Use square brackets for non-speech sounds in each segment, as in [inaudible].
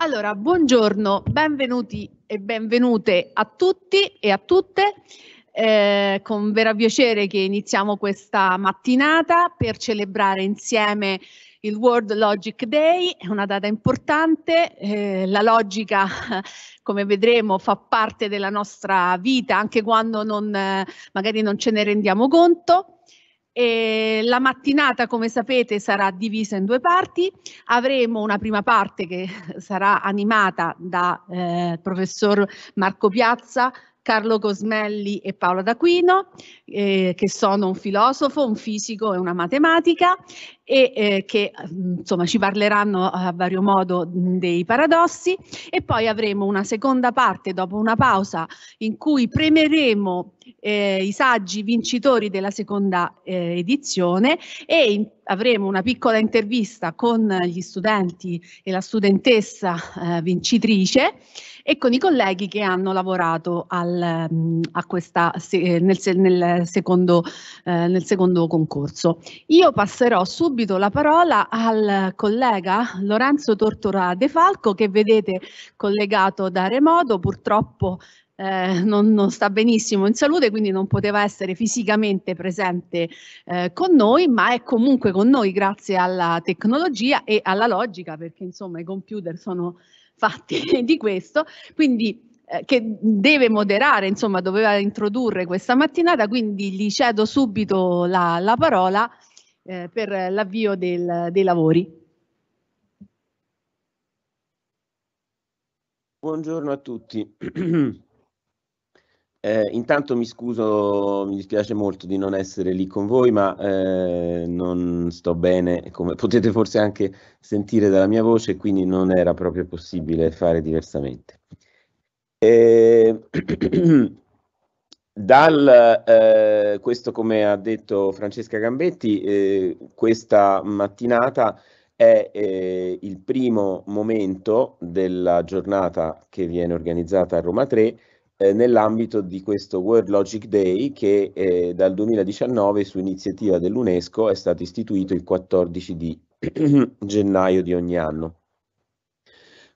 Allora, buongiorno, benvenuti e benvenute a tutti e a tutte. Eh, con vero piacere che iniziamo questa mattinata per celebrare insieme il World Logic Day, è una data importante, eh, la logica [laughs] come vedremo fa parte della nostra vita anche quando non, eh, magari non ce ne rendiamo conto e la mattinata, come sapete, sarà divisa in due parti. Avremo una prima parte che [laughs] sarà animata da eh, professor Marco Piazza, Carlo Cosmelli e Paolo D'Aquino, eh, che sono un filosofo, un fisico e una matematica, e eh, che mm, insomma ci parleranno a vario modo mm, dei paradossi e poi avremo una seconda parte dopo una pausa in cui premeremo eh, i saggi vincitori della seconda eh, edizione e in, avremo una piccola intervista con gli studenti e la studentessa eh, vincitrice e con i colleghi che hanno lavorato al, mm, a questa, eh, nel, nel, secondo, eh, nel secondo concorso. Io passerò subito subito la parola al collega Lorenzo Tortora De Falco che vedete collegato da remoto, purtroppo eh, non, non, sta benissimo in salute, quindi non poteva essere fisicamente presente eh, con noi, ma è comunque con noi grazie alla tecnologia e alla logica, perché insomma i computer sono fatti [laughs] di questo, quindi eh, che deve moderare, insomma doveva introdurre questa mattinata, quindi gli cedo subito la, la parola eh, per l'avvio dei lavori. Buongiorno a tutti. [clears throat] Eh, intanto mi scuso, mi dispiace molto di non essere lì con voi, ma eh, non sto bene, come potete forse anche sentire dalla mia voce, quindi non era proprio possibile fare diversamente. Eh, [clears throat] Dal, eh, questo come ha detto Francesca Gambetti, eh, questa mattinata è eh, il primo momento della giornata che viene organizzata a Roma 3 eh, nell'ambito di questo World Logic Day che eh, dal 2019 su iniziativa dell'UNESCO è stato istituito il 14 di [clears throat] gennaio di ogni anno.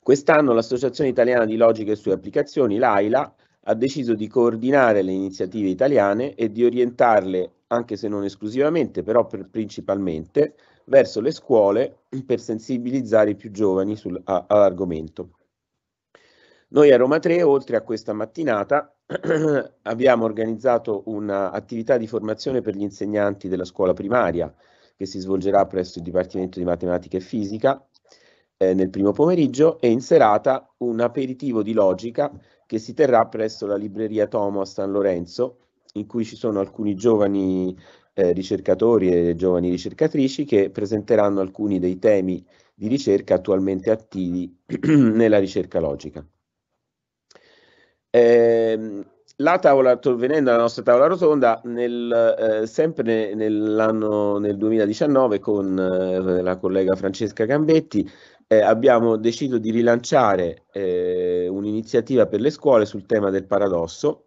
Quest'anno l'Associazione Italiana di Logica e sue applicazioni, l'AILA, ha deciso di coordinare le iniziative italiane e di orientarle, anche se non esclusivamente, però per principalmente, verso le scuole per sensibilizzare i più giovani all'argomento. Noi a Roma 3, oltre a questa mattinata, [clears throat] abbiamo organizzato un'attività di formazione per gli insegnanti della scuola primaria che si svolgerà presso il Dipartimento di Matematica e Fisica eh, nel primo pomeriggio e in serata un aperitivo di logica che si terrà presso la libreria Tomo a San Lorenzo, in cui ci sono alcuni giovani eh, ricercatori e giovani ricercatrici che presenteranno alcuni dei temi di ricerca attualmente attivi [clears throat] nella ricerca logica. Eh, la tavola, venendo alla nostra tavola rotonda, nel, eh, sempre nell'anno nel 2019 con eh, la collega Francesca Gambetti eh, abbiamo deciso di rilanciare eh, un'iniziativa per le scuole sul tema del paradosso.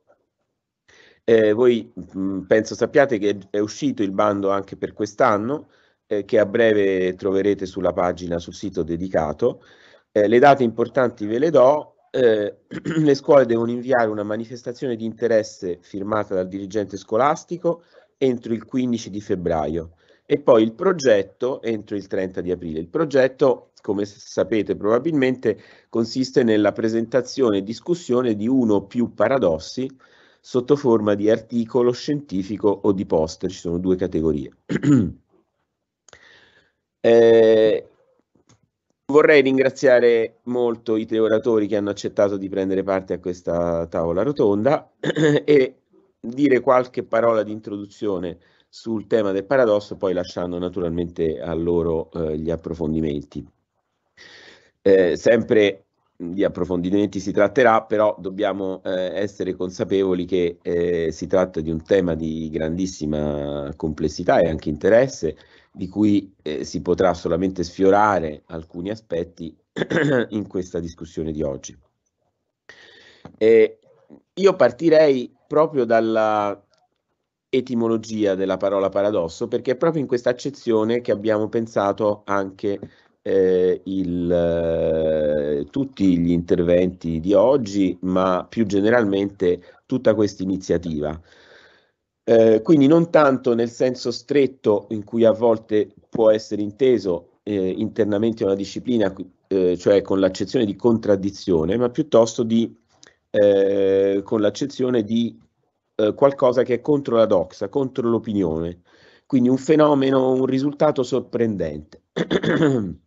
Eh, voi mh, mm, penso sappiate che è uscito il bando anche per quest'anno, eh, che a breve troverete sulla pagina, sul sito dedicato. Eh, le date importanti ve le do. Eh, [clears throat] le scuole devono inviare una manifestazione di interesse firmata dal dirigente scolastico entro il 15 di febbraio e poi il progetto entro il 30 di aprile. Il progetto come sapete probabilmente, consiste nella presentazione e discussione di uno o più paradossi sotto forma di articolo scientifico o di post, ci sono due categorie. [clears throat] eh, vorrei ringraziare molto i tre oratori che hanno accettato di prendere parte a questa tavola rotonda [clears throat] e dire qualche parola di introduzione sul tema del paradosso, poi lasciando naturalmente a loro eh, gli approfondimenti. Eh, sempre di approfondimenti si tratterà, però dobbiamo eh, essere consapevoli che eh, si tratta di un tema di grandissima complessità e anche interesse, di cui eh, si potrà solamente sfiorare alcuni aspetti [clears throat] in questa discussione di oggi. io partirei proprio dalla etimologia della parola paradosso, perché è proprio in questa accezione che abbiamo pensato anche eh, il, eh, tutti gli interventi di oggi, ma più generalmente tutta questa iniziativa. Eh, quindi non tanto nel senso stretto in cui a volte può essere inteso eh, internamente una disciplina, eh, cioè con l'accezione di contraddizione, ma piuttosto di, eh, con l'accezione di qualcosa che è contro la doxa, contro l'opinione. Quindi un fenomeno, un risultato sorprendente. [clears throat]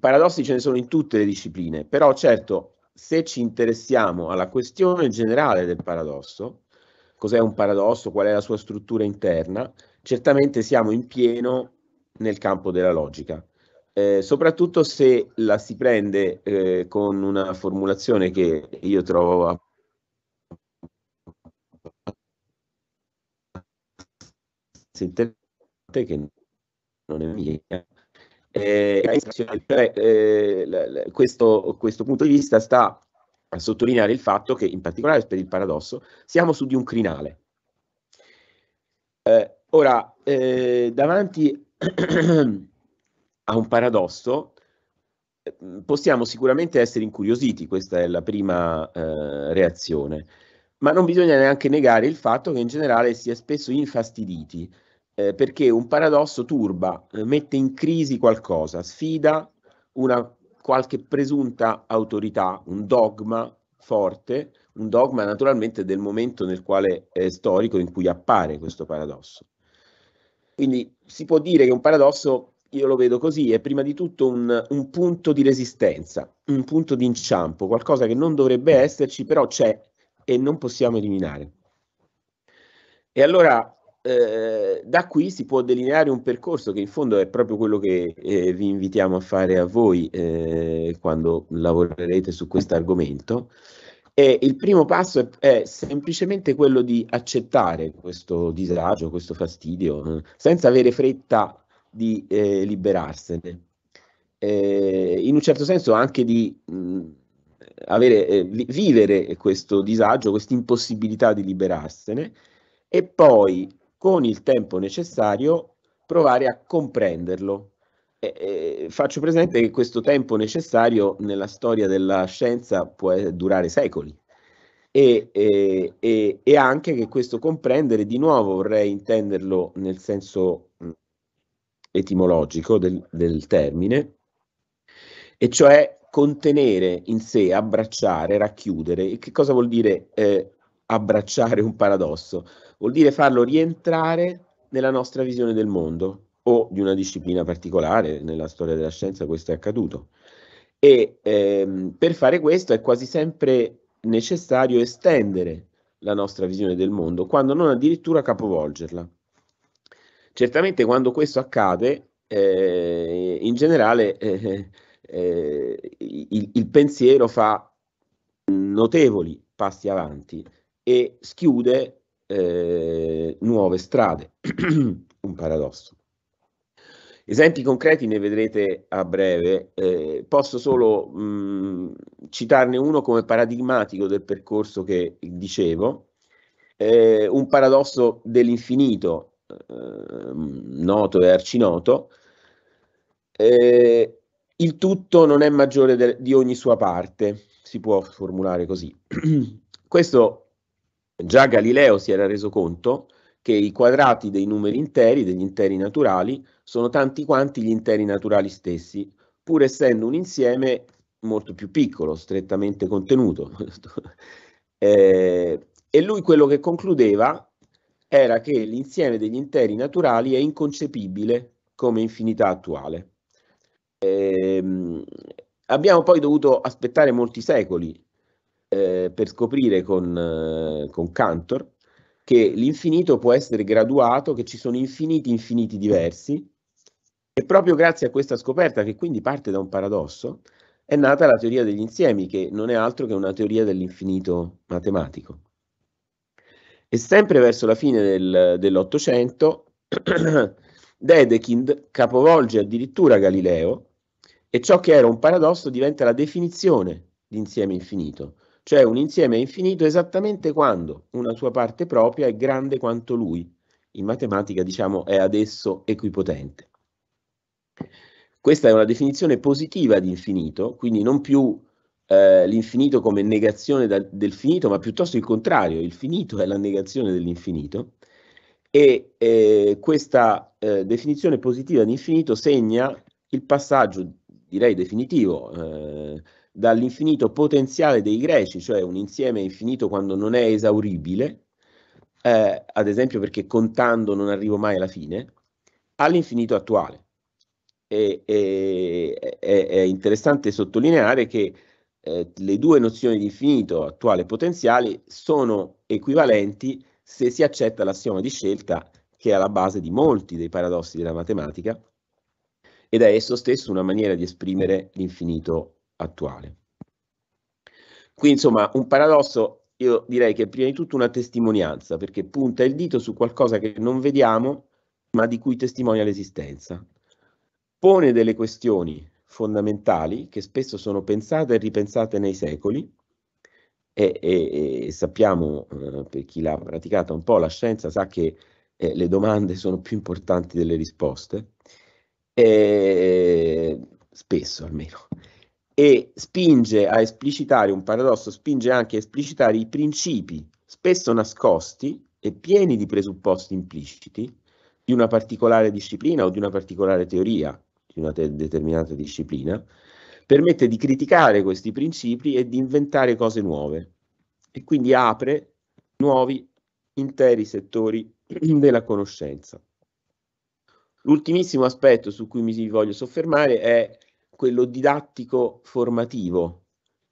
Paradossi ce ne sono in tutte le discipline, però certo se ci interessiamo alla questione generale del paradosso, cos'è un paradosso, qual è la sua struttura interna, certamente siamo in pieno nel campo della logica, eh, soprattutto se la si prende eh, con una formulazione che io trovo interessante, che non è mia, eh, eh questo, questo punto di vista sta a sottolineare il fatto che, in particolare per il paradosso, siamo su di un crinale. Eh, ora, eh, davanti [clears throat] a un paradosso, eh, possiamo sicuramente essere incuriositi, questa è la prima eh, reazione, ma non bisogna neanche negare il fatto che in generale si è spesso infastiditi eh, perché un paradosso turba, eh, mette in crisi qualcosa, sfida una qualche presunta autorità, un dogma forte, un dogma naturalmente del momento nel quale è storico in cui appare questo paradosso. Quindi si può dire che un paradosso, io lo vedo così, è prima di tutto un, un punto di resistenza, un punto di inciampo, qualcosa che non dovrebbe esserci, però c'è e non possiamo eliminare. E allora eh, da qui si può delineare un percorso che in fondo è proprio quello che eh, vi invitiamo a fare a voi eh, quando lavorerete su questo argomento. E il primo passo è, è, semplicemente quello di accettare questo disagio, questo fastidio, eh, senza avere fretta di eh, liberarsene. Eh, in un certo senso anche di mh, avere, vivere questo disagio, questa impossibilità di liberarsene e poi con il tempo necessario provare a comprenderlo. E, e, faccio presente che questo tempo necessario nella storia della scienza può durare secoli e, e anche che questo comprendere, di nuovo vorrei intenderlo nel senso etimologico del, del termine, e cioè contenere in sé, abbracciare, racchiudere. Che cosa vuol dire eh, abbracciare un paradosso? vuol dire farlo rientrare nella nostra visione del mondo o di una disciplina particolare, nella storia della scienza questo è accaduto. E ehm, per fare questo è quasi sempre necessario estendere la nostra visione del mondo, quando non addirittura capovolgerla. Certamente quando questo accade, eh, in generale eh, eh, il, il pensiero fa notevoli passi avanti e schiude eh, nuove strade. [clears throat] Un paradosso. Esempi concreti ne vedrete a breve, eh, posso solo mh, mm, citarne uno come paradigmatico del percorso che dicevo, eh, un paradosso dell'infinito eh, noto e arcinoto, eh, il tutto non è maggiore di ogni sua parte, si può formulare così. [clears throat] Questo Già Galileo si era reso conto che i quadrati dei numeri interi, degli interi naturali, sono tanti quanti gli interi naturali stessi, pur essendo un insieme molto più piccolo, strettamente contenuto. [laughs] eh, e lui quello che concludeva era che l'insieme degli interi naturali è inconcepibile come infinità attuale. Eh, abbiamo poi dovuto aspettare molti secoli eh, per scoprire con, eh, con Cantor che l'infinito può essere graduato, che ci sono infiniti infiniti diversi e proprio grazie a questa scoperta, che quindi parte da un paradosso, è nata la teoria degli insiemi, che non è altro che una teoria dell'infinito matematico. E sempre verso la fine del, dell'Ottocento, [clears throat] Dedekind capovolge addirittura Galileo e ciò che era un paradosso diventa la definizione di insieme infinito, cioè un insieme è infinito esattamente quando una sua parte propria è grande quanto lui. In matematica diciamo è adesso equipotente. Questa è una definizione positiva di infinito, quindi non più eh, l'infinito come negazione da, del finito, ma piuttosto il contrario, il finito è la negazione dell'infinito. E eh, questa eh, definizione positiva di infinito segna il passaggio, direi definitivo, eh, dall'infinito potenziale dei greci, cioè un insieme infinito quando non è esauribile, eh, ad esempio perché contando non arrivo mai alla fine, all'infinito attuale. E, e, è, è interessante sottolineare che eh, le due nozioni di infinito, attuale e potenziale, sono equivalenti se si accetta l'assioma di scelta che è alla base di molti dei paradossi della matematica ed è esso stesso una maniera di esprimere l'infinito attuale. Qui insomma un paradosso, io direi che è prima di tutto una testimonianza, perché punta il dito su qualcosa che non vediamo, ma di cui testimonia l'esistenza. Pone delle questioni fondamentali che spesso sono pensate e ripensate nei secoli, e, e, e sappiamo, eh, per chi l'ha praticata un po', la scienza sa che eh, le domande sono più importanti delle risposte, e, eh, spesso almeno e spinge a esplicitare un paradosso, spinge anche a esplicitare i principi spesso nascosti e pieni di presupposti impliciti di una particolare disciplina o di una particolare teoria di una te- determinata disciplina, permette di criticare questi principi e di inventare cose nuove e quindi apre nuovi interi settori [clears throat] della conoscenza. L'ultimissimo aspetto su cui mi voglio soffermare è quello didattico formativo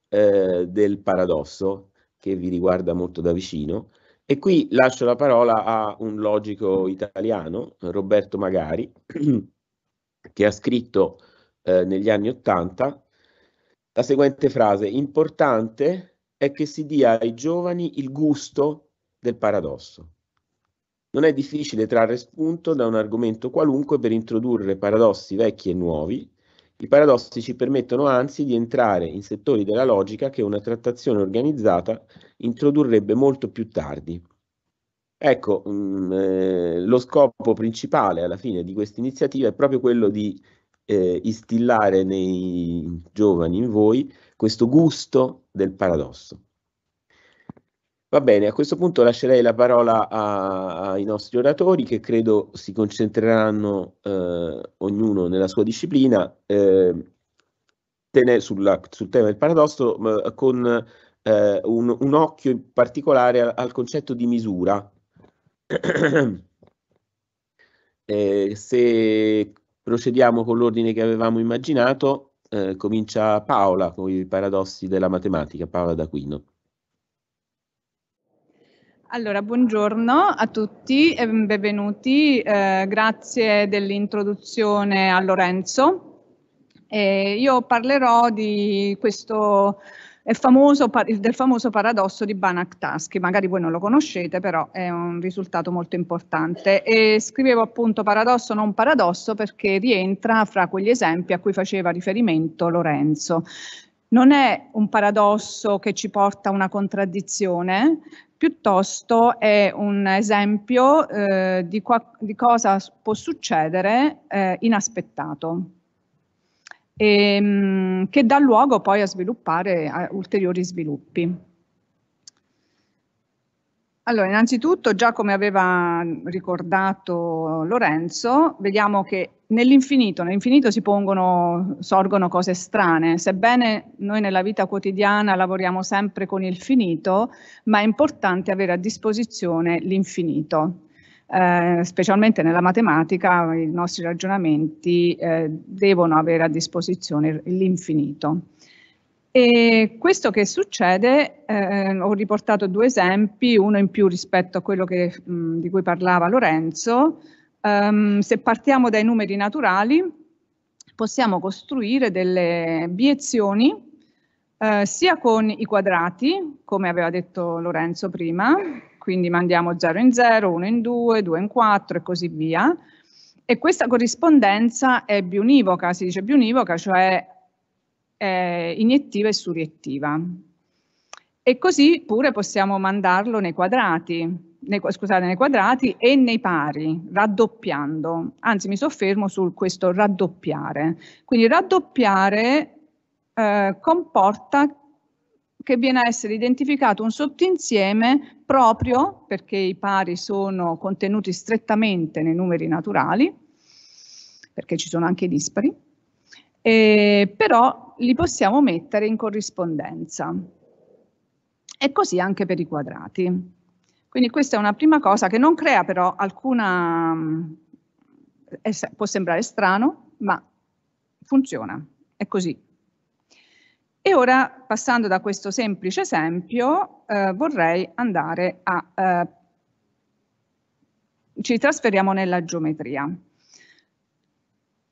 eh, del paradosso che vi riguarda molto da vicino e qui lascio la parola a un logico italiano, Roberto Magari, [clears throat] che ha scritto eh, negli anni Ottanta la seguente frase, importante è che si dia ai giovani il gusto del paradosso. Non è difficile trarre spunto da un argomento qualunque per introdurre paradossi vecchi e nuovi, i paradossi ci permettono anzi di entrare in settori della logica che una trattazione organizzata introdurrebbe molto più tardi. Ecco, mh, mm, eh, lo scopo principale alla fine di questa iniziativa è proprio quello di eh, instillare nei giovani, in voi, questo gusto del paradosso. Va bene, a questo punto lascerei la parola a, ai nostri oratori che credo si concentreranno eh, ognuno nella sua disciplina eh, sulla, sul tema del paradosso ma, con eh, un, un, occhio in particolare al, al concetto di misura. [clears throat] Eh, se procediamo con l'ordine che avevamo immaginato, eh, comincia Paola con i paradossi della matematica, Paola D'Aquino. Allora, buongiorno a tutti e benvenuti. Eh, grazie dell'introduzione a Lorenzo. Eh, io parlerò di questo famoso, del famoso paradosso di Banach-Taschi. Magari voi non lo conoscete, però è un risultato molto importante. E scrivevo appunto paradosso non paradosso perché rientra fra quegli esempi a cui faceva riferimento Lorenzo non è un paradosso che ci porta a una contraddizione, piuttosto è un esempio eh, di, qua, di, cosa può succedere eh, inaspettato e, ehm, mh, che dà luogo poi a sviluppare a ulteriori sviluppi. Allora, innanzitutto, già come aveva ricordato Lorenzo, vediamo che nell'infinito, nell'infinito si pongono, sorgono cose strane, sebbene noi nella vita quotidiana lavoriamo sempre con il finito, ma è importante avere a disposizione l'infinito. Eh, specialmente nella matematica i nostri ragionamenti eh, devono avere a disposizione l'infinito. E questo che succede, eh, ho riportato due esempi, uno in più rispetto a quello che, mh, di cui parlava Lorenzo, Um, se partiamo dai numeri naturali, possiamo costruire delle biezioni eh, sia con i quadrati, come aveva detto Lorenzo prima, quindi mandiamo 0 in 0, 1 in 2, 2 in 4 e così via, e questa corrispondenza è bionivoca, si dice bionivoca, cioè è iniettiva e suriettiva. E così pure possiamo mandarlo nei quadrati, nei, scusate, nei quadrati e nei pari, raddoppiando. Anzi, mi soffermo su questo raddoppiare. Quindi raddoppiare eh, comporta che viene a essere identificato un sottinsieme proprio perché i pari sono contenuti strettamente nei numeri naturali, perché ci sono anche i dispari, eh, però li possiamo mettere in corrispondenza. E così anche per i quadrati. Quindi questa è una prima cosa che non crea però alcuna, mm, può sembrare strano, ma funziona, è così. E ora, passando da questo semplice esempio, eh, vorrei andare a... Eh, ci trasferiamo nella geometria.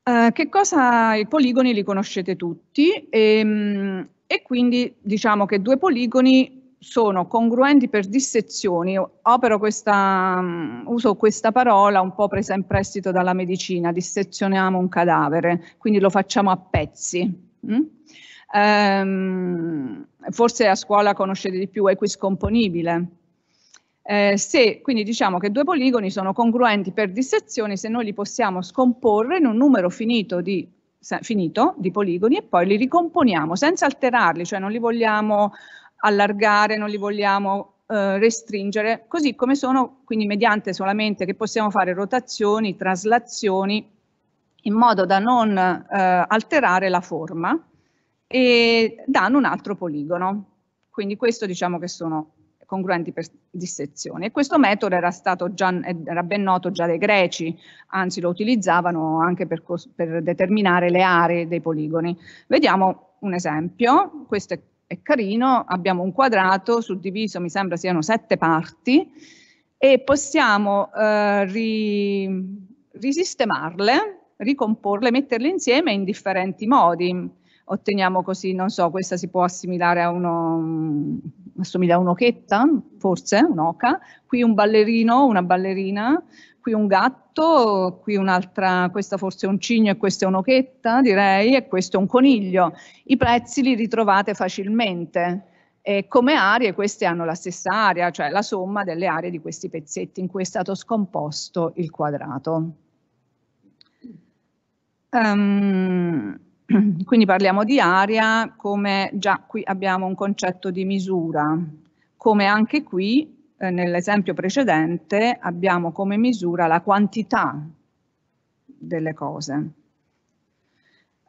Eh, che cosa, i poligoni li conoscete tutti e, ehm, e quindi diciamo che due poligoni sono congruenti per dissezioni, opero questa, mm, uso questa parola un po' presa in prestito dalla medicina, dissezioniamo un cadavere, quindi lo facciamo a pezzi. Mm? Ehm, forse a scuola conoscete di più equiscomponibile. Eh, se, quindi diciamo che due poligoni sono congruenti per dissezioni se noi li possiamo scomporre in un numero finito di finito di poligoni e poi li ricomponiamo senza alterarli, cioè non li vogliamo allargare, non li vogliamo eh, restringere, così come sono quindi mediante solamente che possiamo fare rotazioni, traslazioni, in modo da non eh, alterare la forma e danno un altro poligono. Quindi questo diciamo che sono congruenti per dissezione. E questo metodo era, stato già, era ben noto già dai greci, anzi lo utilizzavano anche per, per determinare le aree dei poligoni. Vediamo un esempio, questo è è carino, abbiamo un quadrato suddiviso, mi sembra siano sette parti, e possiamo eh, ri, risistemarle, ricomporle, metterle insieme in differenti modi. Otteniamo così, non so, questa si può assimilare a uno, mm, assomiglia a un'ochetta, forse, un'oca, qui un ballerino, una ballerina, qui un gatto, qui un'altra, questa forse è un cigno e questa è un'ochetta, direi, e questo è un coniglio. I prezzi li ritrovate facilmente. E come aree queste hanno la stessa area, cioè la somma delle aree di questi pezzetti in cui è stato scomposto il quadrato. Um, [clears throat] quindi parliamo di area come già qui abbiamo un concetto di misura, come anche qui eh, nell'esempio precedente abbiamo come misura la quantità delle cose.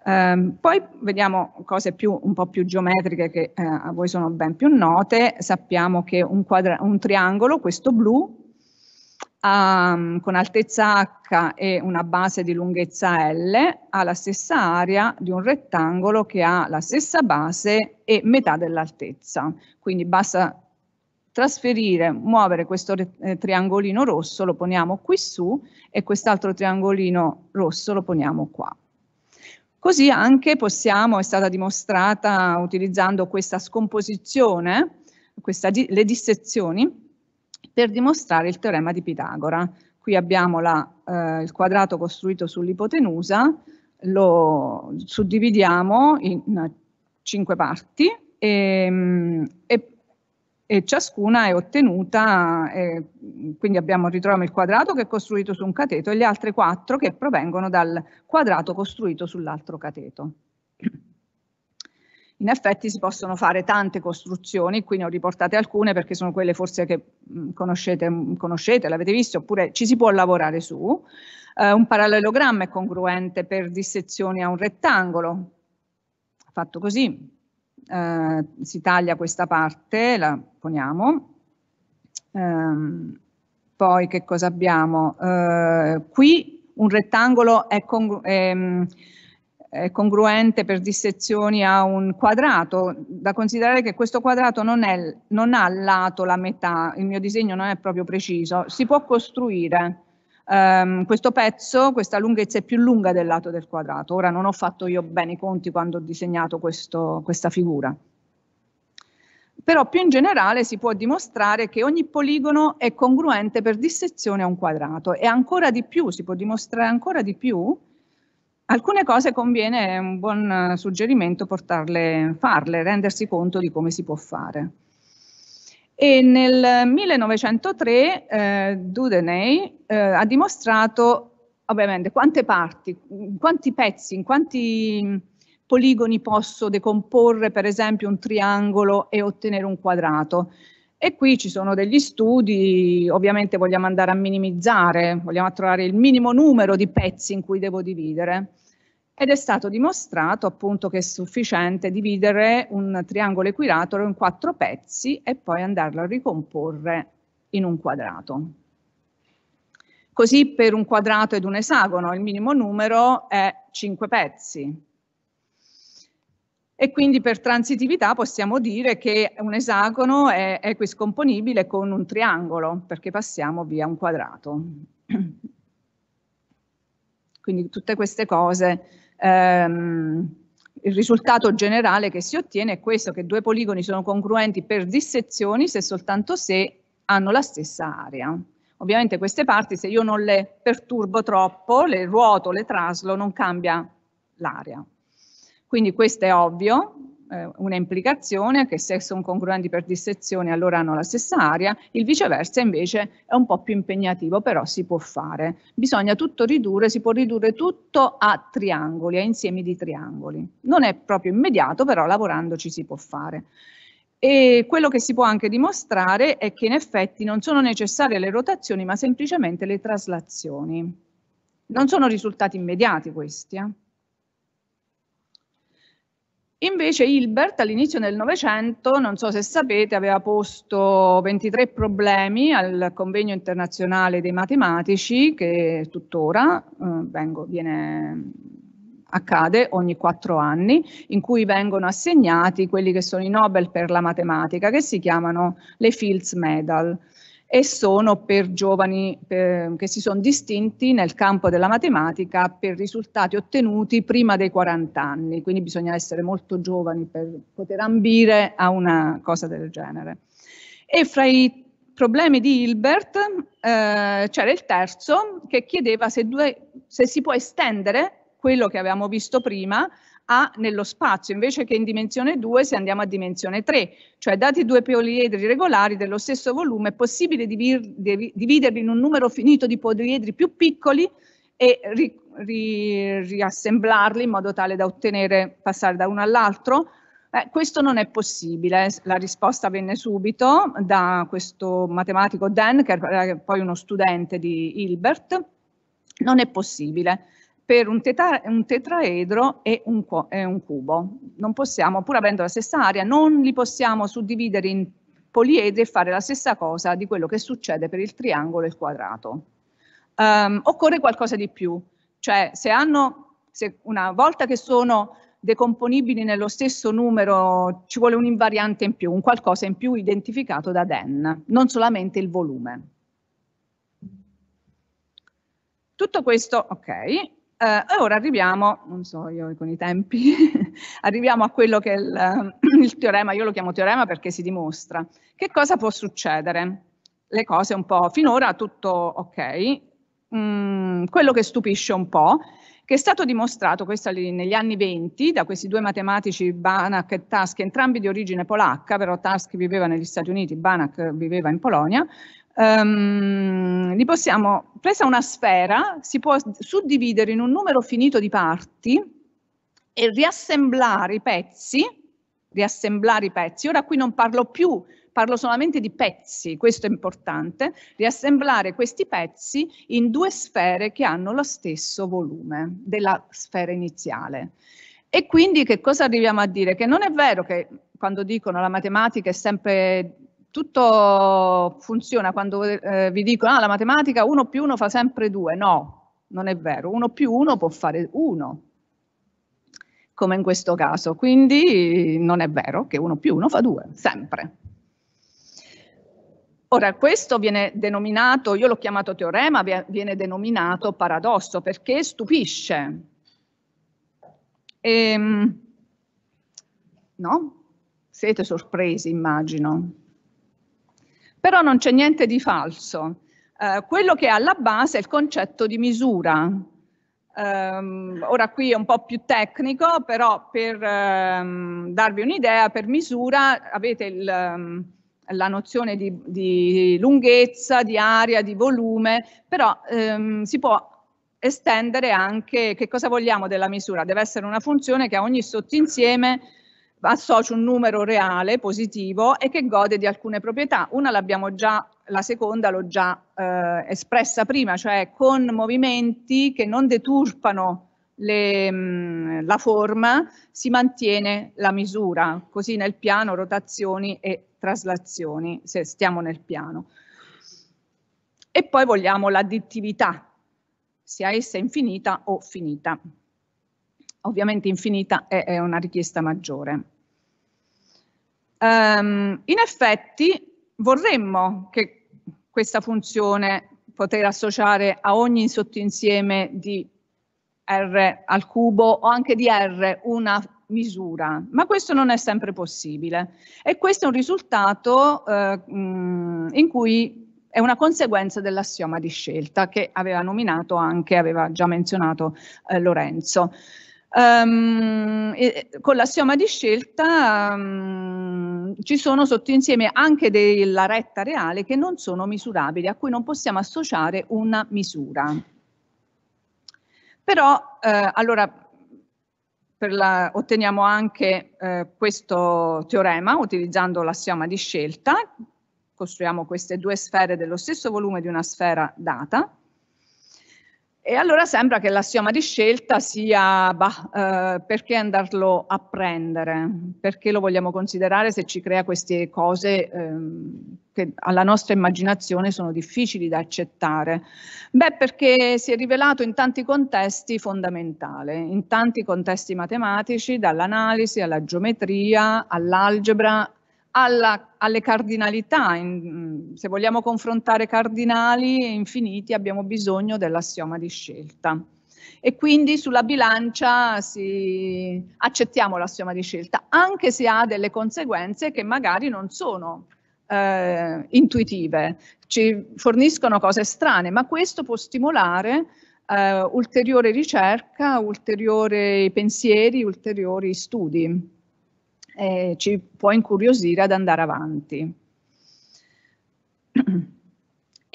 Um, poi vediamo cose più, un po' più geometriche che eh, a voi sono ben più note. Sappiamo che un, quadra, un triangolo, questo blu, um, con altezza h e una base di lunghezza l, ha la stessa area di un rettangolo che ha la stessa base e metà dell'altezza. Quindi basta trasferire, muovere questo eh, triangolino rosso, lo poniamo qui su e quest'altro triangolino rosso lo poniamo qua. Così anche possiamo, è stata dimostrata utilizzando questa scomposizione, questa, le dissezioni, per dimostrare il teorema di Pitagora. Qui abbiamo la, eh, il quadrato costruito sull'ipotenusa, lo suddividiamo in eh, cinque parti ehm, e, e e ciascuna è ottenuta, eh, quindi abbiamo, ritroviamo il quadrato che è costruito su un cateto e le altre quattro che provengono dal quadrato costruito sull'altro cateto. In effetti si possono fare tante costruzioni, qui ne ho riportate alcune perché sono quelle forse che mm, conoscete, mm, conoscete l'avete visto, oppure ci si può lavorare su. Eh, un parallelogramma è congruente per dissezioni a un rettangolo, fatto così, eh, si taglia questa parte, la poniamo. Ehm, poi che cosa abbiamo? Eh, qui un rettangolo è, congru è, ehm, è, congruente per dissezioni a un quadrato, da considerare che questo quadrato non, è, non ha lato la metà, il mio disegno non è proprio preciso, si può costruire Um, questo pezzo, questa lunghezza è più lunga del lato del quadrato. Ora non ho fatto io bene i conti quando ho disegnato questo, questa figura. Però più in generale si può dimostrare che ogni poligono è congruente per dissezione a un quadrato e ancora di più, si può dimostrare ancora di più, alcune cose conviene, è un buon eh, suggerimento portarle, farle, rendersi conto di come si può fare e nel 1903 eh, Dudeney eh, ha dimostrato ovviamente quante parti, in quanti pezzi, in quanti poligoni posso decomporre per esempio un triangolo e ottenere un quadrato. E qui ci sono degli studi, ovviamente vogliamo andare a minimizzare, vogliamo trovare il minimo numero di pezzi in cui devo dividere ed è stato dimostrato appunto che è sufficiente dividere un triangolo equilatero in quattro pezzi e poi andarlo a ricomporre in un quadrato. Così per un quadrato ed un esagono il minimo numero è 5 pezzi. E quindi per transitività possiamo dire che un esagono è equiscomponibile con un triangolo, perché passiamo via un quadrato. [clears throat] Quindi tutte queste cose ehm, il risultato generale che si ottiene è questo, che due poligoni sono congruenti per dissezioni se soltanto se hanno la stessa area. Ovviamente queste parti, se io non le perturbo troppo, le ruoto, le traslo, non cambia l'area. Quindi questo è ovvio, eh, una implicazione che se sono congruenti per dissezione allora hanno la stessa area, il viceversa invece è un po' più impegnativo, però si può fare. Bisogna tutto ridurre, si può ridurre tutto a triangoli, a insiemi di triangoli. Non è proprio immediato, però lavorandoci si può fare. E quello che si può anche dimostrare è che in effetti non sono necessarie le rotazioni, ma semplicemente le traslazioni. Non sono risultati immediati questi, eh? Invece Hilbert all'inizio del Novecento, non so se sapete, aveva posto 23 problemi al convegno internazionale dei matematici che tuttora eh, vengo, viene, accade ogni quattro anni, in cui vengono assegnati quelli che sono i Nobel per la matematica, che si chiamano le Fields Medal e sono per giovani eh, che si sono distinti nel campo della matematica per risultati ottenuti prima dei 40 anni, quindi bisogna essere molto giovani per poter ambire a una cosa del genere. E fra i problemi di Hilbert eh, c'era il terzo che chiedeva se, due, se si può estendere quello che avevamo visto prima a nello spazio, invece che in dimensione 2 se andiamo a dimensione 3, cioè dati due poliedri regolari dello stesso volume è possibile dividerli in un numero finito di poliedri più piccoli e ri, ri, riassemblarli in modo tale da ottenere, passare da uno all'altro? Eh, questo non è possibile, eh. la risposta venne subito da questo matematico Dan, che era eh, poi uno studente di Hilbert, non è possibile per un, teta, un tetraedro e un, e un, cubo. Non possiamo, pur avendo la stessa area, non li possiamo suddividere in poliedri e fare la stessa cosa di quello che succede per il triangolo e il quadrato. Um, occorre qualcosa di più, cioè se hanno, se una volta che sono decomponibili nello stesso numero ci vuole un invariante in più, un qualcosa in più identificato da DEN, non solamente il volume. Tutto questo, ok, e eh, ora arriviamo, non so io con i tempi, [laughs] arriviamo a quello che è il, [clears throat] il teorema, io lo chiamo teorema perché si dimostra. Che cosa può succedere? Le cose un po', finora tutto ok, Mm, quello che stupisce un po', che è stato dimostrato, questo negli anni 20, da questi due matematici, Banach e Tusk, entrambi di origine polacca, però Tusk viveva negli Stati Uniti, Banach viveva in Polonia, Um, li possiamo, presa una sfera, si può suddividere in un numero finito di parti e riassemblare i pezzi, riassemblare i pezzi, ora qui non parlo più, parlo solamente di pezzi, questo è importante, riassemblare questi pezzi in due sfere che hanno lo stesso volume della sfera iniziale. E quindi che cosa arriviamo a dire? Che non è vero che quando dicono la matematica è sempre tutto funziona quando eh, vi dico ah, la matematica 1 più 1 fa sempre 2, no, non è vero, 1 più 1 può fare 1, come in questo caso, quindi non è vero che 1 più 1 fa 2, sempre. Ora, questo viene denominato, io l'ho chiamato teorema, viene denominato paradosso perché stupisce. Ehm, no? Siete sorpresi, immagino. Però non c'è niente di falso. Eh, quello che è alla base è il concetto di misura. Um, ora qui è un po' più tecnico, però per um, darvi un'idea, per misura avete il, um, la nozione di, di, lunghezza, di area, di volume, però si può estendere anche che cosa vogliamo della misura. Deve essere una funzione che a ogni sottinsieme associo un numero reale positivo e che gode di alcune proprietà. Una l'abbiamo già, la seconda l'ho già eh, espressa prima, cioè con movimenti che non deturpano le, mh, mm, la forma, si mantiene la misura, così nel piano rotazioni e traslazioni, se stiamo nel piano. E poi vogliamo l'addittività, sia essa infinita o finita ovviamente infinita è, una richiesta maggiore. Um, in effetti vorremmo che questa funzione poter associare a ogni sottoinsieme di R al cubo o anche di R una misura, ma questo non è sempre possibile e questo è un risultato eh, mm, in cui è una conseguenza dell'assioma di scelta che aveva nominato anche, aveva già menzionato eh, Lorenzo. Um, e, con l'assioma di scelta um, ci sono sottoinsieme anche della retta reale che non sono misurabili, a cui non possiamo associare una misura. Però, eh, allora, la, otteniamo anche eh, questo teorema utilizzando l'assioma di scelta, costruiamo queste due sfere dello stesso volume di una sfera data, e allora sembra che l'assioma di scelta sia bah, eh, perché andarlo a prendere, perché lo vogliamo considerare se ci crea queste cose ehm, che alla nostra immaginazione sono difficili da accettare? Beh, perché si è rivelato in tanti contesti fondamentale, in tanti contesti matematici, dall'analisi alla geometria, all'algebra, alla, alle cardinalità. In, mm, se vogliamo confrontare cardinali infiniti abbiamo bisogno dell'assioma di scelta. E quindi sulla bilancia si, accettiamo l'assioma di scelta, anche se ha delle conseguenze che magari non sono eh, intuitive, ci forniscono cose strane, ma questo può stimolare eh, ulteriore ricerca, ulteriori pensieri, ulteriori studi eh, ci può incuriosire ad andare avanti.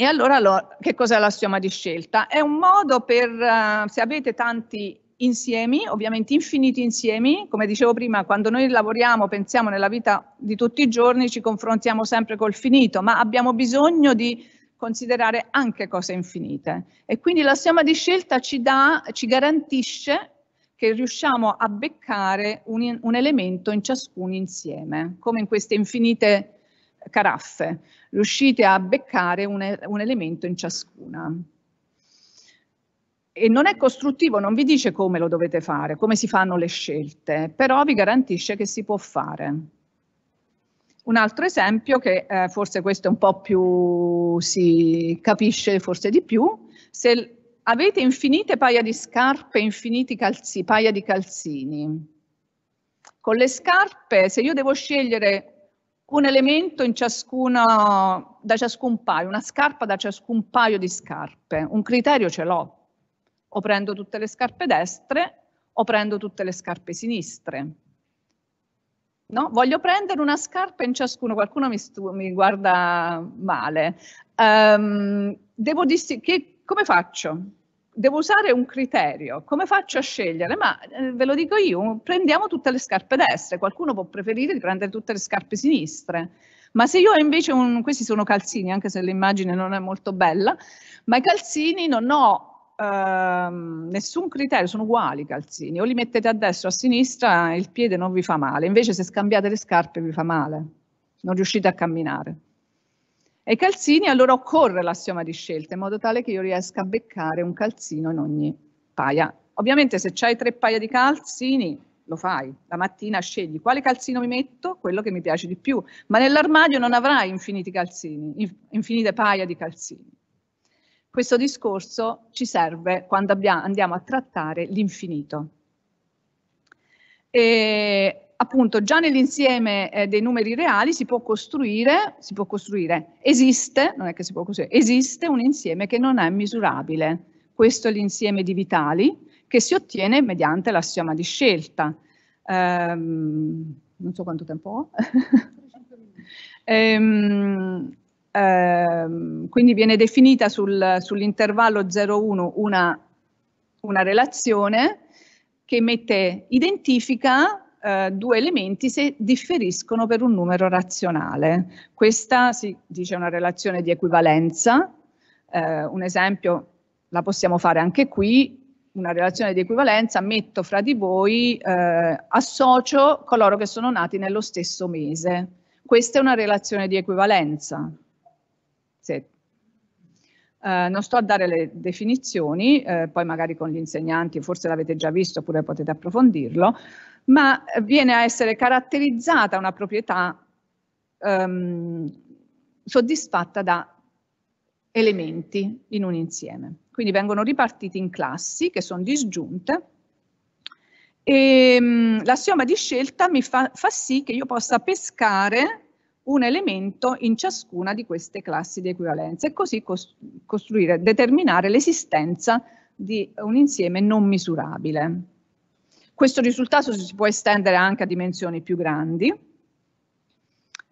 E allora lo, che cos'è l'assioma di scelta? È un modo per, uh, se avete tanti insiemi, ovviamente infiniti insiemi, come dicevo prima, quando noi lavoriamo, pensiamo nella vita di tutti i giorni, ci confrontiamo sempre col finito, ma abbiamo bisogno di considerare anche cose infinite. E quindi l'assioma di scelta ci, dà, ci garantisce che riusciamo a beccare un, un elemento in ciascun insieme, come in queste infinite caraffe, riuscite a beccare un, un elemento in ciascuna e non è costruttivo, non vi dice come lo dovete fare, come si fanno le scelte, però vi garantisce che si può fare. Un altro esempio che eh, forse questo è un po' più si capisce forse di più, se avete infinite paia di scarpe, infiniti calzi, paia di calzini. Con le scarpe, se io devo scegliere un elemento in ciascuno, da ciascun paio, una scarpa da ciascun paio di scarpe, un criterio ce l'ho. O prendo tutte le scarpe destre o prendo tutte le scarpe sinistre. No? Voglio prendere una scarpa in ciascuno, qualcuno mi, mi guarda male. Um, che, come faccio? devo usare un criterio, come faccio a scegliere? Ma eh, ve lo dico io, prendiamo tutte le scarpe destre, qualcuno può preferire di prendere tutte le scarpe sinistre. Ma se io ho invece, un, questi sono calzini, anche se l'immagine non è molto bella, ma i calzini non ho ehm, nessun criterio, sono uguali i calzini, o li mettete a destra o a sinistra, il piede non vi fa male, invece se scambiate le scarpe vi fa male, non riuscite a camminare e calzini, allora occorre l'assioma di scelta in modo tale che io riesca a beccare un calzino in ogni paia. Ovviamente se hai tre paia di calzini lo fai, la mattina scegli quale calzino mi metto, quello che mi piace di più, ma nell'armadio non avrai infiniti calzini, infinite paia di calzini. Questo discorso ci serve quando abbiamo, andiamo a trattare l'infinito. E appunto già nell'insieme eh, dei numeri reali si può, si può costruire, esiste, non è che si può costruire, esiste un insieme che non è misurabile. Questo è l'insieme di vitali che si ottiene mediante l'assioma di scelta. Ehm, non so quanto tempo ho. [laughs] ehm, ehm, quindi viene definita sul, sull'intervallo 0,1 una, una relazione che mette, identifica eh, due elementi se differiscono per un numero razionale. Questa si dice una relazione di equivalenza, eh, un esempio la possiamo fare anche qui, una relazione di equivalenza, metto fra di voi, eh, associo coloro che sono nati nello stesso mese. Questa è una relazione di equivalenza. Sì. Eh, non sto a dare le definizioni, eh, poi magari con gli insegnanti, forse l'avete già visto oppure potete approfondirlo ma viene a essere caratterizzata una proprietà ehm, soddisfatta da elementi in un insieme. Quindi vengono ripartiti in classi che sono disgiunte e mh, mm, l'assioma di scelta mi fa, fa sì che io possa pescare un elemento in ciascuna di queste classi di equivalenza e così costruire, determinare l'esistenza di un insieme non misurabile. Questo risultato si può estendere anche a dimensioni più grandi,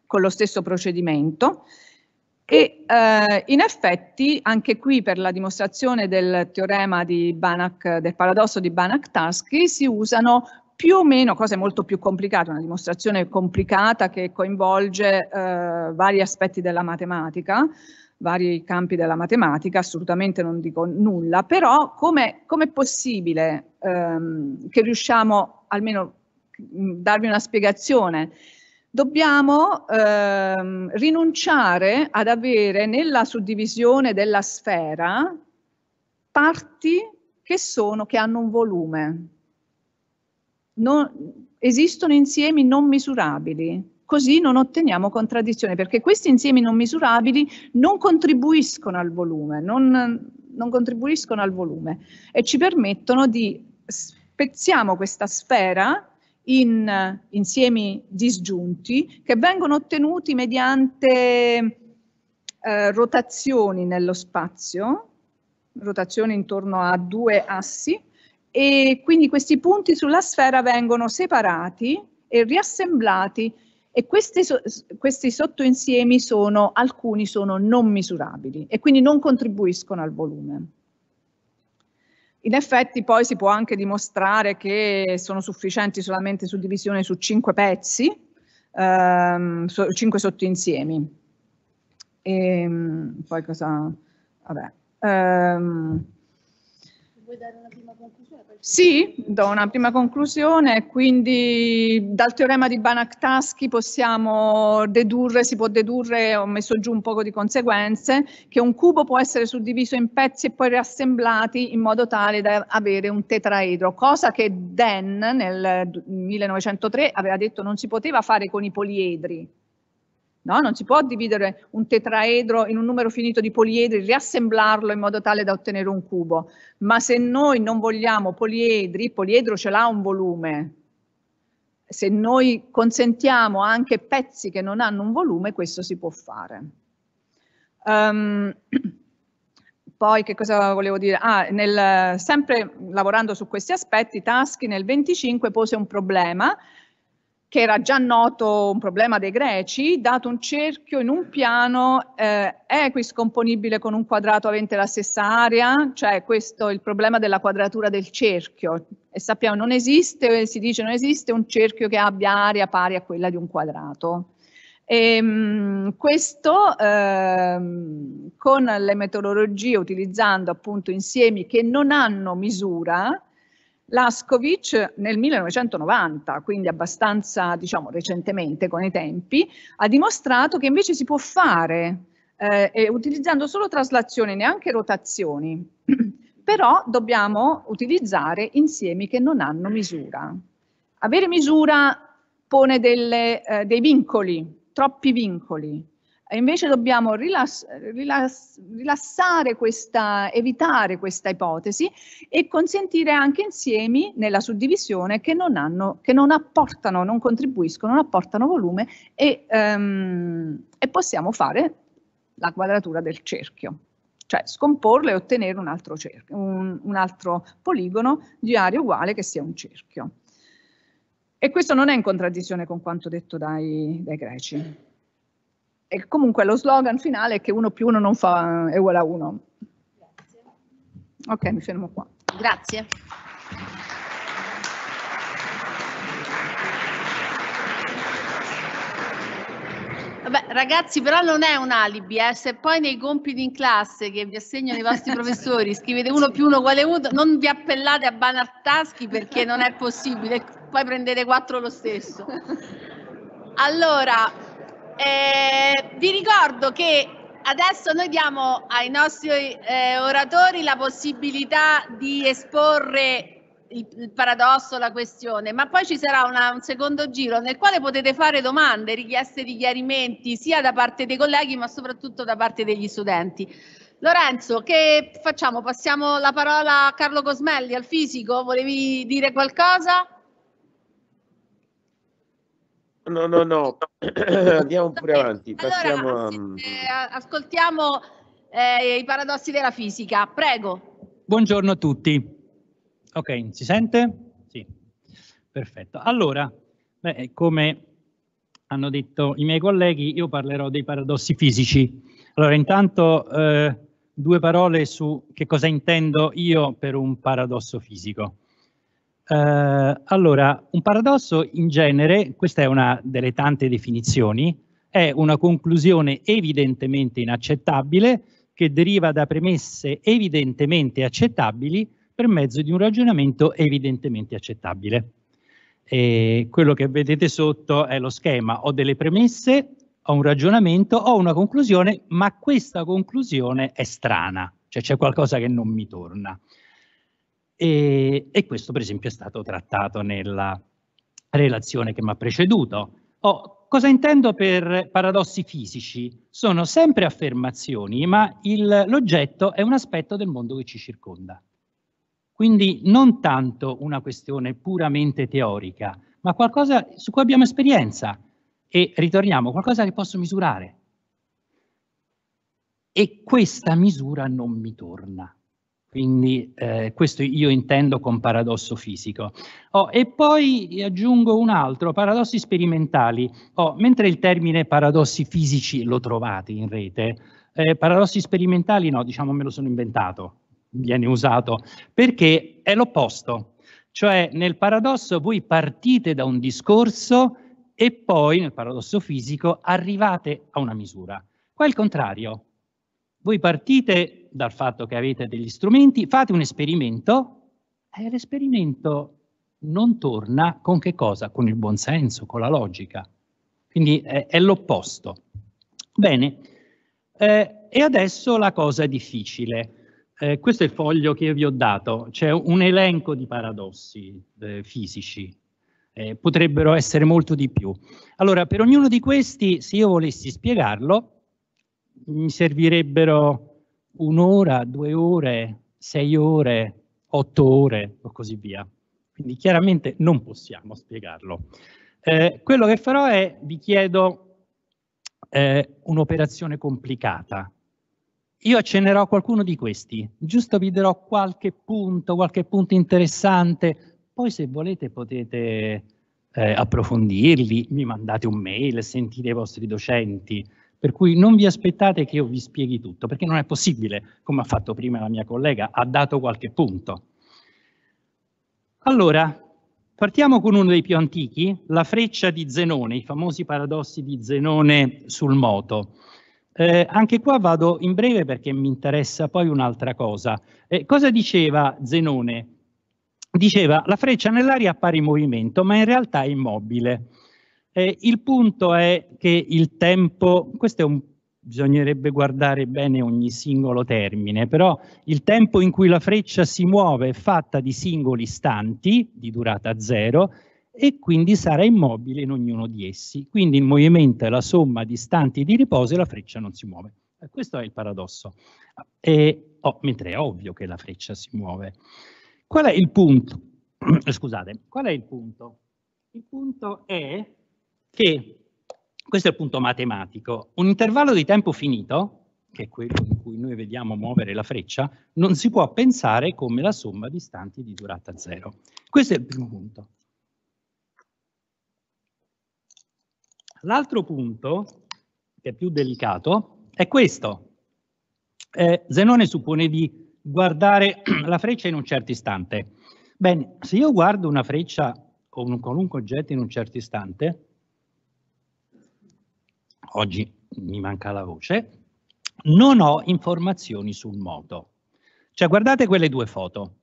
con lo stesso procedimento. E eh, in effetti anche qui per la dimostrazione del teorema di Banach, del paradosso di Banach-Tarski si usano più o meno cose molto più complicate, una dimostrazione complicata che coinvolge eh, vari aspetti della matematica, vari campi della matematica, assolutamente non dico nulla, però come è possibile ehm, che riusciamo almeno mm, darvi una spiegazione? Dobbiamo ehm, rinunciare ad avere nella suddivisione della sfera parti che, sono, che hanno un volume. Non, esistono insiemi non misurabili, così non otteniamo contraddizione, perché questi insiemi non misurabili non contribuiscono al volume, non, non contribuiscono al volume e ci permettono di spezziamo questa sfera in eh, insiemi disgiunti che vengono ottenuti mediante eh, rotazioni nello spazio, rotazioni intorno a due assi, e quindi questi punti sulla sfera vengono separati e riassemblati e questi, questi sottoinsiemi sono, alcuni sono non misurabili e quindi non contribuiscono al volume. In effetti poi si può anche dimostrare che sono sufficienti solamente su su cinque pezzi, ehm, 5 sottoinsiemi. E, ehm, poi cosa? Vabbè. Ehm, vuoi dare una prima conclusione? Sì, do una prima conclusione, quindi dal teorema di Banach-Taschi possiamo dedurre, si può dedurre, ho messo giù un poco di conseguenze, che un cubo può essere suddiviso in pezzi e poi riassemblati in modo tale da avere un tetraedro, cosa che Dan nel 1903 aveva detto non si poteva fare con i poliedri No? Non si può dividere un tetraedro in un numero finito di poliedri, riassemblarlo in modo tale da ottenere un cubo. Ma se noi non vogliamo poliedri, poliedro ce l'ha un volume. Se noi consentiamo anche pezzi che non hanno un volume, questo si può fare. Um, [clears throat] poi che cosa volevo dire? Ah, nel, sempre lavorando su questi aspetti, Taschi nel 25 pose un problema che era già noto un problema dei greci, dato un cerchio in un piano eh, equiscomponibile con un quadrato avente la stessa area, cioè questo è il problema della quadratura del cerchio. E sappiamo non esiste, si dice non esiste un cerchio che abbia area pari a quella di un quadrato. E, ehm, mh, questo ehm, con le metodologie utilizzando appunto insiemi che non hanno misura, Laskovic nel 1990, quindi abbastanza diciamo, recentemente con i tempi, ha dimostrato che invece si può fare eh, utilizzando solo traslazioni, neanche rotazioni, [clears throat] però dobbiamo utilizzare insiemi che non hanno misura. Avere misura pone delle, eh, dei vincoli, troppi vincoli, invece dobbiamo rilass- rilass- rilassare questa, evitare questa ipotesi e consentire anche insiemi nella suddivisione che non, hanno, che non apportano, non contribuiscono, non apportano volume e, um, e possiamo fare la quadratura del cerchio cioè scomporlo e ottenere un altro, cerchio, un, un altro poligono di area uguale che sia un cerchio. E questo non è in contraddizione con quanto detto dai, dai greci e comunque lo slogan finale è che uno più uno non fa è eh, uguale a 1. Ok, mi fermo qua. Grazie. Vabbè, ragazzi, però non è un alibi, eh? se poi nei compiti in classe che vi assegnano i vostri [laughs] professori scrivete uno più uno uguale uno, non vi appellate a banartaschi perché non è possibile, poi prendete quattro lo stesso. Allora, eh, vi ricordo che adesso noi diamo ai nostri eh, oratori la possibilità di esporre il, il, paradosso, la questione, ma poi ci sarà una, un secondo giro nel quale potete fare domande, richieste di chiarimenti sia da parte dei colleghi ma soprattutto da parte degli studenti. Lorenzo, che facciamo? Passiamo la parola a Carlo Cosmelli, al fisico, volevi dire qualcosa? No, no, no, andiamo pure eh, avanti. Passiamo a... Eh, mm. eh, ascoltiamo eh, i paradossi della fisica, prego. Buongiorno a tutti. Ok, si sente? Sì, perfetto. Allora, beh, come hanno detto i miei colleghi, io parlerò dei paradossi fisici. Allora, intanto eh, due parole su che cosa intendo io per un paradosso fisico. Eh, allora, un paradosso in genere, questa è una delle tante definizioni, è una conclusione evidentemente inaccettabile che deriva da premesse evidentemente accettabili per mezzo di un ragionamento evidentemente accettabile. E quello che vedete sotto è lo schema, ho delle premesse, ho un ragionamento, ho una conclusione, ma questa conclusione è strana, cioè c'è qualcosa che non mi torna. E, e questo per esempio è stato trattato nella relazione che mi ha preceduto. Oh, cosa intendo per paradossi fisici? Sono sempre affermazioni, ma il, l'oggetto è un aspetto del mondo che ci circonda. Quindi non tanto una questione puramente teorica, ma qualcosa su cui abbiamo esperienza e ritorniamo, qualcosa che posso misurare. E questa misura non mi torna. Quindi eh, questo io intendo con paradosso fisico. Oh, e poi aggiungo un altro, paradossi sperimentali. Oh, mentre il termine paradossi fisici lo trovate in rete, eh, paradossi sperimentali no, diciamo me lo sono inventato, viene usato, perché è l'opposto. Cioè nel paradosso voi partite da un discorso e poi nel paradosso fisico arrivate a una misura. Qua è il contrario, voi partite dal fatto che avete degli strumenti, fate un esperimento e l'esperimento non torna con che cosa? Con il buonsenso, con la logica. Quindi è, è l'opposto. Bene, eh, e adesso la cosa difficile. Eh, questo è il foglio che vi ho dato, c'è un elenco di paradossi eh, fisici, eh, potrebbero essere molto di più. Allora, per ognuno di questi, se io volessi spiegarlo, mi servirebbero un'ora, due ore, sei ore, otto ore o così via. Quindi chiaramente non possiamo spiegarlo. Eh, quello che farò è, vi chiedo eh, un'operazione complicata. Io accennerò a qualcuno di questi, giusto vi darò qualche punto, qualche punto interessante, poi se volete potete eh, approfondirli, mi mandate un mail, sentite i vostri docenti, per cui non vi aspettate che io vi spieghi tutto, perché non è possibile, come ha fatto prima la mia collega, ha dato qualche punto. Allora, partiamo con uno dei più antichi, la freccia di Zenone, i famosi paradossi di Zenone sul moto. Eh, anche qua vado in breve perché mi interessa poi un'altra cosa. Eh, cosa diceva Zenone? Diceva la freccia nell'aria appare in movimento, ma in realtà è immobile. Eh, il punto è che il tempo, questo è un bisognerebbe guardare bene ogni singolo termine, però il tempo in cui la freccia si muove è fatta di singoli istanti di durata zero e quindi sarà immobile in ognuno di essi. Quindi il movimento è la somma di istanti di riposo e la freccia non si muove. Eh, questo è il paradosso, e, oh, mentre è ovvio che la freccia si muove. Qual è il punto? [clears throat] Scusate, qual è il punto? Il punto è che, questo è il punto matematico, un intervallo di tempo finito, che è quello in cui noi vediamo muovere la freccia, non si può pensare come la somma di istanti di durata zero. Questo è il primo punto. L'altro punto, che è più delicato, è questo. Eh, Zenone suppone di guardare [clears throat] la freccia in un certo istante. Bene, se io guardo una freccia o un qualunque oggetto in un certo istante, oggi mi manca la voce, non ho informazioni sul moto. Cioè guardate quelle due foto.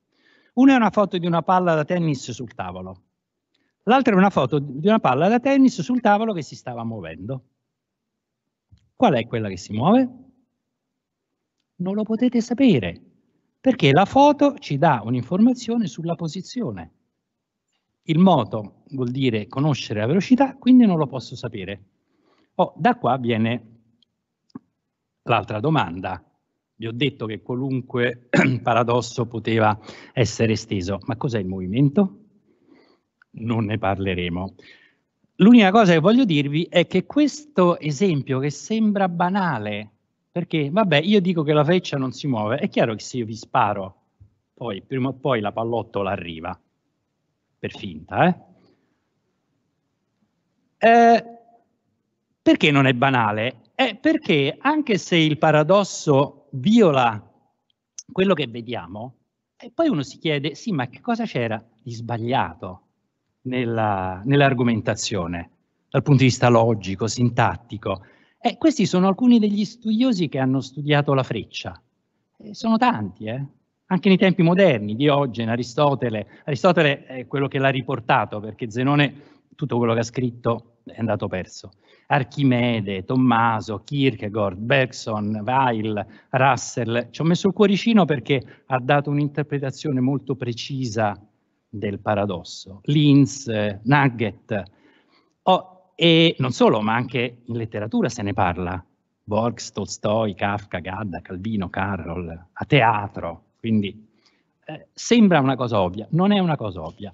Una è una foto di una palla da tennis sul tavolo, l'altra è una foto di una palla da tennis sul tavolo che si stava muovendo. Qual è quella che si muove? Non lo potete sapere, perché la foto ci dà un'informazione sulla posizione. Il moto vuol dire conoscere la velocità, quindi non lo posso sapere. Oh, da qua viene l'altra domanda. Vi ho detto che qualunque [clears throat] paradosso poteva essere esteso, ma cos'è il movimento? Non ne parleremo. L'unica cosa che voglio dirvi è che questo esempio che sembra banale, perché vabbè io dico che la freccia non si muove, è chiaro che se io vi sparo, poi prima o poi la pallottola arriva, per finta, eh? eh perché non è banale? È perché anche se il paradosso viola quello che vediamo, e poi uno si chiede, sì, ma che cosa c'era di sbagliato nella, nell'argomentazione dal punto di vista logico, sintattico? Eh, questi sono alcuni degli studiosi che hanno studiato la freccia. Eh, sono tanti, eh? anche nei tempi moderni, Diogene, Aristotele. Aristotele è quello che l'ha riportato, perché Zenone tutto quello che ha scritto è andato perso. Archimede, Tommaso, Kierkegaard, Bergson, Weil, Russell. Ci ho messo il cuoricino perché ha dato un'interpretazione molto precisa del paradosso. Linz, Nugget. Oh, e non solo, ma anche in letteratura se ne parla. Borges, Tolstoi, Kafka, Gadda, Calvino, Carroll, a teatro. Quindi eh, sembra una cosa ovvia, non è una cosa ovvia.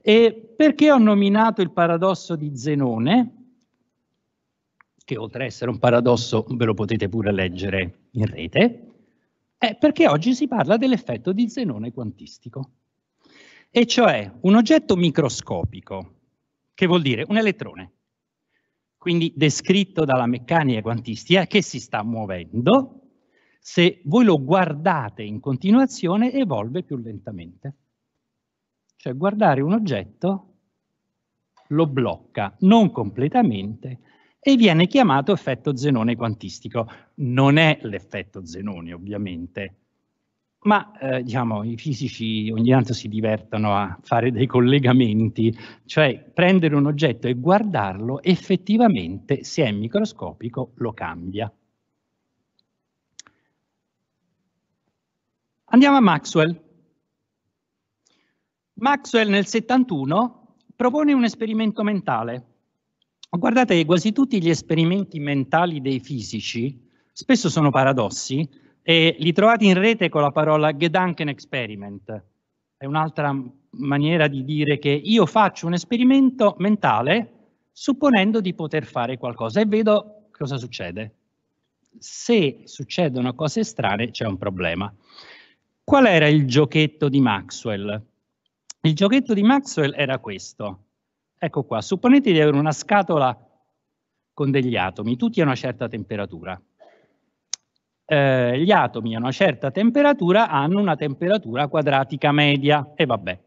E perché ho nominato il paradosso di Zenone? che oltre a essere un paradosso ve lo potete pure leggere in rete, è perché oggi si parla dell'effetto di Zenone quantistico. E cioè un oggetto microscopico, che vuol dire un elettrone, quindi descritto dalla meccanica quantistica che si sta muovendo, se voi lo guardate in continuazione evolve più lentamente. Cioè guardare un oggetto lo blocca, non completamente, e viene chiamato effetto zenone quantistico. Non è l'effetto zenone, ovviamente, ma eh, diciamo, i fisici ogni tanto si divertono a fare dei collegamenti, cioè prendere un oggetto e guardarlo effettivamente, se è microscopico, lo cambia. Andiamo a Maxwell. Maxwell nel 71 propone un esperimento mentale Guardate che quasi tutti gli esperimenti mentali dei fisici spesso sono paradossi e li trovate in rete con la parola Gedanken Experiment. È un'altra maniera di dire che io faccio un esperimento mentale supponendo di poter fare qualcosa e vedo cosa succede. Se succedono cose strane c'è un problema. Qual era il giochetto di Maxwell? Il giochetto di Maxwell era questo. Ecco qua, supponete di avere una scatola con degli atomi, tutti a una certa temperatura. Eh, gli atomi a una certa temperatura hanno una temperatura quadratica media, e vabbè,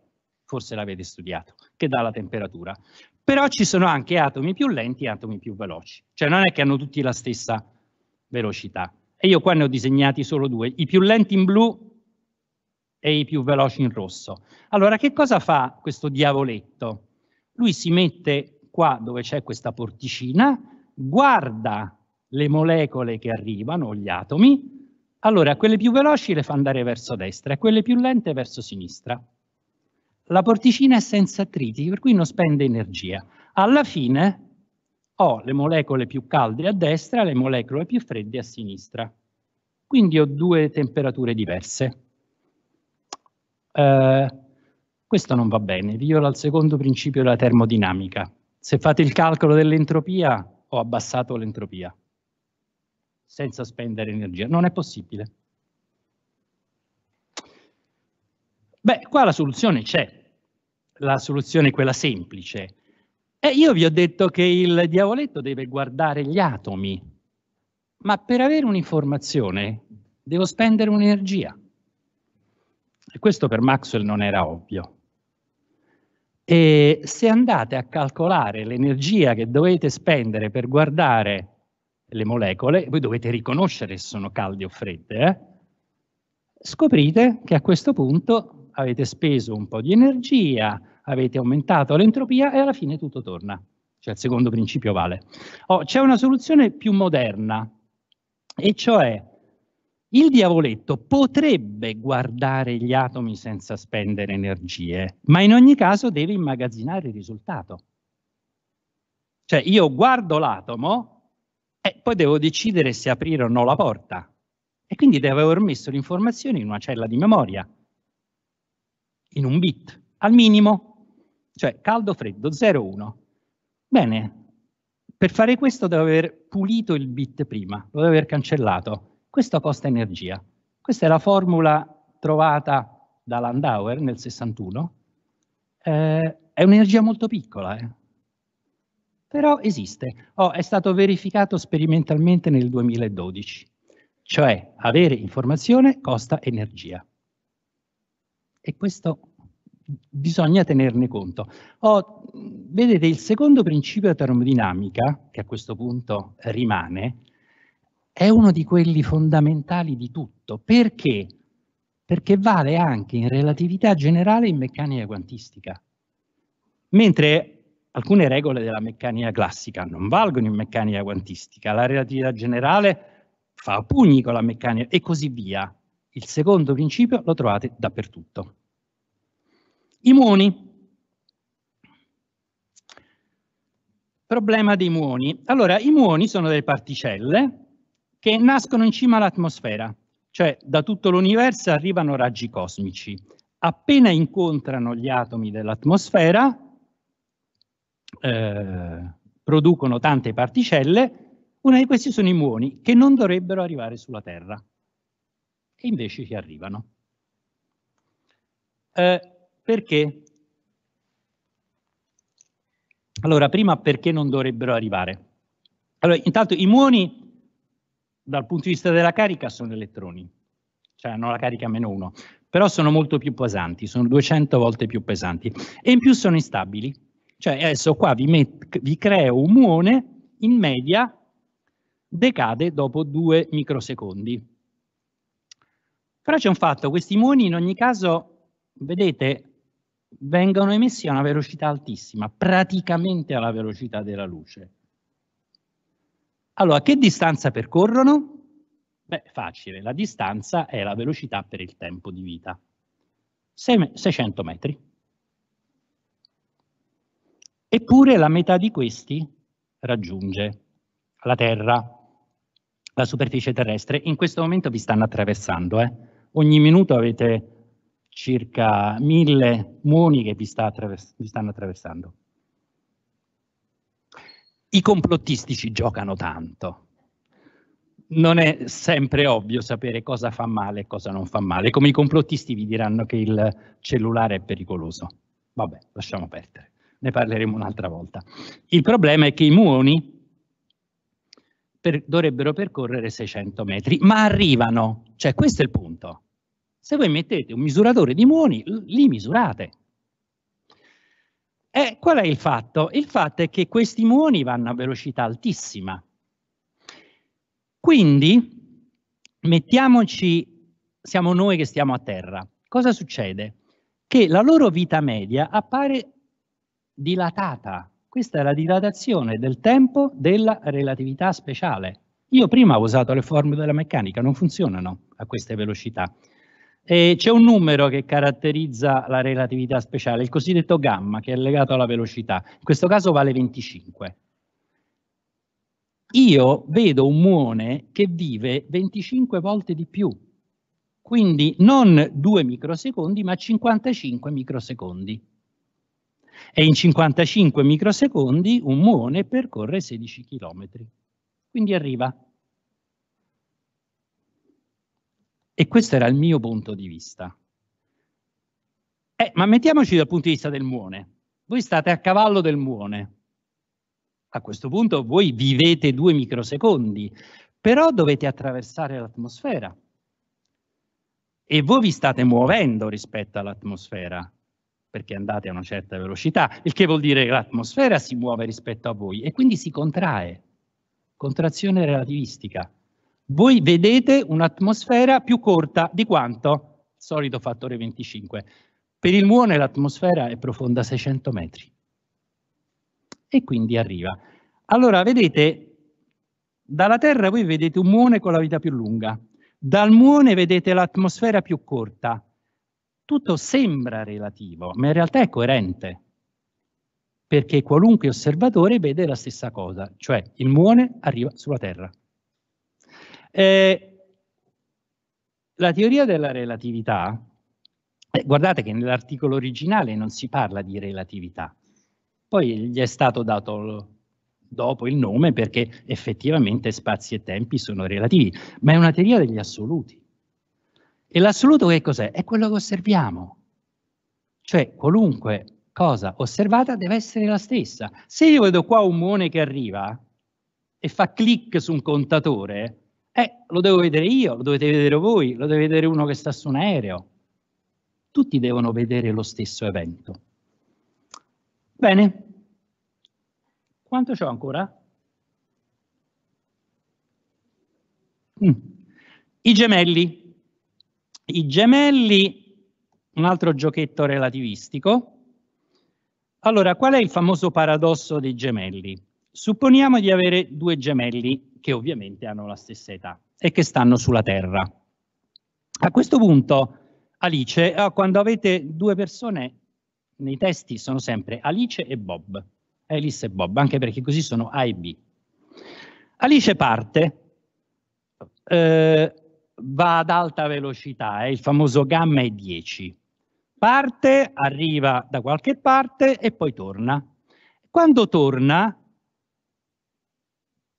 forse l'avete studiato, che dà la temperatura. Però ci sono anche atomi più lenti e atomi più veloci, cioè non è che hanno tutti la stessa velocità. E io qua ne ho disegnati solo due, i più lenti in blu e i più veloci in rosso. Allora, che cosa fa questo diavoletto? Lui si mette qua dove c'è questa porticina, guarda le molecole che arrivano, gli atomi, allora quelle più veloci le fa andare verso destra e quelle più lente verso sinistra. La porticina è senza attriti, per cui non spende energia. Alla fine ho le molecole più calde a destra e le molecole più fredde a sinistra. Quindi ho due temperature diverse. Uh, questo non va bene, viola il secondo principio della termodinamica. Se fate il calcolo dell'entropia, ho abbassato l'entropia senza spendere energia. Non è possibile. Beh, qua la soluzione c'è, la soluzione è quella semplice. E io vi ho detto che il diavoletto deve guardare gli atomi, ma per avere un'informazione devo spendere un'energia. E questo per Maxwell non era ovvio. E se andate a calcolare l'energia che dovete spendere per guardare le molecole, voi dovete riconoscere se sono calde o fredde, eh? scoprite che a questo punto avete speso un po' di energia, avete aumentato l'entropia e alla fine tutto torna. Cioè il secondo principio vale. Oh, C'è una soluzione più moderna, e cioè il diavoletto potrebbe guardare gli atomi senza spendere energie, ma in ogni caso deve immagazzinare il risultato. Cioè io guardo l'atomo e poi devo decidere se aprire o no la porta. E quindi devo aver messo l'informazione in una cella di memoria, in un bit, al minimo, cioè caldo, freddo, 0, 1. Bene, per fare questo devo aver pulito il bit prima, lo devo aver cancellato questo costa energia. Questa è la formula trovata da Landauer nel 61. Eh, è un'energia molto piccola, eh. però esiste. Oh, è stato verificato sperimentalmente nel 2012. Cioè, avere informazione costa energia. E questo bisogna tenerne conto. Oh, vedete, il secondo principio della termodinamica, che a questo punto rimane, è uno di quelli fondamentali di tutto. Perché? Perché vale anche in relatività generale e in meccanica quantistica. Mentre alcune regole della meccanica classica non valgono in meccanica quantistica, la relatività generale fa pugni con la meccanica e così via. Il secondo principio lo trovate dappertutto. I muoni. Problema dei muoni. Allora, i muoni sono delle particelle che nascono in cima all'atmosfera, cioè da tutto l'universo arrivano raggi cosmici. Appena incontrano gli atomi dell'atmosfera, eh, producono tante particelle, una di queste sono i muoni, che non dovrebbero arrivare sulla Terra, e invece ci arrivano. Eh, perché? Allora, prima perché non dovrebbero arrivare? Allora, intanto i muoni dal punto di vista della carica sono elettroni, cioè hanno la carica meno 1, però sono molto più pesanti, sono 200 volte più pesanti e in più sono instabili. Cioè adesso qua vi, met, vi creo un muone, in media decade dopo 2 microsecondi. Però c'è un fatto, questi muoni in ogni caso, vedete, vengono emessi a una velocità altissima, praticamente alla velocità della luce. Allora, che distanza percorrono? Beh, facile, la distanza è la velocità per il tempo di vita. 600 metri. Eppure la metà di questi raggiunge la Terra, la superficie terrestre. In questo momento vi stanno attraversando. Eh? Ogni minuto avete circa mille muoni che vi, sta vi stanno attraversando i complottistici giocano tanto. Non è sempre ovvio sapere cosa fa male e cosa non fa male, come i complottisti vi diranno che il cellulare è pericoloso. Vabbè, lasciamo perdere, ne parleremo un'altra volta. Il problema è che i muoni per, dovrebbero percorrere 600 metri, ma arrivano, cioè questo è il punto. Se voi mettete un misuratore di muoni, li misurate, eh, qual è il fatto? Il fatto è che questi muoni vanno a velocità altissima. Quindi, mettiamoci, siamo noi che stiamo a terra. Cosa succede? Che la loro vita media appare dilatata. Questa è la dilatazione del tempo della relatività speciale. Io prima ho usato le formule della meccanica, non funzionano a queste velocità. E c'è un numero che caratterizza la relatività speciale, il cosiddetto gamma, che è legato alla velocità. In questo caso vale 25. Io vedo un muone che vive 25 volte di più, quindi non 2 microsecondi, ma 55 microsecondi. E in 55 microsecondi un muone percorre 16 km, quindi arriva E questo era il mio punto di vista. Eh, ma mettiamoci dal punto di vista del muone. Voi state a cavallo del muone. A questo punto voi vivete due microsecondi, però dovete attraversare l'atmosfera. E voi vi state muovendo rispetto all'atmosfera, perché andate a una certa velocità, il che vuol dire che l'atmosfera si muove rispetto a voi e quindi si contrae. Contrazione relativistica voi vedete un'atmosfera più corta di quanto? Solito fattore 25. Per il muone l'atmosfera è profonda 600 metri. E quindi arriva. Allora, vedete, dalla Terra voi vedete un muone con la vita più lunga. Dal muone vedete l'atmosfera più corta. Tutto sembra relativo, ma in realtà è coerente. Perché qualunque osservatore vede la stessa cosa, cioè il muone arriva sulla Terra. Eh, la teoria della relatività, eh, guardate che nell'articolo originale non si parla di relatività, poi gli è stato dato dopo il nome perché effettivamente spazi e tempi sono relativi, ma è una teoria degli assoluti. E l'assoluto che cos'è? È quello che osserviamo. Cioè qualunque cosa osservata deve essere la stessa. Se io vedo qua un muone che arriva e fa clic su un contatore, eh, lo devo vedere io, lo dovete vedere voi, lo deve vedere uno che sta su un aereo. Tutti devono vedere lo stesso evento. Bene. Quanto c'ho ancora? Mm. I gemelli. I gemelli, un altro giochetto relativistico. Allora, qual è il famoso paradosso dei gemelli? Supponiamo di avere due gemelli che ovviamente hanno la stessa età e che stanno sulla Terra. A questo punto Alice, ah, quando avete due persone, nei testi sono sempre Alice e Bob, Alice e Bob, anche perché così sono A e B. Alice parte, eh, va ad alta velocità, eh, il famoso gamma è 10. Parte, arriva da qualche parte e poi torna. Quando torna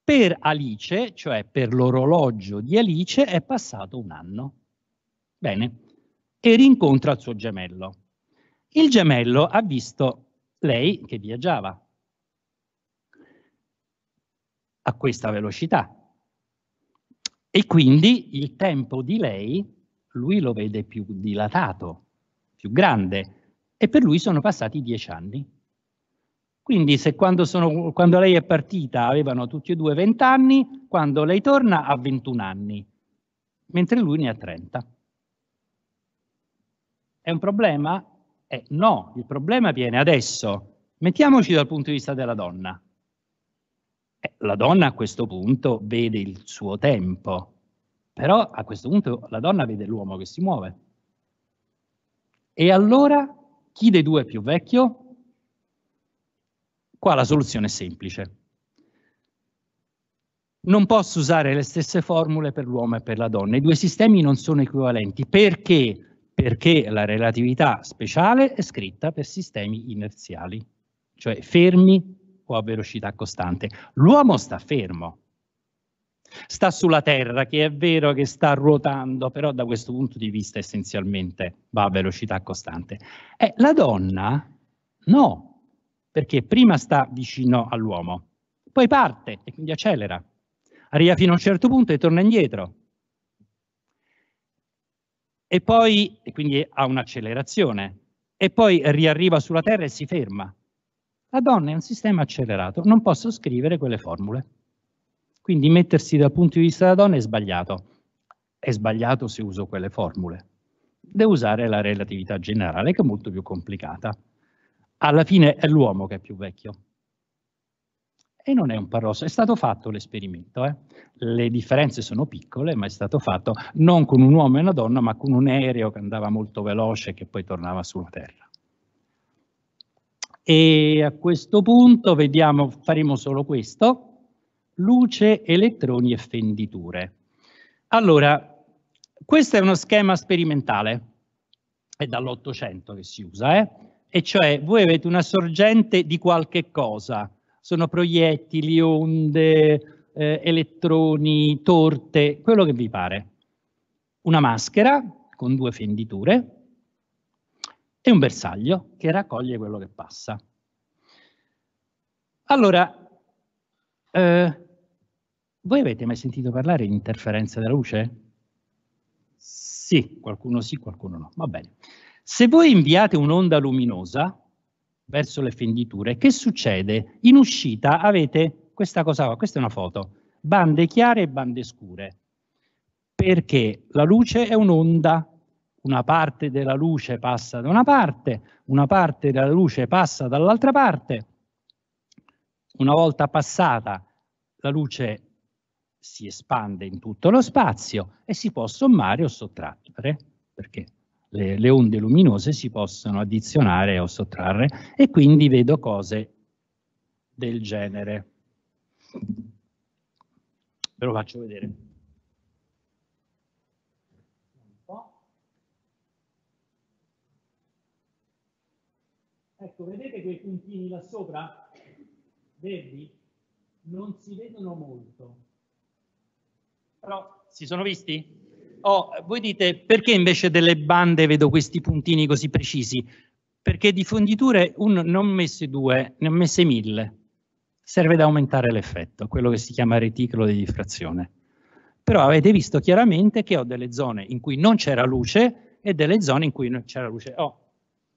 per Alice, cioè per l'orologio di Alice, è passato un anno. Bene, e rincontra il suo gemello. Il gemello ha visto lei che viaggiava a questa velocità e quindi il tempo di lei lui lo vede più dilatato, più grande e per lui sono passati dieci anni. Quindi se quando, sono, quando lei è partita avevano tutti e due 20 anni, quando lei torna ha 21 anni, mentre lui ne ha 30. È un problema? Eh, no, il problema viene adesso. Mettiamoci dal punto di vista della donna. Eh, la donna a questo punto vede il suo tempo, però a questo punto la donna vede l'uomo che si muove. E allora chi dei due è più vecchio? Qua la soluzione è semplice. Non posso usare le stesse formule per l'uomo e per la donna. I due sistemi non sono equivalenti. Perché? Perché la relatività speciale è scritta per sistemi inerziali, cioè fermi o a velocità costante. L'uomo sta fermo, sta sulla Terra, che è vero che sta ruotando, però da questo punto di vista essenzialmente va a velocità costante. Eh, la donna no, perché prima sta vicino all'uomo, poi parte e quindi accelera, arriva fino a un certo punto e torna indietro. E poi, e quindi ha un'accelerazione, e poi riarriva sulla Terra e si ferma. La donna è un sistema accelerato, non posso scrivere quelle formule. Quindi mettersi dal punto di vista della donna è sbagliato. È sbagliato se uso quelle formule. Devo usare la relatività generale, che è molto più complicata alla fine è l'uomo che è più vecchio. E non è un paradosso, è stato fatto l'esperimento. Eh? Le differenze sono piccole, ma è stato fatto non con un uomo e una donna, ma con un aereo che andava molto veloce e che poi tornava sulla Terra. E a questo punto vediamo, faremo solo questo, luce, elettroni e fenditure. Allora, questo è uno schema sperimentale, è dall'Ottocento che si usa, eh? e cioè voi avete una sorgente di qualche cosa, sono proiettili, onde, eh, elettroni, torte, quello che vi pare. Una maschera con due fenditure e un bersaglio che raccoglie quello che passa. Allora, eh, voi avete mai sentito parlare di interferenza della luce? Sì, qualcuno sì, qualcuno no, va bene. Se voi inviate un'onda luminosa verso le fenditure, che succede? In uscita avete questa cosa qua, questa è una foto, bande chiare e bande scure, perché la luce è un'onda, una parte della luce passa da una parte, una parte della luce passa dall'altra parte, una volta passata la luce si espande in tutto lo spazio e si può sommare o sottrarre, perché le, le onde luminose si possono addizionare o sottrarre e quindi vedo cose del genere. Ve lo faccio vedere. Ecco, vedete quei puntini là sopra? Verdi? Non si vedono molto. Però si sono visti? Oh, voi dite perché invece delle bande vedo questi puntini così precisi? Perché di fonditure un, ne ho messe due, ne ho messe mille. Serve ad aumentare l'effetto, quello che si chiama reticolo di diffrazione. Però avete visto chiaramente che ho delle zone in cui non c'era luce e delle zone in cui non c'era luce. Oh,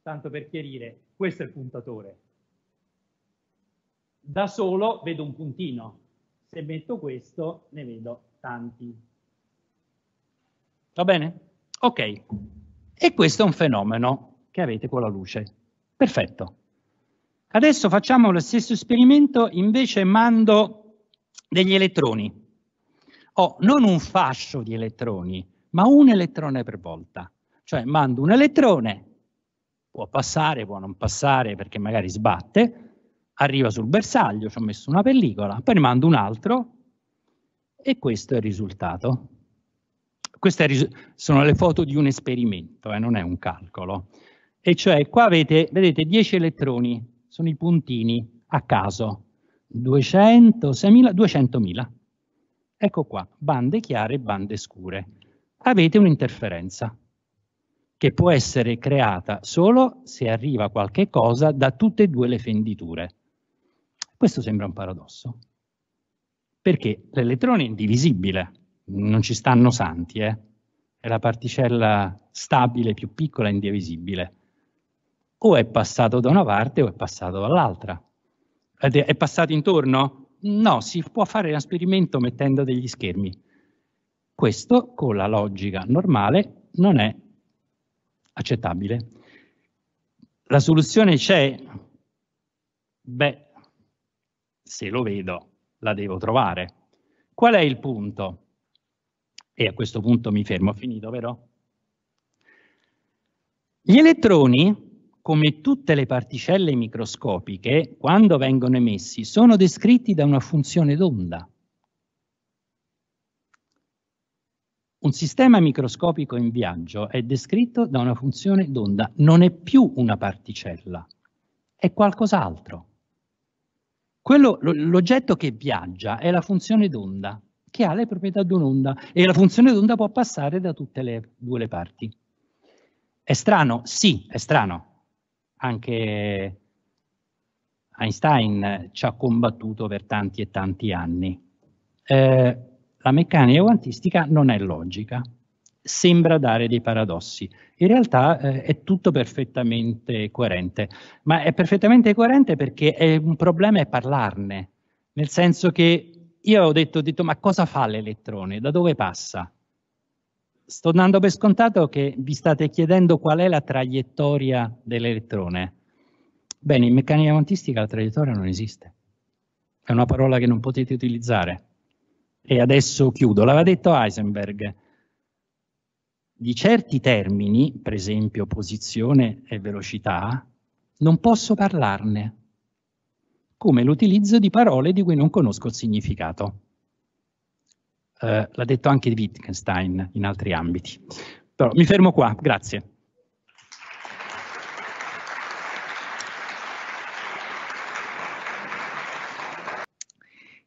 tanto per chiarire, questo è il puntatore. Da solo vedo un puntino. Se metto questo ne vedo tanti. Va bene? Ok. E questo è un fenomeno che avete con la luce. Perfetto. Adesso facciamo lo stesso esperimento, invece mando degli elettroni. Ho non un fascio di elettroni, ma un elettrone per volta. Cioè mando un elettrone, può passare, può non passare perché magari sbatte, arriva sul bersaglio, ci ho messo una pellicola, poi ne mando un altro e questo è il risultato queste sono le foto di un esperimento, eh, non è un calcolo. E cioè qua avete, vedete 10 elettroni, sono i puntini a caso, 200, 6.000, 200.000. Ecco qua, bande chiare e bande scure. Avete un'interferenza che può essere creata solo se arriva qualche cosa da tutte e due le fenditure. Questo sembra un paradosso, perché l'elettrone è indivisibile, non ci stanno santi, eh? è la particella stabile più piccola e indivisibile. O è passato da una parte o è passato dall'altra. Ed è passato intorno? No, si può fare un esperimento mettendo degli schermi. Questo, con la logica normale, non è accettabile. La soluzione c'è? Beh, se lo vedo, la devo trovare. Qual è il punto? e a questo punto mi fermo, ho finito vero? Gli elettroni, come tutte le particelle microscopiche, quando vengono emessi, sono descritti da una funzione d'onda. Un sistema microscopico in viaggio è descritto da una funzione d'onda, non è più una particella, è qualcos'altro. L'oggetto che viaggia è la funzione d'onda, che ha le proprietà di un'onda e la funzione d'onda può passare da tutte le due le parti. È strano? Sì, è strano. Anche Einstein ci ha combattuto per tanti e tanti anni. Eh, la meccanica quantistica non è logica, sembra dare dei paradossi. In realtà eh, è tutto perfettamente coerente, ma è perfettamente coerente perché è un problema è parlarne, nel senso che io ho detto, ho detto ma cosa fa l'elettrone? Da dove passa? Sto dando per scontato che vi state chiedendo qual è la traiettoria dell'elettrone. Bene, in meccanica quantistica la traiettoria non esiste. È una parola che non potete utilizzare. E adesso chiudo. L'aveva detto Heisenberg. Di certi termini, per esempio posizione e velocità, non posso parlarne come l'utilizzo di parole di cui non conosco il significato. Eh, l'ha detto anche Wittgenstein in altri ambiti. Però mi fermo qua, grazie.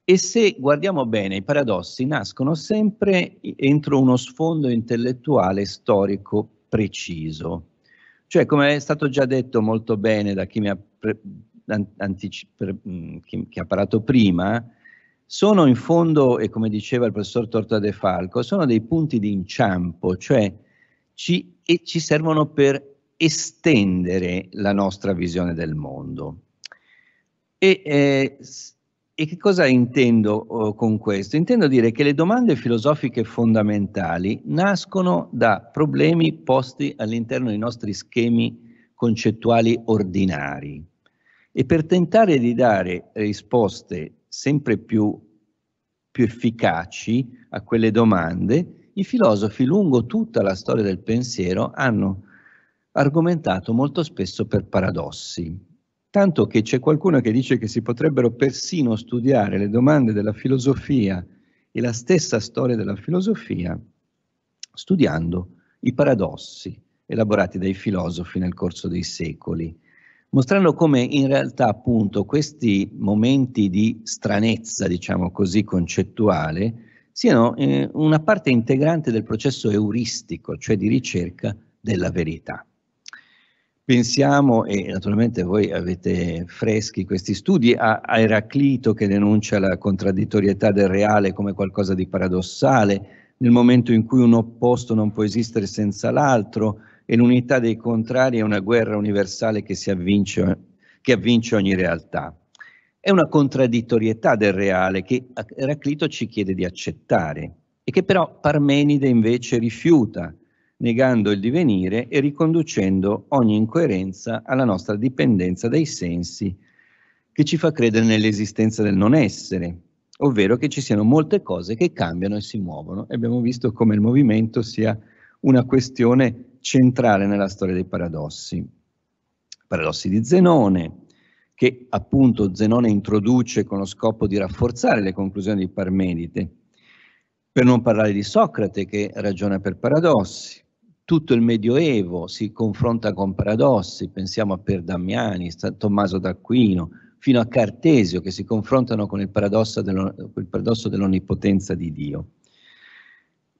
E se guardiamo bene, i paradossi nascono sempre entro uno sfondo intellettuale storico preciso. Cioè, come è stato già detto molto bene da chi mi ha pre che, mm, che ha parlato prima, sono in fondo, e come diceva il professor Torta De Falco, sono dei punti di inciampo, cioè ci, ci servono per estendere la nostra visione del mondo. E, eh, e che cosa intendo oh, con questo? Intendo dire che le domande filosofiche fondamentali nascono da problemi posti all'interno dei nostri schemi concettuali ordinari e per tentare di dare risposte sempre più, più efficaci a quelle domande, i filosofi lungo tutta la storia del pensiero hanno argomentato molto spesso per paradossi. Tanto che c'è qualcuno che dice che si potrebbero persino studiare le domande della filosofia e la stessa storia della filosofia studiando i paradossi elaborati dai filosofi nel corso dei secoli mostrando come in realtà appunto questi momenti di stranezza, diciamo così, concettuale, siano eh, una parte integrante del processo euristico, cioè di ricerca della verità. Pensiamo, e naturalmente voi avete freschi questi studi, a, a Eraclito che denuncia la contraddittorietà del reale come qualcosa di paradossale, nel momento in cui un opposto non può esistere senza l'altro, e l'unità dei contrari è una guerra universale che, avvince, che avvince ogni realtà. È una contraddittorietà del reale che Eraclito ci chiede di accettare e che però Parmenide invece rifiuta, negando il divenire e riconducendo ogni incoerenza alla nostra dipendenza dai sensi che ci fa credere nell'esistenza del non essere, ovvero che ci siano molte cose che cambiano e si muovono. E abbiamo visto come il movimento sia una questione centrale nella storia dei paradossi. Paradossi di Zenone, che appunto Zenone introduce con lo scopo di rafforzare le conclusioni di Parmenide, per non parlare di Socrate che ragiona per paradossi. Tutto il Medioevo si confronta con paradossi, pensiamo a Perdamiani, Tommaso d'Aquino, fino a Cartesio che si confrontano con il paradosso dell'onnipotenza di Dio.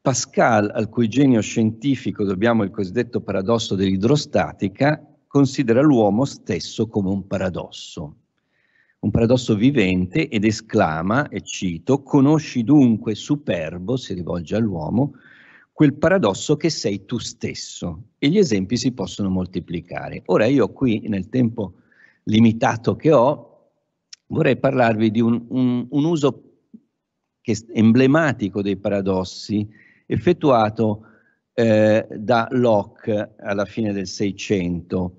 Pascal, al cui genio scientifico dobbiamo il cosiddetto paradosso dell'idrostatica, considera l'uomo stesso come un paradosso, un paradosso vivente ed esclama, e cito, conosci dunque, superbo, si rivolge all'uomo, quel paradosso che sei tu stesso. E gli esempi si possono moltiplicare. Ora io qui, nel tempo limitato che ho, vorrei parlarvi di un, un, un uso emblematico dei paradossi, effettuato eh, da Locke alla fine del Seicento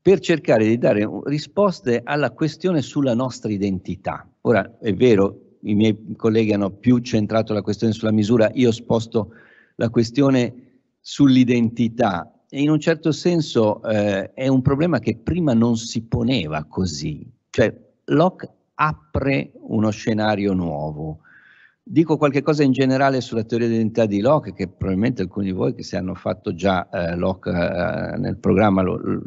per cercare di dare risposte alla questione sulla nostra identità. Ora è vero, i miei colleghi hanno più centrato la questione sulla misura, io sposto la questione sull'identità e in un certo senso eh, è un problema che prima non si poneva così, cioè Locke apre uno scenario nuovo, Dico qualche cosa in generale sulla teoria dell'identità di Locke, che probabilmente alcuni di voi che si hanno fatto già eh, Locke eh, nel programma lo, lo,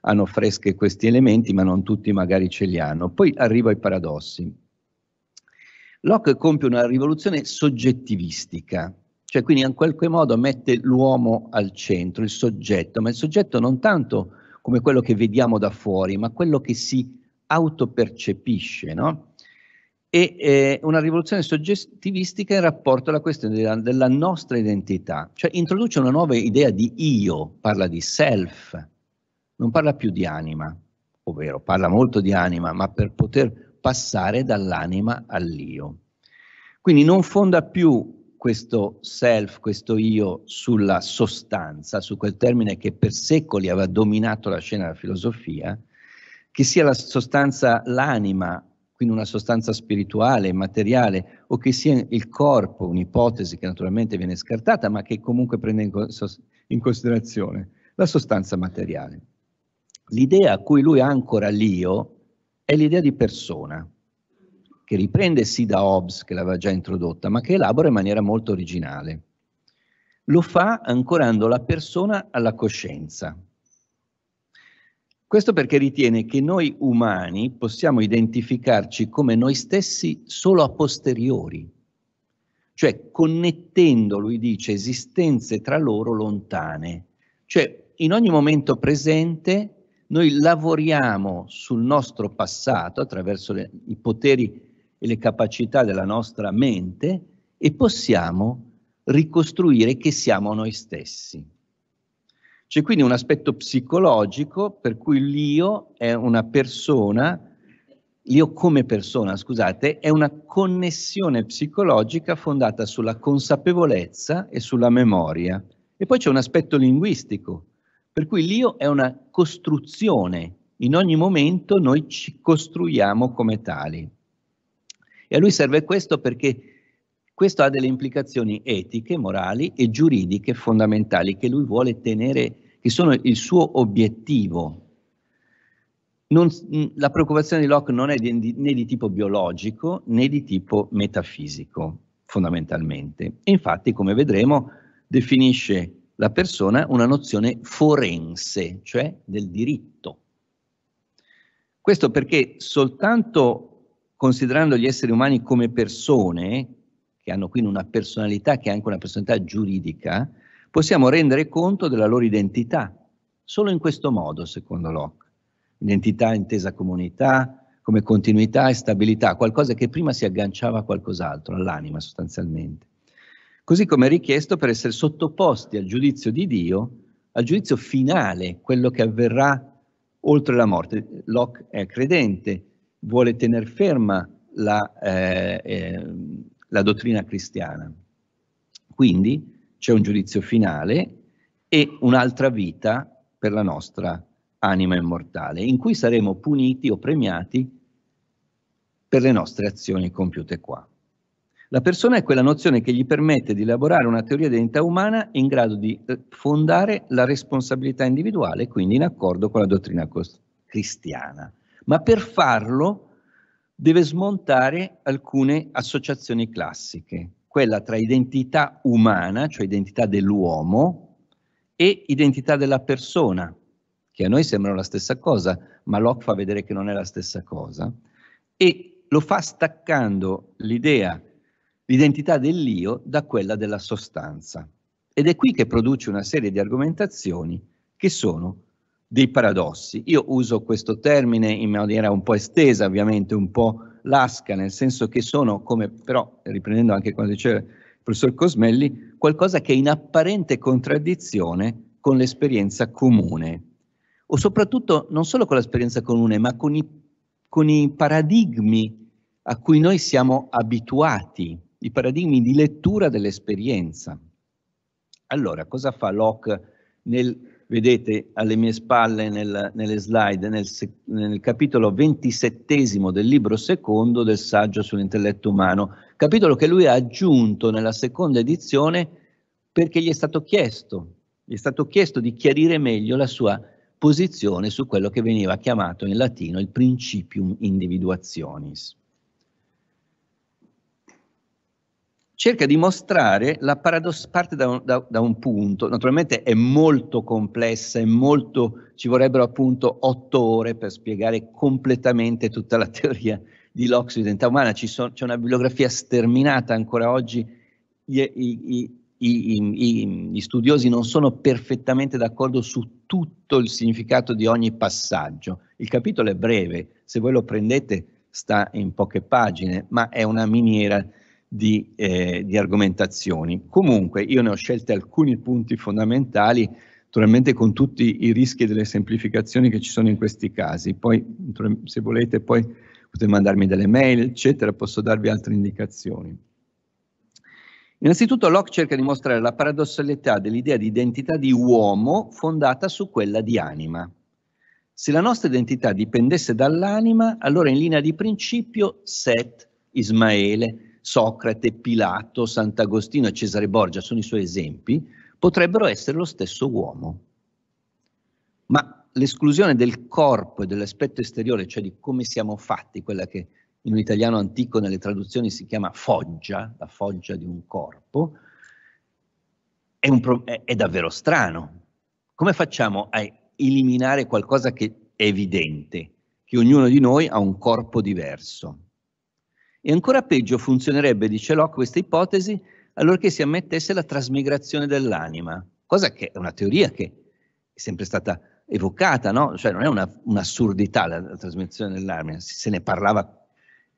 hanno fresche questi elementi, ma non tutti magari ce li hanno. Poi arrivo ai paradossi. Locke compie una rivoluzione soggettivistica, cioè quindi in qualche modo mette l'uomo al centro, il soggetto, ma il soggetto non tanto come quello che vediamo da fuori, ma quello che si autopercepisce, no? e eh, una rivoluzione soggettivistica in rapporto alla questione della, della, nostra identità, cioè introduce una nuova idea di io, parla di self, non parla più di anima, ovvero parla molto di anima, ma per poter passare dall'anima all'io. Quindi non fonda più questo self, questo io sulla sostanza, su quel termine che per secoli aveva dominato la scena della filosofia, che sia la sostanza, l'anima quindi una sostanza spirituale, materiale, o che sia il corpo, un'ipotesi che naturalmente viene scartata, ma che comunque prende in, cons- in considerazione la sostanza materiale. L'idea a cui lui ancora l'io è l'idea di persona, che riprende sì da Hobbes, che l'aveva già introdotta, ma che elabora in maniera molto originale. Lo fa ancorando la persona alla coscienza, questo perché ritiene che noi umani possiamo identificarci come noi stessi solo a posteriori, cioè connettendo, lui dice, esistenze tra loro lontane. Cioè in ogni momento presente noi lavoriamo sul nostro passato attraverso le, i poteri e le capacità della nostra mente e possiamo ricostruire che siamo noi stessi. C'è quindi un aspetto psicologico per cui l'io è una persona, l'io come persona, scusate, è una connessione psicologica fondata sulla consapevolezza e sulla memoria. E poi c'è un aspetto linguistico, per cui l'io è una costruzione, in ogni momento noi ci costruiamo come tali. E a lui serve questo perché questo ha delle implicazioni etiche, morali e giuridiche fondamentali che lui vuole tenere, che sono il suo obiettivo. Non, la preoccupazione di Locke non è di, né di tipo biologico né di tipo metafisico, fondamentalmente. infatti, come vedremo, definisce la persona una nozione forense, cioè del diritto. Questo perché soltanto considerando gli esseri umani come persone, che hanno quindi una personalità che è anche una personalità giuridica, possiamo rendere conto della loro identità, solo in questo modo, secondo Locke. Identità intesa comunità, come continuità e stabilità, qualcosa che prima si agganciava a qualcos'altro, all'anima sostanzialmente. Così come è richiesto per essere sottoposti al giudizio di Dio, al giudizio finale, quello che avverrà oltre la morte. Locke è credente, vuole tenere ferma la, eh, eh, la dottrina cristiana. Quindi c'è un giudizio finale e un'altra vita per la nostra anima immortale, in cui saremo puniti o premiati per le nostre azioni compiute qua. La persona è quella nozione che gli permette di elaborare una teoria dell'identità umana in grado di eh, fondare la responsabilità individuale, quindi in accordo con la dottrina cristiana. Ma per farlo deve smontare alcune associazioni classiche, quella tra identità umana, cioè identità dell'uomo, e identità della persona, che a noi sembrano la stessa cosa, ma Locke fa vedere che non è la stessa cosa, e lo fa staccando l'idea, l'identità dell'io da quella della sostanza. Ed è qui che produce una serie di argomentazioni che sono dei paradossi. Io uso questo termine in maniera un po' estesa, ovviamente, un po' lasca, nel senso che sono, come però riprendendo anche quando diceva il professor Cosmelli, qualcosa che è in apparente contraddizione con l'esperienza comune, o soprattutto non solo con l'esperienza comune, ma con i, con i paradigmi a cui noi siamo abituati, i paradigmi di lettura dell'esperienza. Allora, cosa fa Locke nel vedete alle mie spalle nel, nelle slide, nel, nel capitolo ventisettesimo del libro secondo del saggio sull'intelletto umano, capitolo che lui ha aggiunto nella seconda edizione perché gli è stato chiesto, gli è stato chiesto di chiarire meglio la sua posizione su quello che veniva chiamato in latino il principium individuationis. cerca di mostrare la paradoss- parte da un, da, da un, punto, naturalmente è molto complessa, è molto, ci vorrebbero appunto otto ore per spiegare completamente tutta la [laughs] teoria di Locke sull'identità identità umana, so, c'è una bibliografia sterminata ancora oggi, i, i, i, gli studiosi non sono perfettamente d'accordo su tutto il significato di ogni passaggio, il capitolo è breve, se voi lo prendete sta in poche pagine, ma è una miniera di, eh, di argomentazioni. Comunque io ne ho scelte alcuni punti fondamentali, naturalmente con tutti i rischi delle semplificazioni che ci sono in questi casi. Poi se volete poi potete mandarmi delle mail, eccetera, posso darvi altre indicazioni. Innanzitutto Locke cerca di mostrare la paradossalità dell'idea di identità di uomo fondata su quella di anima. Se la nostra identità dipendesse dall'anima, allora in linea di principio Seth, Ismaele, Socrate, Pilato, Sant'Agostino e Cesare Borgia sono i suoi esempi, potrebbero essere lo stesso uomo. Ma l'esclusione del corpo e dell'aspetto esteriore, cioè di come siamo fatti, quella che in un italiano antico nelle traduzioni si chiama foggia, la foggia di un corpo, è, un pro- è, è davvero strano. Come facciamo a eliminare qualcosa che è evidente, che ognuno di noi ha un corpo diverso? E ancora peggio funzionerebbe, dice Locke, questa ipotesi allorché si ammettesse la trasmigrazione dell'anima, cosa che è una teoria che è sempre stata evocata, no? cioè non è una, un'assurdità la, la trasmigrazione dell'anima, se ne parlava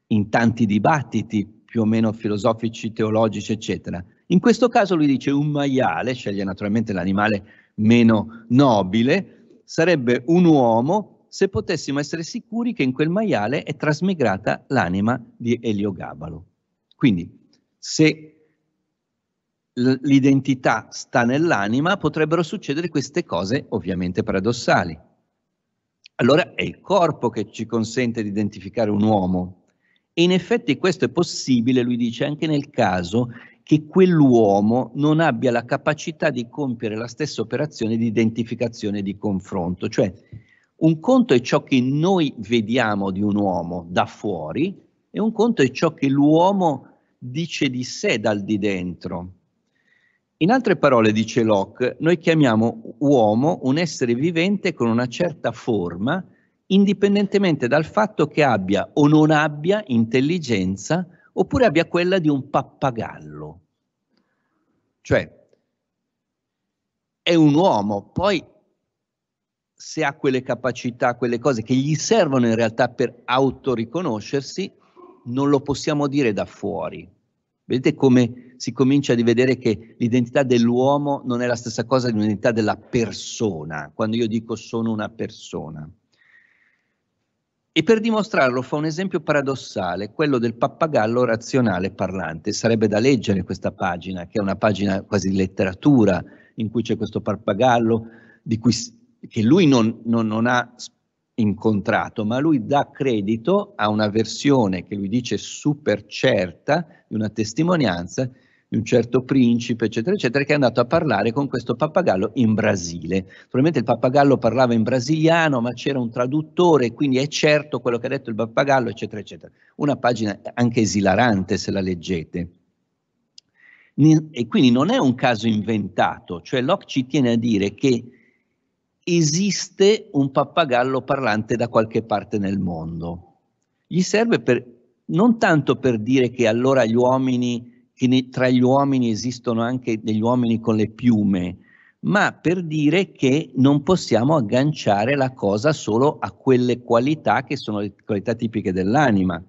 in tanti dibattiti più o meno filosofici, teologici, eccetera. In questo caso lui dice un maiale, sceglie naturalmente l'animale meno nobile, sarebbe un uomo se potessimo essere sicuri che in quel maiale è trasmigrata l'anima di Eliogabalo. Quindi, se l'identità sta nell'anima, potrebbero succedere queste cose ovviamente paradossali. Allora è il corpo che ci consente di identificare un uomo. E in effetti questo è possibile, lui dice, anche nel caso che quell'uomo non abbia la capacità di compiere la stessa operazione di identificazione e di confronto. Cioè un conto è ciò che noi vediamo di un uomo da fuori e un conto è ciò che l'uomo dice di sé dal di dentro. In altre parole, dice Locke, noi chiamiamo uomo un essere vivente con una certa forma, indipendentemente dal fatto che abbia o non abbia intelligenza oppure abbia quella di un pappagallo. Cioè, è un uomo, poi se ha quelle capacità, quelle cose che gli servono in realtà per autoriconoscersi, non lo possiamo dire da fuori. Vedete come si comincia a vedere che l'identità dell'uomo non è la stessa cosa dell'identità della persona, quando io dico sono una persona. E per dimostrarlo fa un esempio paradossale, quello del pappagallo razionale parlante. Sarebbe da leggere questa pagina, che è una pagina quasi di letteratura, in cui c'è questo pappagallo di cui che lui non, non, non ha incontrato, ma lui dà credito a una versione che lui dice super certa di una testimonianza di un certo principe, eccetera, eccetera, che è andato a parlare con questo pappagallo in Brasile. Probabilmente il pappagallo parlava in brasiliano, ma c'era un traduttore, quindi è certo quello che ha detto il pappagallo, eccetera, eccetera. Una pagina anche esilarante se la leggete. E quindi non è un caso inventato, cioè Locke ci tiene a dire che esiste un pappagallo parlante da qualche parte nel mondo. Gli serve per, non tanto per dire che allora gli uomini, che ne, tra gli uomini esistono anche degli uomini con le piume, ma per dire che non possiamo agganciare la cosa solo a quelle qualità che sono le qualità tipiche dell'anima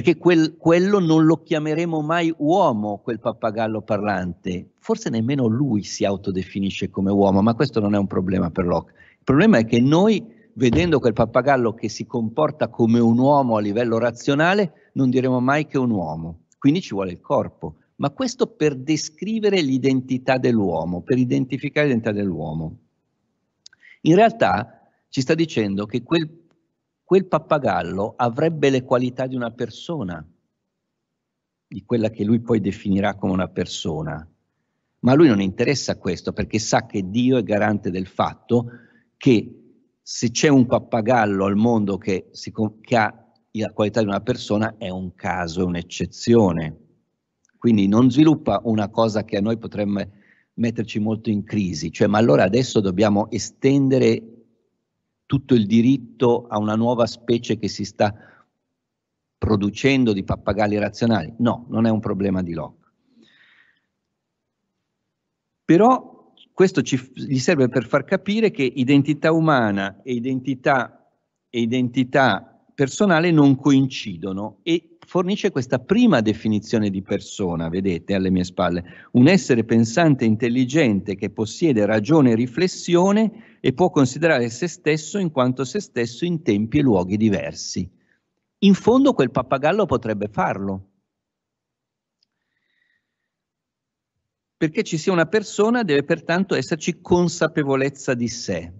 perché quel, quello non lo chiameremo mai uomo, quel pappagallo parlante. Forse nemmeno lui si autodefinisce come uomo, ma questo non è un problema per Locke. Il problema è che noi, vedendo quel pappagallo che si comporta come un uomo a livello razionale, non diremo mai che è un uomo. Quindi ci vuole il corpo. Ma questo per descrivere l'identità dell'uomo, per identificare l'identità dell'uomo. In realtà ci sta dicendo che quel quel pappagallo avrebbe le qualità di una persona, di quella che lui poi definirà come una persona. Ma a lui non interessa questo perché sa che Dio è garante del fatto che se c'è un pappagallo al mondo che, si, che ha la qualità di una persona è un caso, è un'eccezione. Quindi non sviluppa una cosa che a noi potremmo metterci molto in crisi, cioè ma allora adesso dobbiamo estendere tutto il diritto a una nuova specie che si sta producendo di pappagalli razionali. No, non è un problema di Locke. Però questo ci, gli serve per far capire che identità umana e identità, e identità personale non coincidono e fornisce questa prima definizione di persona, vedete alle mie spalle, un essere pensante e intelligente che possiede ragione e riflessione e può considerare se stesso in quanto se stesso in tempi e luoghi diversi. In fondo quel pappagallo potrebbe farlo. Perché ci sia una persona deve pertanto esserci consapevolezza di sé,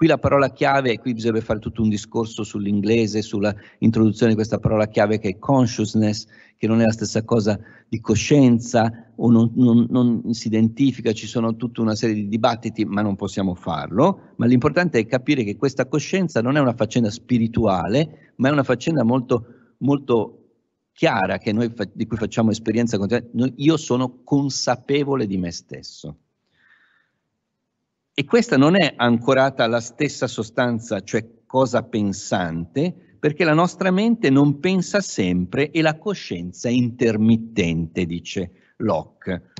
Qui la parola chiave, e qui bisogna fare tutto un discorso sull'inglese, sulla introduzione di questa parola chiave che è consciousness, che non è la stessa cosa di coscienza o non, non, non si identifica, ci sono tutta una serie di dibattiti, ma non possiamo farlo. Ma l'importante è capire che questa coscienza non è una faccenda spirituale, ma è una faccenda molto, molto chiara noi, di cui facciamo esperienza io sono consapevole di me stesso. E questa non è ancorata alla stessa sostanza, cioè cosa pensante, perché la nostra mente non pensa sempre e la coscienza è intermittente, dice Locke.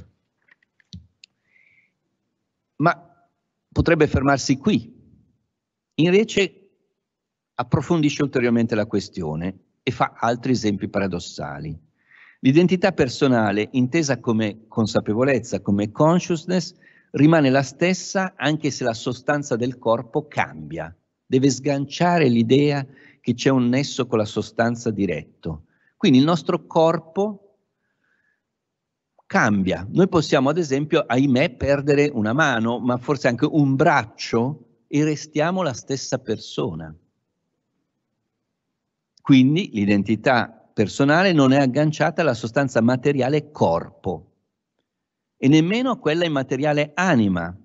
Ma potrebbe fermarsi qui. Invece approfondisce ulteriormente la questione e fa altri esempi paradossali. L'identità personale, intesa come consapevolezza, come consciousness, rimane la stessa anche se la sostanza del corpo cambia. Deve sganciare l'idea che c'è un nesso con la sostanza diretto. Quindi il nostro corpo cambia. Noi possiamo, ad esempio, ahimè, perdere una mano, ma forse anche un braccio e restiamo la stessa persona. Quindi l'identità personale non è agganciata alla sostanza materiale corpo e nemmeno quella immateriale anima.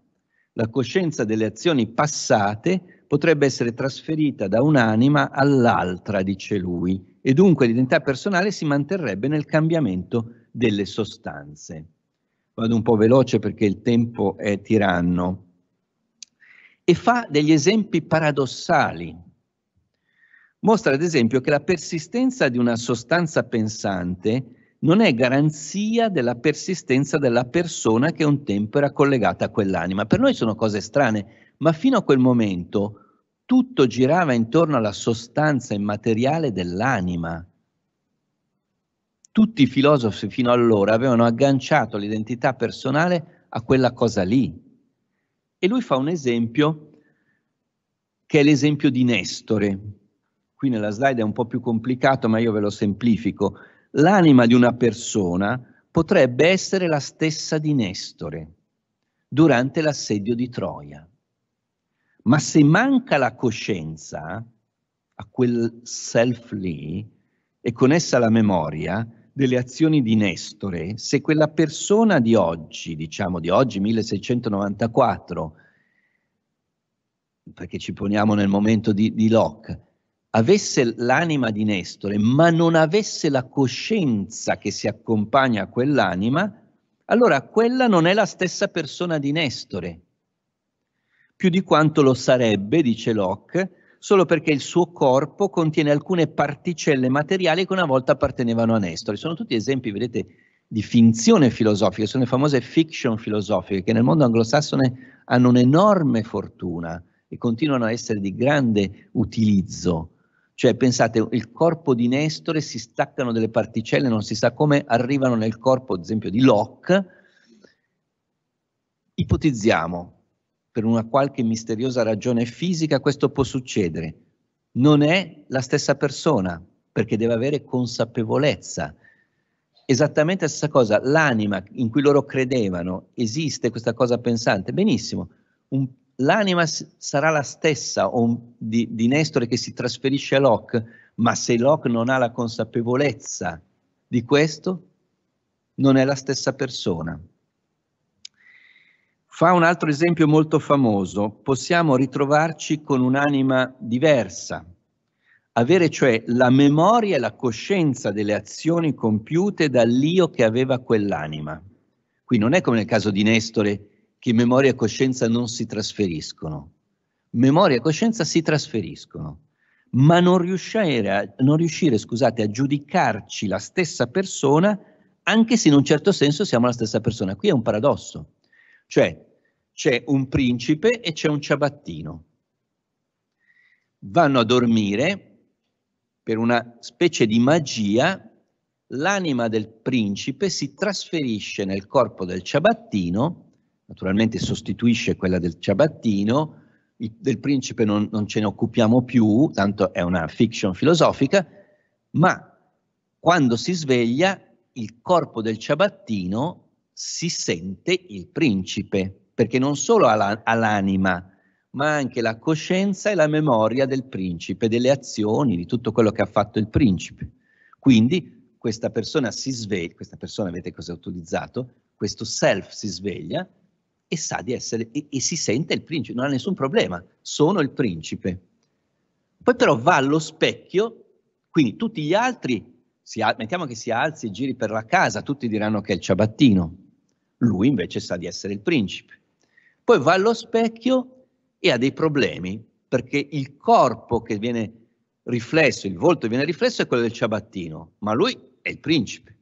La coscienza delle azioni passate potrebbe essere trasferita da un'anima all'altra, dice lui, e dunque l'identità personale si manterrebbe nel cambiamento delle sostanze. Vado un po' veloce perché il tempo è tiranno. E fa degli esempi paradossali. Mostra ad esempio che la persistenza di una sostanza pensante non è garanzia della persistenza della persona che un tempo era collegata a quell'anima. Per noi sono cose strane, ma fino a quel momento tutto girava intorno alla sostanza immateriale dell'anima. Tutti i filosofi fino allora avevano agganciato l'identità personale a quella cosa lì. E lui fa un esempio che è l'esempio di Nestore. Qui nella slide è un po' più complicato, ma io ve lo semplifico l'anima di una persona potrebbe essere la stessa di Nestore durante l'assedio di Troia. Ma se manca la coscienza a quel self lì e con essa la memoria delle azioni di Nestore, se quella persona di oggi, diciamo di oggi 1694, perché ci poniamo nel momento di, di Locke, avesse l'anima di Nestore, ma non avesse la coscienza che si accompagna a quell'anima, allora quella non è la stessa persona di Nestore, più di quanto lo sarebbe, dice Locke, solo perché il suo corpo contiene alcune particelle materiali che una volta appartenevano a Nestore. Sono tutti esempi, vedete, di finzione filosofica, sono le famose fiction filosofiche che nel mondo anglosassone hanno un'enorme fortuna e continuano a essere di grande utilizzo cioè, pensate, il corpo di Nestore si staccano delle particelle, non si sa come arrivano nel corpo, ad esempio, di Locke. Ipotizziamo, per una qualche misteriosa ragione fisica, questo può succedere. Non è la stessa persona, perché deve avere consapevolezza. Esattamente la stessa cosa, l'anima in cui loro credevano, esiste questa cosa pensante? Benissimo, un l'anima sarà la stessa di, di Nestore che si trasferisce a Locke, ma se Locke non ha la consapevolezza di questo, non è la stessa persona. Fa un altro esempio molto famoso, possiamo ritrovarci con un'anima diversa, avere cioè la memoria e la coscienza delle azioni compiute dall'io che aveva quell'anima. Qui non è come nel caso di Nestore che memoria e coscienza non si trasferiscono. Memoria e coscienza si trasferiscono, ma non riuscire, a, non riuscire scusate, a giudicarci la stessa persona anche se in un certo senso siamo la stessa persona. Qui è un paradosso. Cioè, c'è un principe e c'è un ciabattino. Vanno a dormire, per una specie di magia, l'anima del principe si trasferisce nel corpo del ciabattino naturalmente sostituisce quella del ciabattino, il, del principe non, non ce ne occupiamo più, tanto è una fiction filosofica, ma quando si sveglia il corpo del ciabattino si sente il principe, perché non solo ha, la, ha l'anima, ma anche la coscienza e la memoria del principe, delle azioni, di tutto quello che ha fatto il principe. Quindi questa persona si sveglia, questa persona, vedete cosa ha utilizzato, questo self si sveglia e sa di essere e, e si sente il principe, non ha nessun problema, sono il principe. Poi però va allo specchio, quindi tutti gli altri, si, mettiamo che si alzi e giri per la casa, tutti diranno che è il ciabattino, lui invece sa di essere il principe. Poi va allo specchio e ha dei problemi, perché il corpo che viene riflesso, il volto che viene riflesso è quello del ciabattino, ma lui è il principe.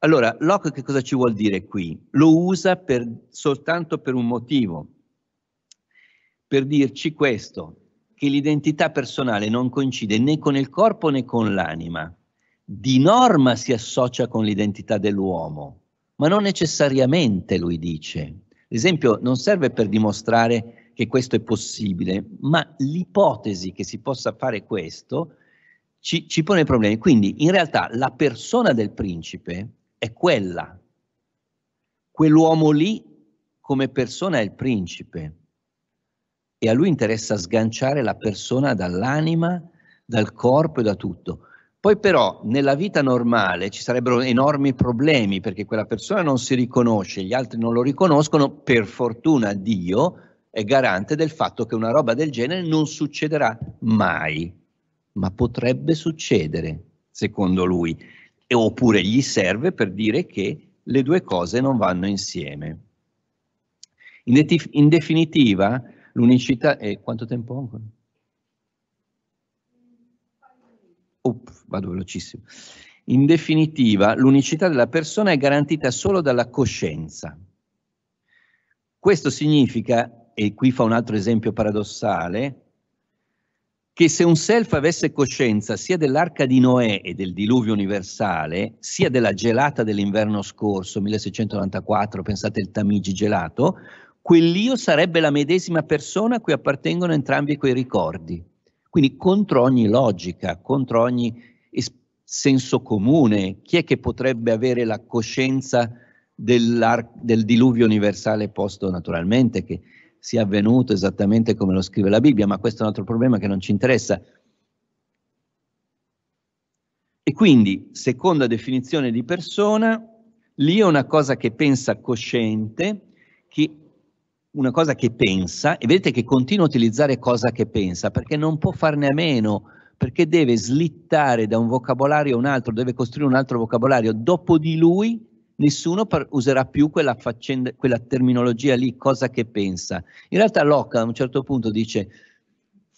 Allora, Locke che cosa ci vuol dire qui? Lo usa per, soltanto per un motivo, per dirci questo, che l'identità personale non coincide né con il corpo né con l'anima. Di norma si associa con l'identità dell'uomo, ma non necessariamente, lui dice. L'esempio non serve per dimostrare che questo è possibile, ma l'ipotesi che si possa fare questo ci, ci pone problemi. Quindi, in realtà, la persona del principe è quella. Quell'uomo lì come persona è il principe e a lui interessa sganciare la persona dall'anima, dal corpo e da tutto. Poi però nella vita normale ci sarebbero enormi problemi perché quella persona non si riconosce, gli altri non lo riconoscono, per fortuna Dio è garante del fatto che una roba del genere non succederà mai, ma potrebbe succedere, secondo lui e, oppure gli serve per dire che le due cose non vanno insieme. In, in definitiva, l'unicità... Eh, quanto tempo ho ancora? Up, vado velocissimo. In definitiva, l'unicità della persona è garantita solo dalla coscienza. Questo significa, e qui fa un altro esempio paradossale, che se un self avesse coscienza sia dell'arca di Noè e del diluvio universale, sia della gelata dell'inverno scorso, 1694, pensate il Tamigi gelato, quell'io sarebbe la medesima persona a cui appartengono entrambi quei ricordi. Quindi contro ogni logica, contro ogni es- senso comune, chi è che potrebbe avere la coscienza del diluvio universale posto naturalmente che sia avvenuto esattamente come lo scrive la Bibbia, ma questo è un altro problema che non ci interessa. E quindi, seconda definizione di persona, lì è una cosa che pensa cosciente, che, una cosa che pensa, e vedete che continua a utilizzare cosa che pensa, perché non può farne a meno, perché deve slittare da un vocabolario a un altro, deve costruire un altro vocabolario. Dopo di lui nessuno par- userà più quella, faccenda, quella terminologia lì, cosa che pensa. In realtà Locke a un certo punto dice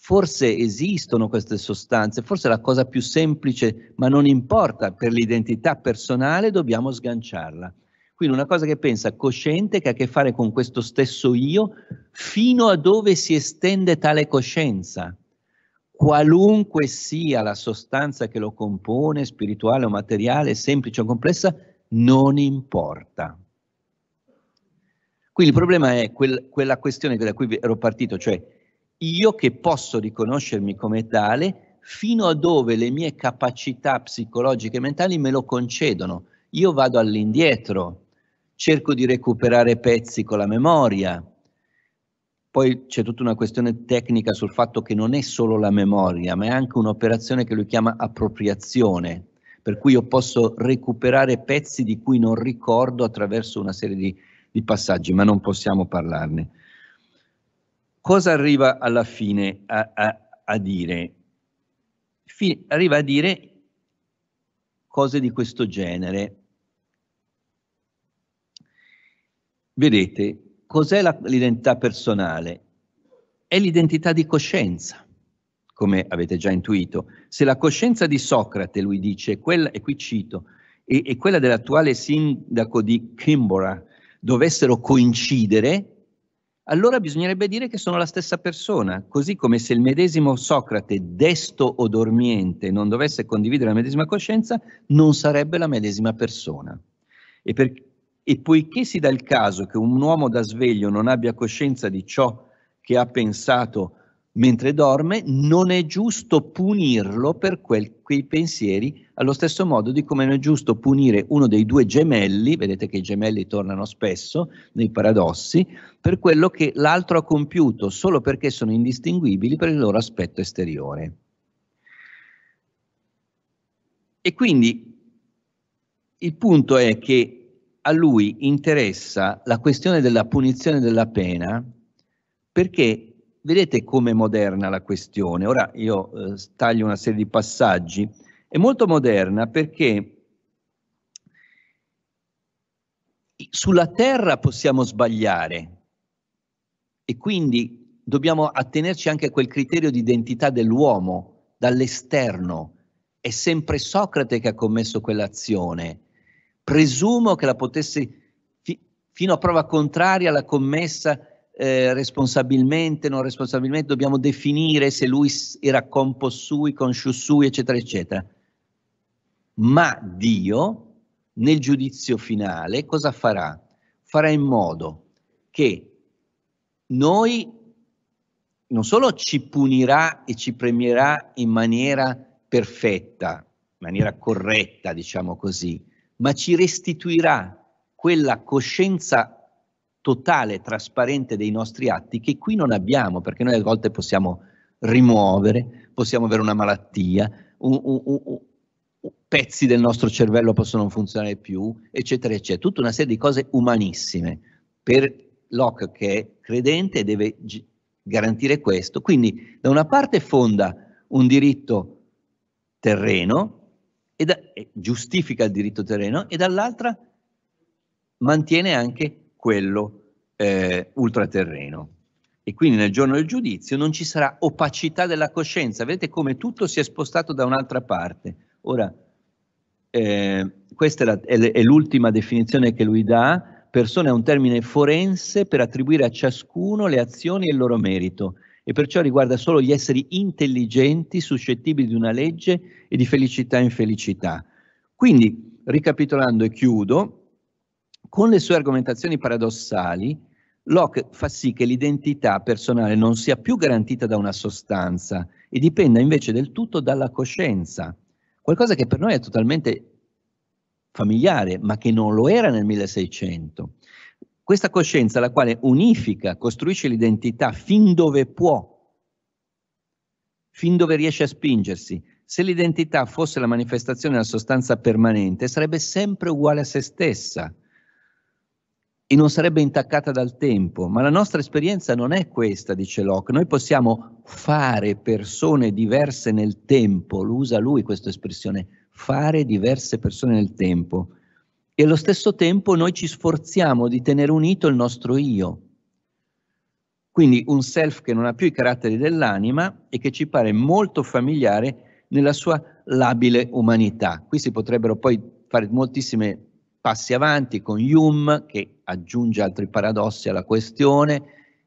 forse esistono queste sostanze, forse la cosa più semplice, ma non importa, per l'identità personale dobbiamo sganciarla. Quindi una cosa che pensa cosciente che ha a che fare con questo stesso io, fino a dove si estende tale coscienza. Qualunque sia la sostanza che lo compone, spirituale o materiale, semplice o complessa, non importa. Quindi il problema è quel, quella questione da cui ero partito, cioè io che posso riconoscermi come tale fino a dove le mie capacità psicologiche e mentali me lo concedono. Io vado all'indietro, cerco di recuperare pezzi con la memoria. Poi c'è tutta una questione tecnica sul fatto che non è solo la memoria, ma è anche un'operazione che lui chiama appropriazione, per cui io posso recuperare pezzi di cui non ricordo attraverso una serie di, di passaggi, ma non possiamo parlarne. Cosa arriva alla fine a, a, a dire? Fi arriva a dire cose di questo genere. Vedete, cos'è l'identità personale? È l'identità di coscienza come avete già intuito. Se la coscienza di Socrate, lui dice, quella, e qui cito, e, e quella dell'attuale sindaco di Kimbora dovessero coincidere, allora bisognerebbe dire che sono la stessa persona, così come se il medesimo Socrate, desto o dormiente, non dovesse condividere la medesima coscienza, non sarebbe la medesima persona. E, per, e poiché si dà il caso che un uomo da sveglio non abbia coscienza di ciò che ha pensato mentre dorme, non è giusto punirlo per quel, quei pensieri, allo stesso modo di come non è giusto punire uno dei due gemelli, vedete che i gemelli tornano spesso nei paradossi, per quello che l'altro ha compiuto, solo perché sono indistinguibili per il loro aspetto esteriore. E quindi il punto è che a lui interessa la questione della punizione della pena perché vedete come è moderna la questione. Ora io eh, taglio una serie di passaggi. È molto moderna perché sulla terra possiamo sbagliare e quindi dobbiamo attenerci anche a quel criterio di identità dell'uomo dall'esterno. È sempre Socrate che ha commesso quell'azione. Presumo che la potesse, fi, fino a prova contraria, la commessa eh, responsabilmente, non responsabilmente, dobbiamo definire se lui era con Possui, con Shussui, eccetera, eccetera. Ma Dio, nel giudizio finale, cosa farà? Farà in modo che noi non solo ci punirà e ci premierà in maniera perfetta, in maniera corretta, diciamo così, ma ci restituirà quella coscienza totale, trasparente dei nostri atti che qui non abbiamo, perché noi a volte possiamo rimuovere, possiamo avere una malattia, un, un, un, pezzi del nostro cervello possono non funzionare più, eccetera, eccetera. Tutta una serie di cose umanissime. Per Locke che è credente deve garantire questo. Quindi da una parte fonda un diritto terreno, e, da, e giustifica il diritto terreno, e dall'altra mantiene anche quello eh, ultraterreno. E quindi nel giorno del giudizio non ci sarà opacità della coscienza, vedete come tutto si è spostato da un'altra parte. Ora, eh, questa è, la, è l'ultima definizione che lui dà, persona è un termine forense per attribuire a ciascuno le azioni e il loro merito e perciò riguarda solo gli esseri intelligenti, suscettibili di una legge e di felicità in felicità. Quindi, ricapitolando e chiudo, con le sue argomentazioni paradossali, Locke fa sì che l'identità personale non sia più garantita da una sostanza e dipenda invece del tutto dalla coscienza, qualcosa che per noi è totalmente familiare, ma che non lo era nel 1600. Questa coscienza, la quale unifica, costruisce l'identità fin dove può, fin dove riesce a spingersi. Se l'identità fosse la manifestazione della sostanza permanente, sarebbe sempre uguale a se stessa, e non sarebbe intaccata dal tempo, ma la nostra esperienza non è questa, dice Locke, noi possiamo fare persone diverse nel tempo, lo usa lui questa espressione, fare diverse persone nel tempo, e allo stesso tempo noi ci sforziamo di tenere unito il nostro io, quindi un self che non ha più i caratteri dell'anima e che ci pare molto familiare nella sua labile umanità. Qui si potrebbero poi fare moltissime passi avanti con Hume che aggiunge altri paradossi alla questione,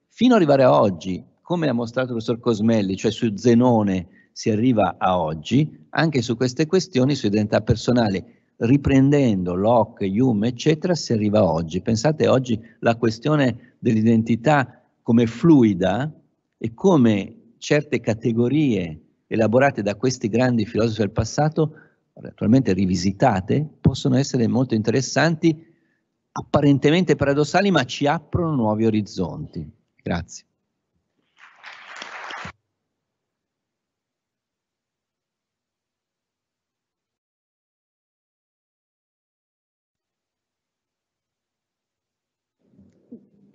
fino ad arrivare a oggi, come ha mostrato il professor Cosmelli, cioè su Zenone si arriva a oggi, anche su queste questioni, su identità personale, riprendendo Locke, Hume, eccetera, si arriva a oggi. Pensate oggi la questione dell'identità come fluida e come certe categorie elaborate da questi grandi filosofi del passato attualmente rivisitate, possono essere molto interessanti, apparentemente paradossali, ma ci aprono nuovi orizzonti. Grazie.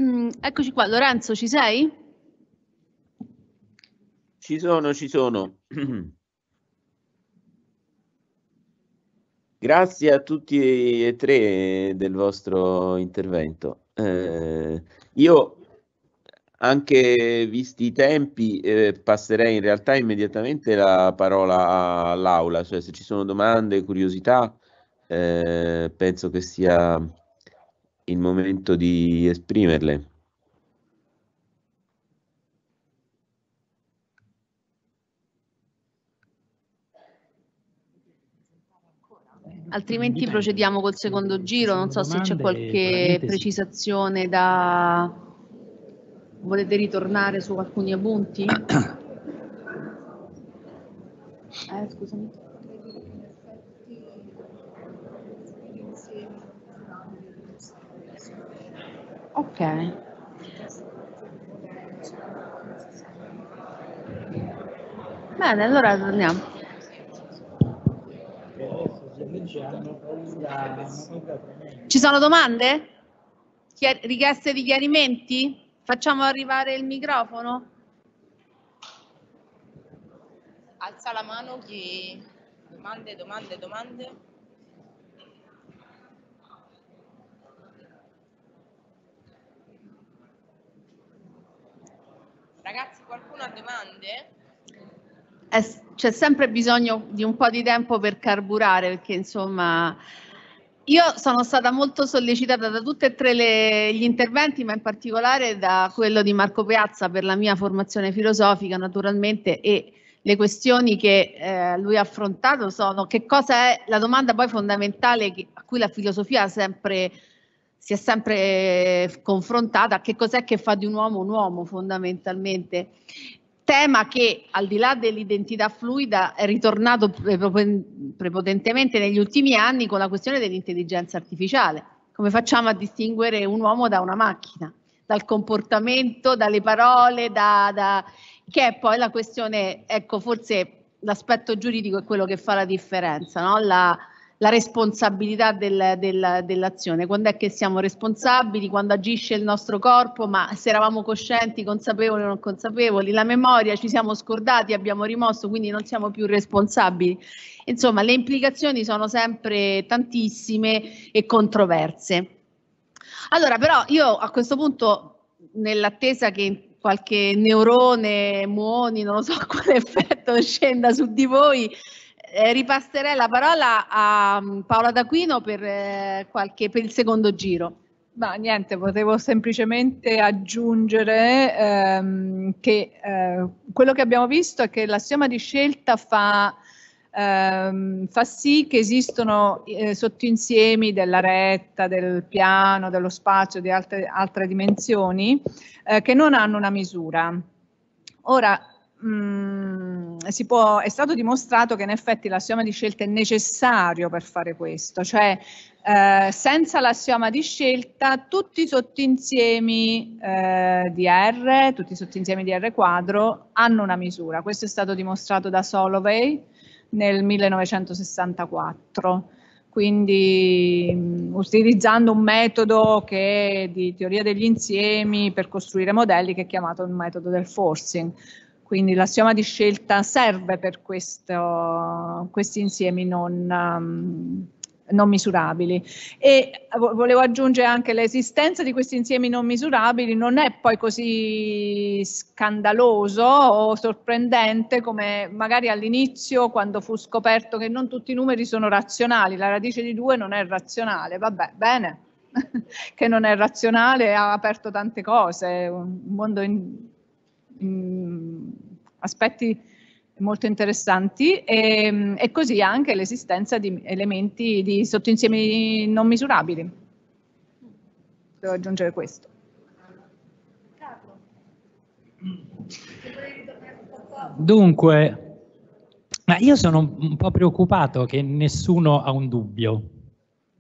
Mm, eccoci qua, Lorenzo, ci sei? Ci sono, ci sono. [clears throat] Grazie a tutti e tre del vostro intervento. Eh, io anche visti i tempi eh, passerei in realtà immediatamente la parola all'aula, cioè se ci sono domande, curiosità, eh, penso che sia il momento di esprimerle. Altrimenti procediamo col secondo giro, non so se c'è qualche precisazione da... Volete ritornare su alcuni punti? [coughs] Eh, scusami. Ok. Bene, allora torniamo. Ci sono domande? Chiar richieste di chiarimenti? Facciamo arrivare il microfono? Alza la mano chi... Domande, domande, domande. Ragazzi, qualcuno ha domande? c'è sempre bisogno di un po' di tempo per carburare, perché insomma io sono stata molto sollecitata da tutti e tre le, gli interventi, ma in particolare da quello di Marco Piazza per la mia formazione filosofica, naturalmente, e le questioni che eh, lui ha affrontato sono che cosa è la domanda poi fondamentale che, a cui la filosofia sempre, si è sempre eh, confrontata, che cos'è che fa di un uomo un uomo fondamentalmente tema che al di là dell'identità fluida è ritornato prepotentemente negli ultimi anni con la questione dell'intelligenza artificiale. Come facciamo a distinguere un uomo da una macchina, dal comportamento, dalle parole, da, da... che è poi la questione, ecco forse l'aspetto giuridico è quello che fa la differenza, no? la, la responsabilità del, del, dell'azione, quando è che siamo responsabili, quando agisce il nostro corpo, ma se eravamo coscienti, consapevoli o non consapevoli, la memoria ci siamo scordati, abbiamo rimosso, quindi non siamo più responsabili. Insomma, le implicazioni sono sempre tantissime e controverse. Allora, però io a questo punto, nell'attesa che qualche neurone, muoni, non lo so [laughs] quale effetto scenda su di voi, eh, ripasserei la parola a mm, Paola D'Aquino per, eh, qualche, per il secondo giro. Ma niente, potevo semplicemente aggiungere ehm, che eh, quello che abbiamo visto è che l'assioma di scelta fa, ehm, fa sì che esistono eh, sottoinsiemi della retta, del piano, dello spazio, di altre, altre dimensioni, eh, che non hanno una misura. Ora, mh, mm, può, è stato dimostrato che in effetti l'assioma di scelta è necessario per fare questo, cioè eh, senza l'assioma di scelta tutti i sottinsiemi eh, di R, tutti i sottinsiemi di R quadro hanno una misura, questo è stato dimostrato da Soloway nel 1964 quindi mm, utilizzando un metodo che è di teoria degli insiemi per costruire modelli che è chiamato il metodo del forcing. Quindi l'assioma di scelta serve per questo, questi insiemi non, um, non misurabili. E volevo aggiungere anche l'esistenza di questi insiemi non misurabili non è poi così scandaloso o sorprendente come magari all'inizio quando fu scoperto che non tutti i numeri sono razionali, la radice di 2 non è razionale, vabbè, bene, [laughs] che non è razionale ha aperto tante cose, un mondo in, mh, aspetti molto interessanti e, ehm, e così anche l'esistenza di elementi di sottoinsiemi non misurabili. Devo aggiungere questo. Dunque, io sono un po' preoccupato che nessuno ha un dubbio.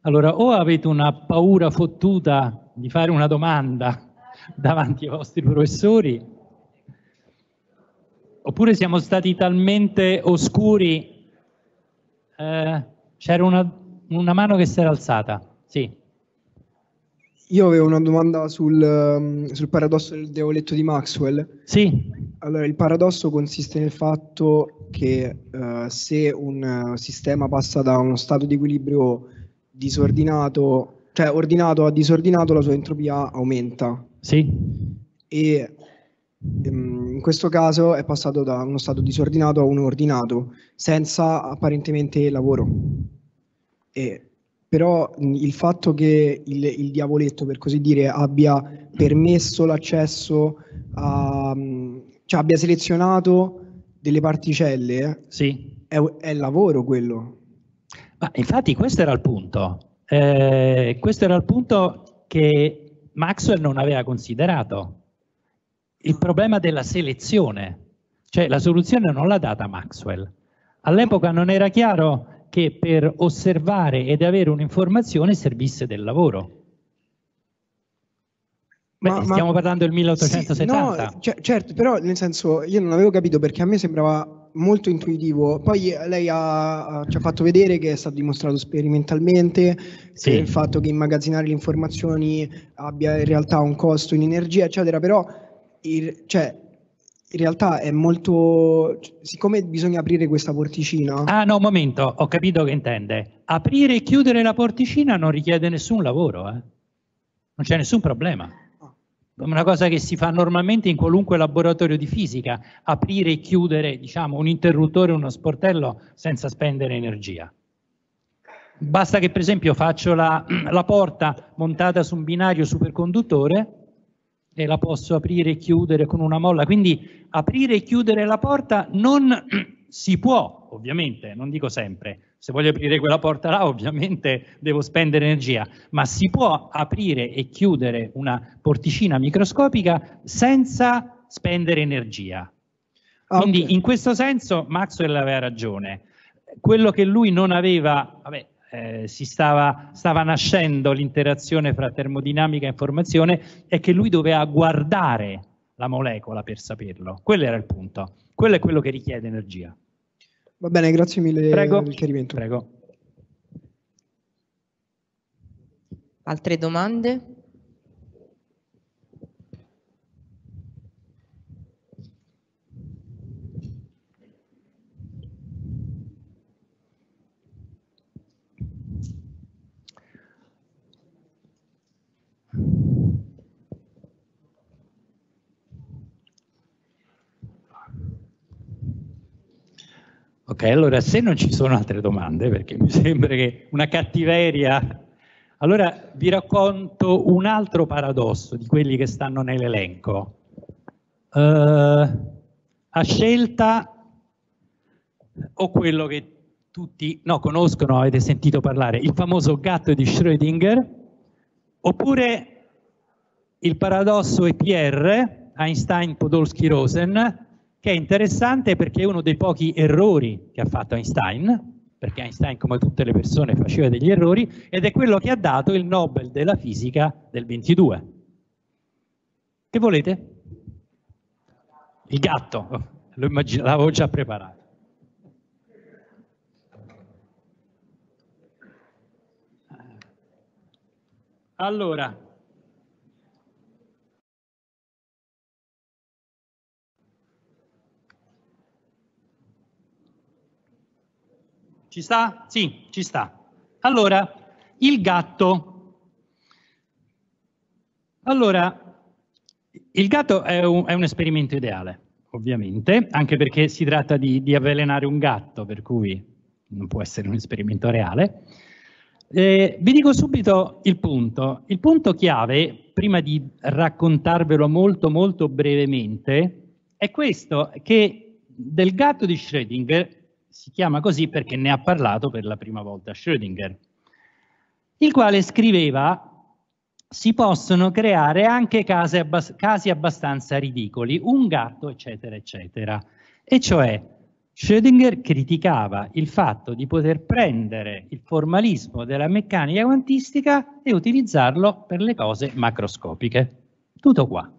Allora, o avete una paura fottuta di fare una domanda [laughs] davanti ai vostri professori, oppure siamo stati talmente oscuri, eh, c'era una, una, mano che si era alzata, sì. Io avevo una domanda sul, ehm, sul paradosso del deoletto di Maxwell. Sì. Allora, il paradosso consiste nel fatto che eh, se un eh, sistema passa da uno stato di equilibrio disordinato, cioè ordinato a disordinato, la sua entropia aumenta. Sì. E ehm, in questo caso è passato da uno stato disordinato a uno ordinato, senza apparentemente lavoro. E, però il fatto che il, il, diavoletto, per così dire, abbia permesso l'accesso, a, mm, cioè abbia selezionato delle particelle, sì. è, è lavoro quello. Ma infatti questo era il punto. Eh, questo era il punto che Maxwell non aveva considerato il problema della selezione, cioè la soluzione non l'ha data Maxwell. All'epoca non era chiaro che per osservare ed avere un'informazione servisse del lavoro. Beh, ma, stiamo ma, parlando del 1870. Sì, no, c- certo, però nel senso io non avevo capito perché a me sembrava molto intuitivo. Poi eh, lei ha, ci ha fatto vedere che è stato dimostrato sperimentalmente sì. il fatto che immagazzinare le informazioni abbia in realtà un costo in energia, eccetera, però in, cioè, in realtà è molto... siccome bisogna aprire questa porticina... Ah no, un momento, ho capito che intende. Aprire e chiudere la porticina non richiede nessun lavoro, eh? non c'è nessun problema. Una cosa che si fa normalmente in qualunque laboratorio di fisica, aprire e chiudere diciamo, un interruttore o uno sportello senza spendere energia. Basta che per esempio faccio la, [clears throat] la porta montata su un binario superconduttore e la posso aprire e chiudere con una molla. Quindi aprire e chiudere la porta non [clears throat] si può, ovviamente, non dico sempre. Se voglio aprire quella porta là, ovviamente devo spendere energia, ma si può aprire e chiudere una porticina microscopica senza spendere energia. Ah, Quindi in questo senso Maxwell aveva ragione. Quello che lui non aveva, vabbè, eh, stava, stava, nascendo l'interazione fra termodinamica e informazione e che lui doveva guardare la molecola per saperlo. Quello era il punto. Quello è quello che richiede energia. Va bene, grazie mille Prego. il chiarimento. Prego. Altre domande? Ok, allora se non ci sono altre domande, perché mi [laughs] sembra che una cattiveria... Allora vi racconto un altro paradosso di quelli che stanno nell'elenco. Uh, a scelta o quello che tutti no, conoscono, avete sentito parlare, il famoso gatto di Schrödinger, oppure il paradosso EPR, Einstein-Podolsky-Rosen, che è interessante perché è uno dei pochi errori che ha fatto Einstein, perché Einstein come tutte le persone faceva degli errori, ed è quello che ha dato il Nobel della fisica del 22. Che volete? Il gatto, lo immaginavo già preparato. Allora, Ci sta? Sì, ci sta. Allora, il gatto. Allora, il gatto è un, è un esperimento ideale, ovviamente, anche perché si tratta di, di, avvelenare un gatto, per cui non può essere un esperimento reale. Eh, vi dico subito il punto. Il punto chiave, prima di raccontarvelo molto molto brevemente, è questo, che del gatto di Schrödinger si chiama così perché ne ha parlato per la prima volta Schrödinger, il quale scriveva si possono creare anche casi, abbast casi abbastanza ridicoli, un gatto eccetera eccetera. E cioè Schrödinger criticava il fatto di poter prendere il formalismo della meccanica quantistica e utilizzarlo per le cose macroscopiche. Tutto qua.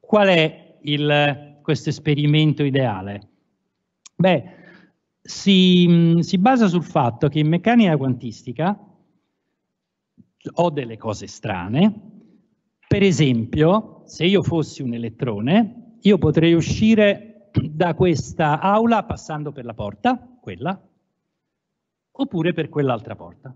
Qual è questo esperimento ideale? Beh, si, si basa sul fatto che in meccanica quantistica ho delle cose strane, per esempio, se io fossi un elettrone, io potrei uscire da questa aula passando per la porta, quella, oppure per quell'altra porta.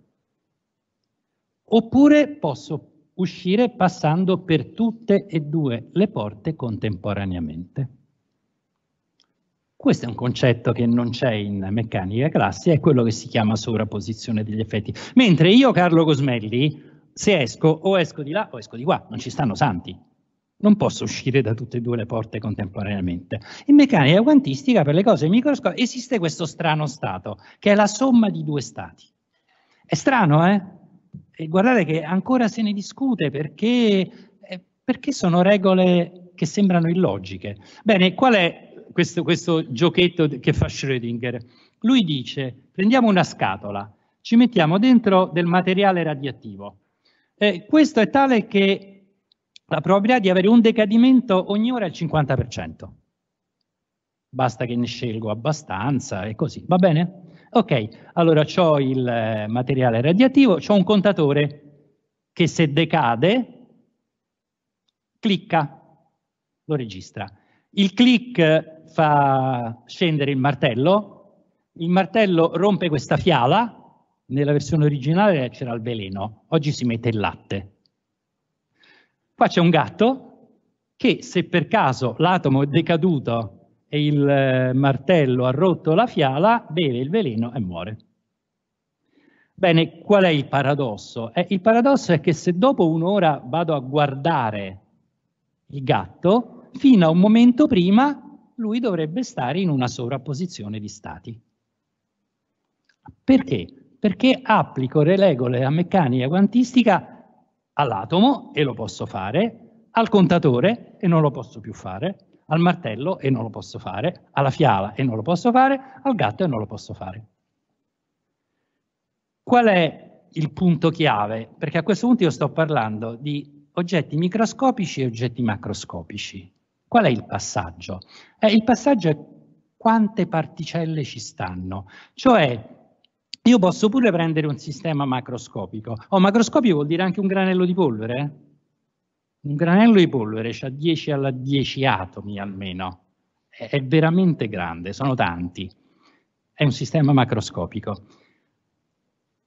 Oppure posso uscire passando per tutte e due le porte contemporaneamente. Questo è un concetto che non c'è in meccanica classica, è quello che si chiama sovrapposizione degli effetti. Mentre io, Carlo Cosmelli, se esco, o esco di là o esco di qua, non ci stanno santi. Non posso uscire da tutte e due le porte contemporaneamente. In meccanica quantistica, per le cose microscopiche, esiste questo strano stato, che è la somma di due stati. È strano, eh? E guardate che ancora se ne discute perché, eh, perché sono regole che sembrano illogiche. Bene, qual è questo, questo giochetto che fa Schrödinger. Lui dice, prendiamo una scatola, ci mettiamo dentro del materiale radioattivo. Eh, questo è tale che la probabilità di avere un decadimento ogni ora è il 50%. Basta che ne scelgo abbastanza e così, va bene? Ok, allora ho il eh, materiale radioattivo, ho un contatore che se decade, clicca, lo registra. Il click fa scendere il martello, il martello rompe questa fiala, nella versione originale c'era il veleno, oggi si mette il latte. Qua c'è un gatto che se per caso l'atomo è decaduto e il eh, martello ha rotto la fiala, beve il veleno e muore. Bene, qual è il paradosso? Eh, il paradosso è che se dopo un'ora vado a guardare il gatto, fino a un momento prima lui dovrebbe stare in una sovrapposizione di stati. Perché? Perché applico le regole a meccanica quantistica all'atomo e lo posso fare, al contatore e non lo posso più fare, al martello e non lo posso fare, alla fiala e non lo posso fare, al gatto e non lo posso fare. Qual è il punto chiave? Perché a questo punto io sto parlando di oggetti microscopici e oggetti macroscopici. Qual è il passaggio? Eh, il passaggio è quante particelle ci stanno, cioè io posso pure prendere un sistema macroscopico. Oh, macroscopico vuol dire anche un granello di polvere? Un granello di polvere ha 10 alla 10 atomi almeno. È veramente grande, sono tanti. È un sistema macroscopico.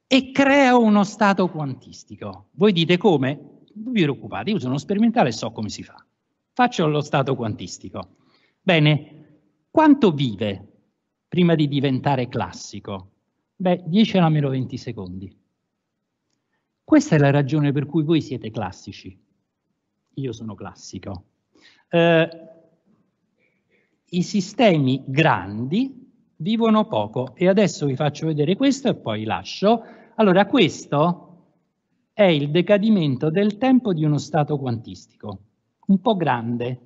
E crea uno stato quantistico. Voi dite come? Non vi preoccupate, io sono sperimentale e so come si fa. Faccio lo stato quantistico. Bene, quanto vive prima di diventare classico? Beh, 10 alla meno 20 secondi. Questa è la ragione per cui voi siete classici. Io sono classico. Eh, I sistemi grandi vivono poco e adesso vi faccio vedere questo e poi lascio. Allora, questo è il decadimento del tempo di uno stato quantistico un po' grande,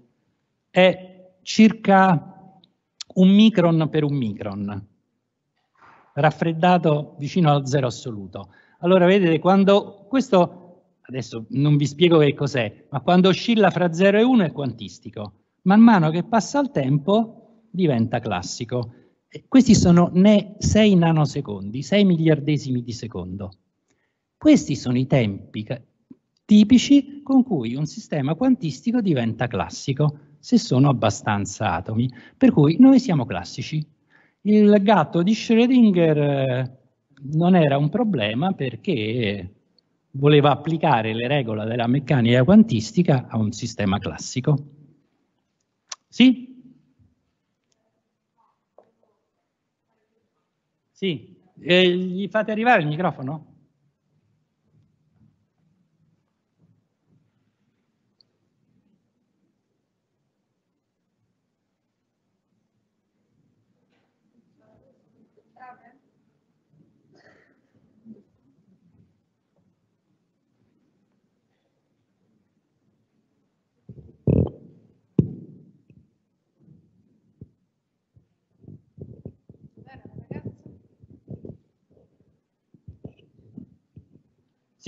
è circa un micron per un micron, raffreddato vicino al zero assoluto. Allora vedete quando questo, adesso non vi spiego che cos'è, ma quando oscilla fra 0 e 1 è quantistico, man mano che passa il tempo diventa classico. E questi sono ne 6 nanosecondi, 6 miliardesimi di secondo. Questi sono i tempi tipici con cui un sistema quantistico diventa classico, se sono abbastanza atomi. Per cui noi siamo classici. Il gatto di Schrödinger eh, non era un problema perché voleva applicare le regole della meccanica quantistica a un sistema classico. Sì? Sì, e eh, gli fate arrivare il microfono?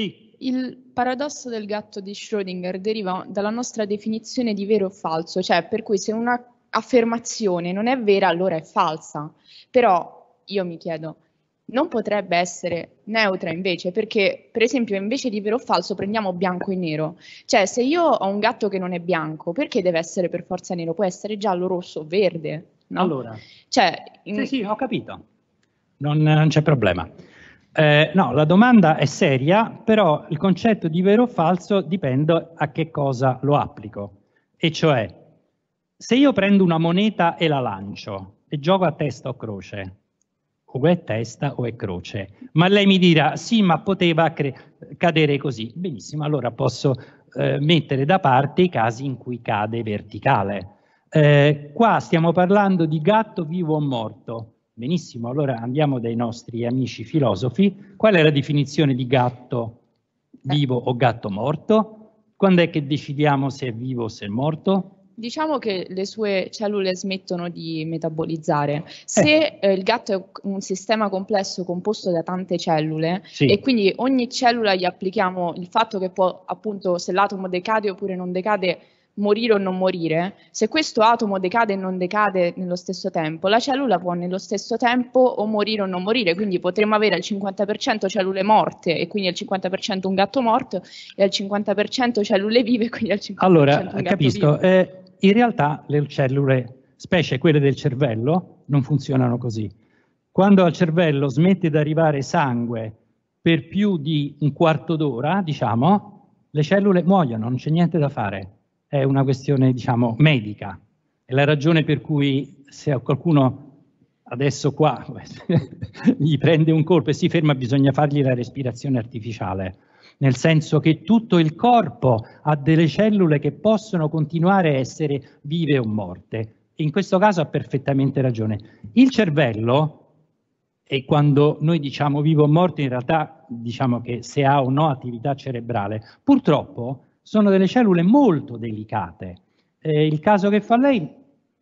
Sì. Il paradosso del gatto di Schrödinger deriva dalla nostra definizione di vero o falso, cioè per cui se un'affermazione non è vera allora è falsa. Però io mi chiedo, non potrebbe essere neutra invece, perché per esempio invece di vero o falso prendiamo bianco e nero. Cioè se io ho un gatto che non è bianco, perché deve essere per forza nero? Può essere giallo, rosso o verde. No? Allora. Cioè, in... Sì, sì, ho capito. Non, eh, non c'è problema. Eh, no, la domanda è seria, però il concetto di vero o falso dipende a che cosa lo applico. E cioè, se io prendo una moneta e la lancio e gioco a testa o croce, o è testa o è croce, ma lei mi dirà sì, ma poteva cadere così. Benissimo, allora posso eh, mettere da parte i casi in cui cade verticale. Eh, qua stiamo parlando di gatto vivo o morto. Benissimo, allora andiamo dai nostri amici filosofi. Qual è la definizione di gatto vivo o gatto morto? Quando è che decidiamo se è vivo o se è morto? diciamo che le sue cellule smettono di metabolizzare. Eh. Se eh. Eh, il gatto è un sistema complesso composto da tante cellule sì. e quindi ogni cellula gli applichiamo il fatto che può appunto se l'atomo decade oppure non decade morire o non morire, se questo atomo decade e non decade nello stesso tempo, la cellula può nello stesso tempo o morire o non morire, quindi potremmo avere al 50% cellule morte e quindi al 50% un gatto morto e al 50% cellule vive e quindi al 50% allora, un gatto Allora, capisco. Eh, in realtà le cellule, specie quelle del cervello, non funzionano così. Quando al cervello smette di arrivare sangue per più di un quarto d'ora, diciamo, le cellule muoiono, non c'è niente da fare è una questione, diciamo, medica. È la ragione per cui se qualcuno adesso qua [laughs] gli prende un colpo e si ferma bisogna fargli la respirazione artificiale, nel senso che tutto il corpo ha delle cellule che possono continuare a essere vive o morte. In questo caso ha perfettamente ragione. Il cervello, e quando noi diciamo vivo o morto, in realtà diciamo che se ha o no attività cerebrale, purtroppo sono delle cellule molto delicate. Eh, il caso che fa lei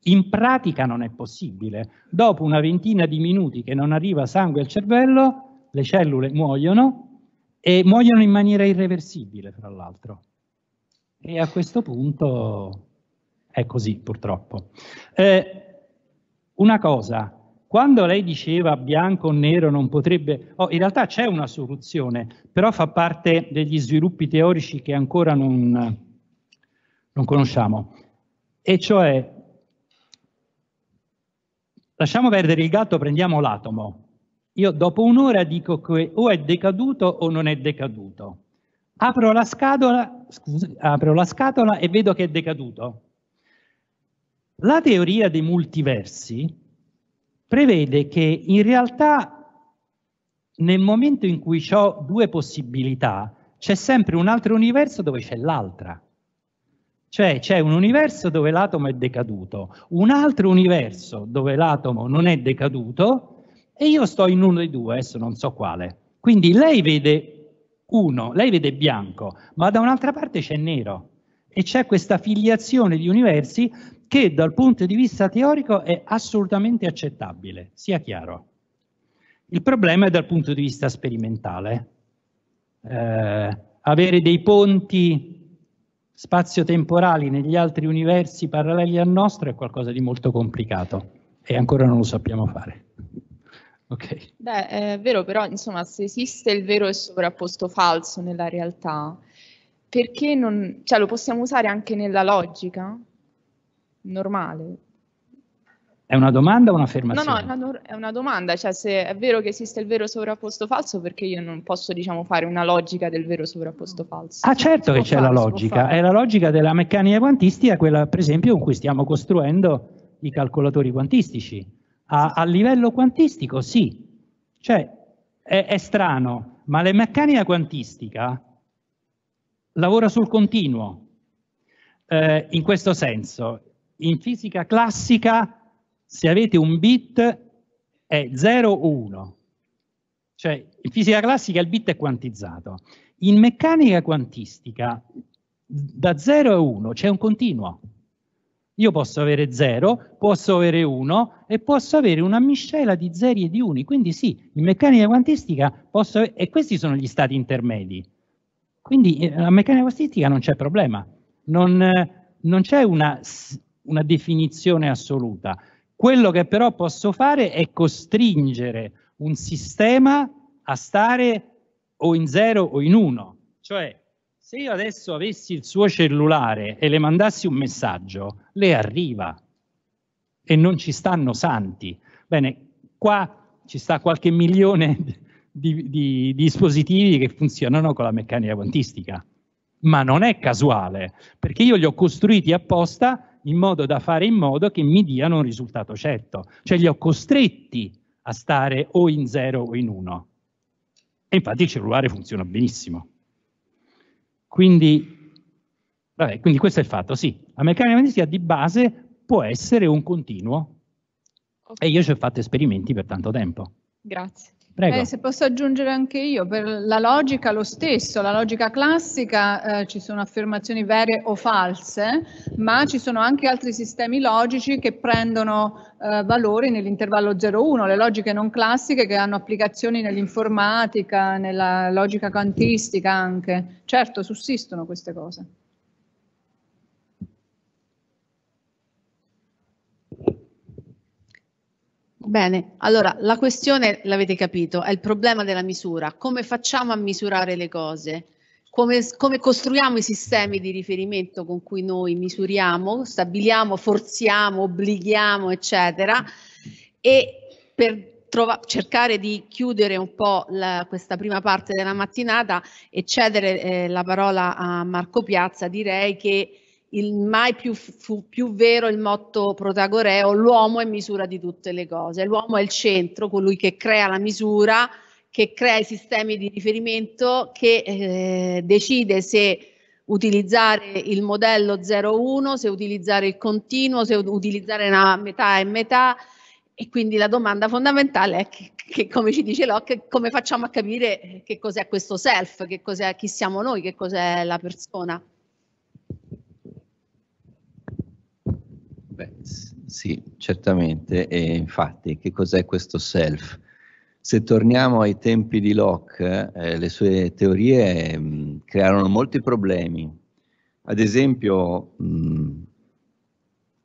in pratica non è possibile. Dopo una ventina di minuti che non arriva sangue al cervello, le cellule muoiono e muoiono in maniera irreversibile, fra l'altro. E a questo punto è così, purtroppo. Eh, una cosa, quando lei diceva bianco o nero non potrebbe, oh, in realtà c'è una soluzione, però fa parte degli sviluppi teorici che ancora non, non conosciamo. E cioè, lasciamo perdere il gatto, prendiamo l'atomo. Io dopo un'ora dico che o è decaduto o non è decaduto. Apro la, scatola, scusa, apro la scatola e vedo che è decaduto. La teoria dei multiversi prevede che in realtà nel momento in cui ho due possibilità, c'è sempre un altro universo dove c'è l'altra. Cioè c'è un universo dove l'atomo è decaduto, un altro universo dove l'atomo non è decaduto e io sto in uno dei due, adesso non so quale. Quindi lei vede uno, lei vede bianco, ma da un'altra parte c'è nero e c'è questa filiazione di universi che dal punto di vista teorico è assolutamente accettabile, sia chiaro. Il problema è dal punto di vista sperimentale. Eh, avere dei ponti spazio-temporali negli altri universi paralleli al nostro è qualcosa di molto complicato e ancora non lo sappiamo fare. Okay. Beh, è vero, però insomma, se esiste il vero e sovrapposto falso nella realtà, perché non, cioè, lo possiamo usare anche nella logica? normale. È una domanda o un'affermazione? No, no, è una domanda, cioè se è vero che esiste il vero sovrapposto falso, perché io non posso, diciamo, fare una logica del vero sovrapposto falso. Ah, certo che c'è la logica, è la logica della meccanica quantistica, quella per esempio con cui stiamo costruendo i calcolatori quantistici. A, a livello quantistico sì, cioè è, è strano, ma la meccanica quantistica lavora sul continuo, eh, in questo senso, in fisica classica, se avete un bit, è 0 o 1. Cioè, in fisica classica il bit è quantizzato. In meccanica quantistica, da 0 a 1 c'è un continuo. Io posso avere 0, posso avere 1 e posso avere una miscela di zeri e di uni. Quindi sì, in meccanica quantistica posso avere, e questi sono gli stati intermedi. Quindi eh, la meccanica quantistica non c'è problema. Non, eh, non c'è una una definizione assoluta. Quello che però posso fare è costringere un sistema a stare o in zero o in uno. Cioè, se io adesso avessi il suo cellulare e le mandassi un messaggio, le arriva e non ci stanno santi. Bene, qua ci sta qualche milione [laughs] di, di dispositivi che funzionano con la meccanica quantistica, ma non è casuale, perché io li ho costruiti apposta in modo da fare in modo che mi diano un risultato certo, cioè li ho costretti a stare o in 0 o in 1. E infatti il cellulare funziona benissimo. Quindi, vabbè, quindi questo è il fatto, sì, la meccanica magnetica di base può essere un continuo okay. e io ci ho fatto esperimenti per tanto tempo. Grazie. Eh, se posso aggiungere anche io, per la logica lo stesso, la logica classica eh, ci sono affermazioni vere o false, ma ci sono anche altri sistemi logici che prendono eh, valori nell'intervallo 0-1, le logiche non classiche che hanno applicazioni nell'informatica, nella logica quantistica anche. Certo, sussistono queste cose. Bene, allora la questione l'avete capito, è il problema della misura. Come facciamo a misurare le cose? Come, come, costruiamo i sistemi di riferimento con cui noi misuriamo, stabiliamo, forziamo, obblighiamo, eccetera. E per trova, cercare di chiudere un po' la, questa prima parte della mattinata e cedere eh, la parola a Marco Piazza, direi che il mai più, fu più vero il motto protagoreo, l'uomo è misura di tutte le cose, l'uomo è il centro, colui che crea la misura, che crea i sistemi di riferimento, che eh, decide se utilizzare il modello 0-1, se utilizzare il continuo, se utilizzare una metà e metà. E quindi la domanda fondamentale è che, che come ci dice Locke, come facciamo a capire che cos'è questo self, che cos'è chi siamo noi, che cos'è la persona. Beh, sì, certamente. E infatti, che cos'è questo self? Se torniamo ai tempi di Locke, eh, le sue teorie mh, mm, crearono molti problemi. Ad esempio, mh, mm,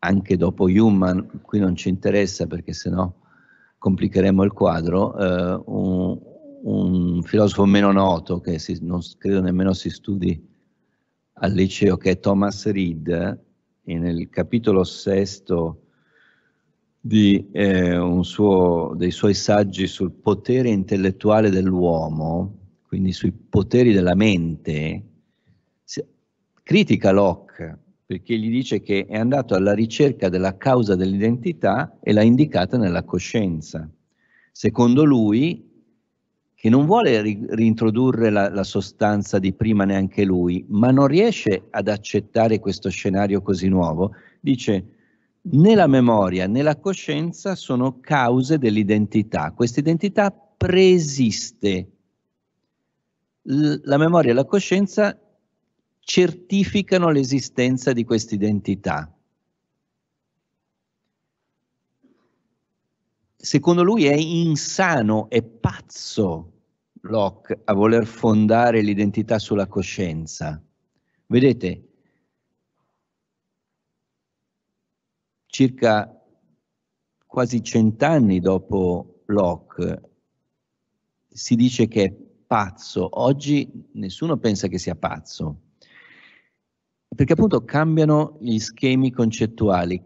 anche dopo Human, qui non ci interessa perché sennò complicheremo il quadro, eh, un, un, filosofo meno noto che si, non credo nemmeno si studi al liceo, che è Thomas Reed, e nel capitolo sesto di, eh, suo, dei suoi saggi sul potere intellettuale dell'uomo, quindi sui poteri della mente, critica Locke perché gli dice che è andato alla ricerca della causa dell'identità e l'ha indicata nella coscienza. Secondo lui che non vuole ri- reintrodurre la, la sostanza di prima neanche lui, ma non riesce ad accettare questo scenario così nuovo, dice né la memoria né la coscienza sono cause dell'identità, questa identità preesiste. L- la memoria e la coscienza certificano l'esistenza di questa identità. Secondo lui è insano, è pazzo Locke a voler fondare l'identità sulla coscienza. Vedete, circa quasi cent'anni dopo Locke si dice che è pazzo. Oggi nessuno pensa che sia pazzo, perché appunto cambiano gli schemi concettuali.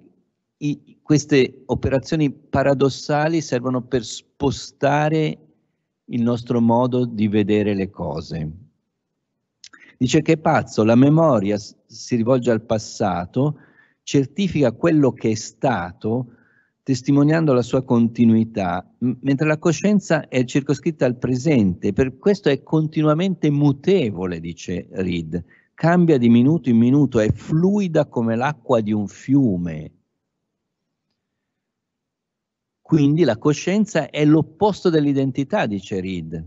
I, queste operazioni paradossali servono per spostare il nostro modo di vedere le cose. Dice che è pazzo, la memoria si rivolge al passato, certifica quello che è stato, testimoniando la sua continuità, mentre la coscienza è circoscritta al presente, per questo è continuamente mutevole, dice Reed, cambia di minuto in minuto, è fluida come l'acqua di un fiume, quindi la coscienza è l'opposto dell'identità, dice Reed,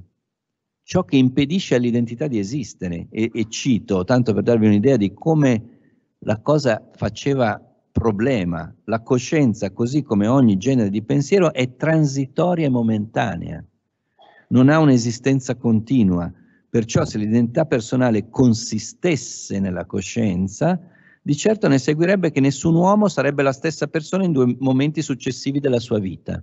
ciò che impedisce all'identità di esistere. E, e cito, tanto per darvi un'idea di come la cosa faceva problema, la coscienza, così come ogni genere di pensiero, è transitoria e momentanea, non ha un'esistenza continua. Perciò se l'identità personale consistesse nella coscienza, di certo ne seguirebbe che nessun uomo sarebbe la stessa persona in due momenti successivi della sua vita.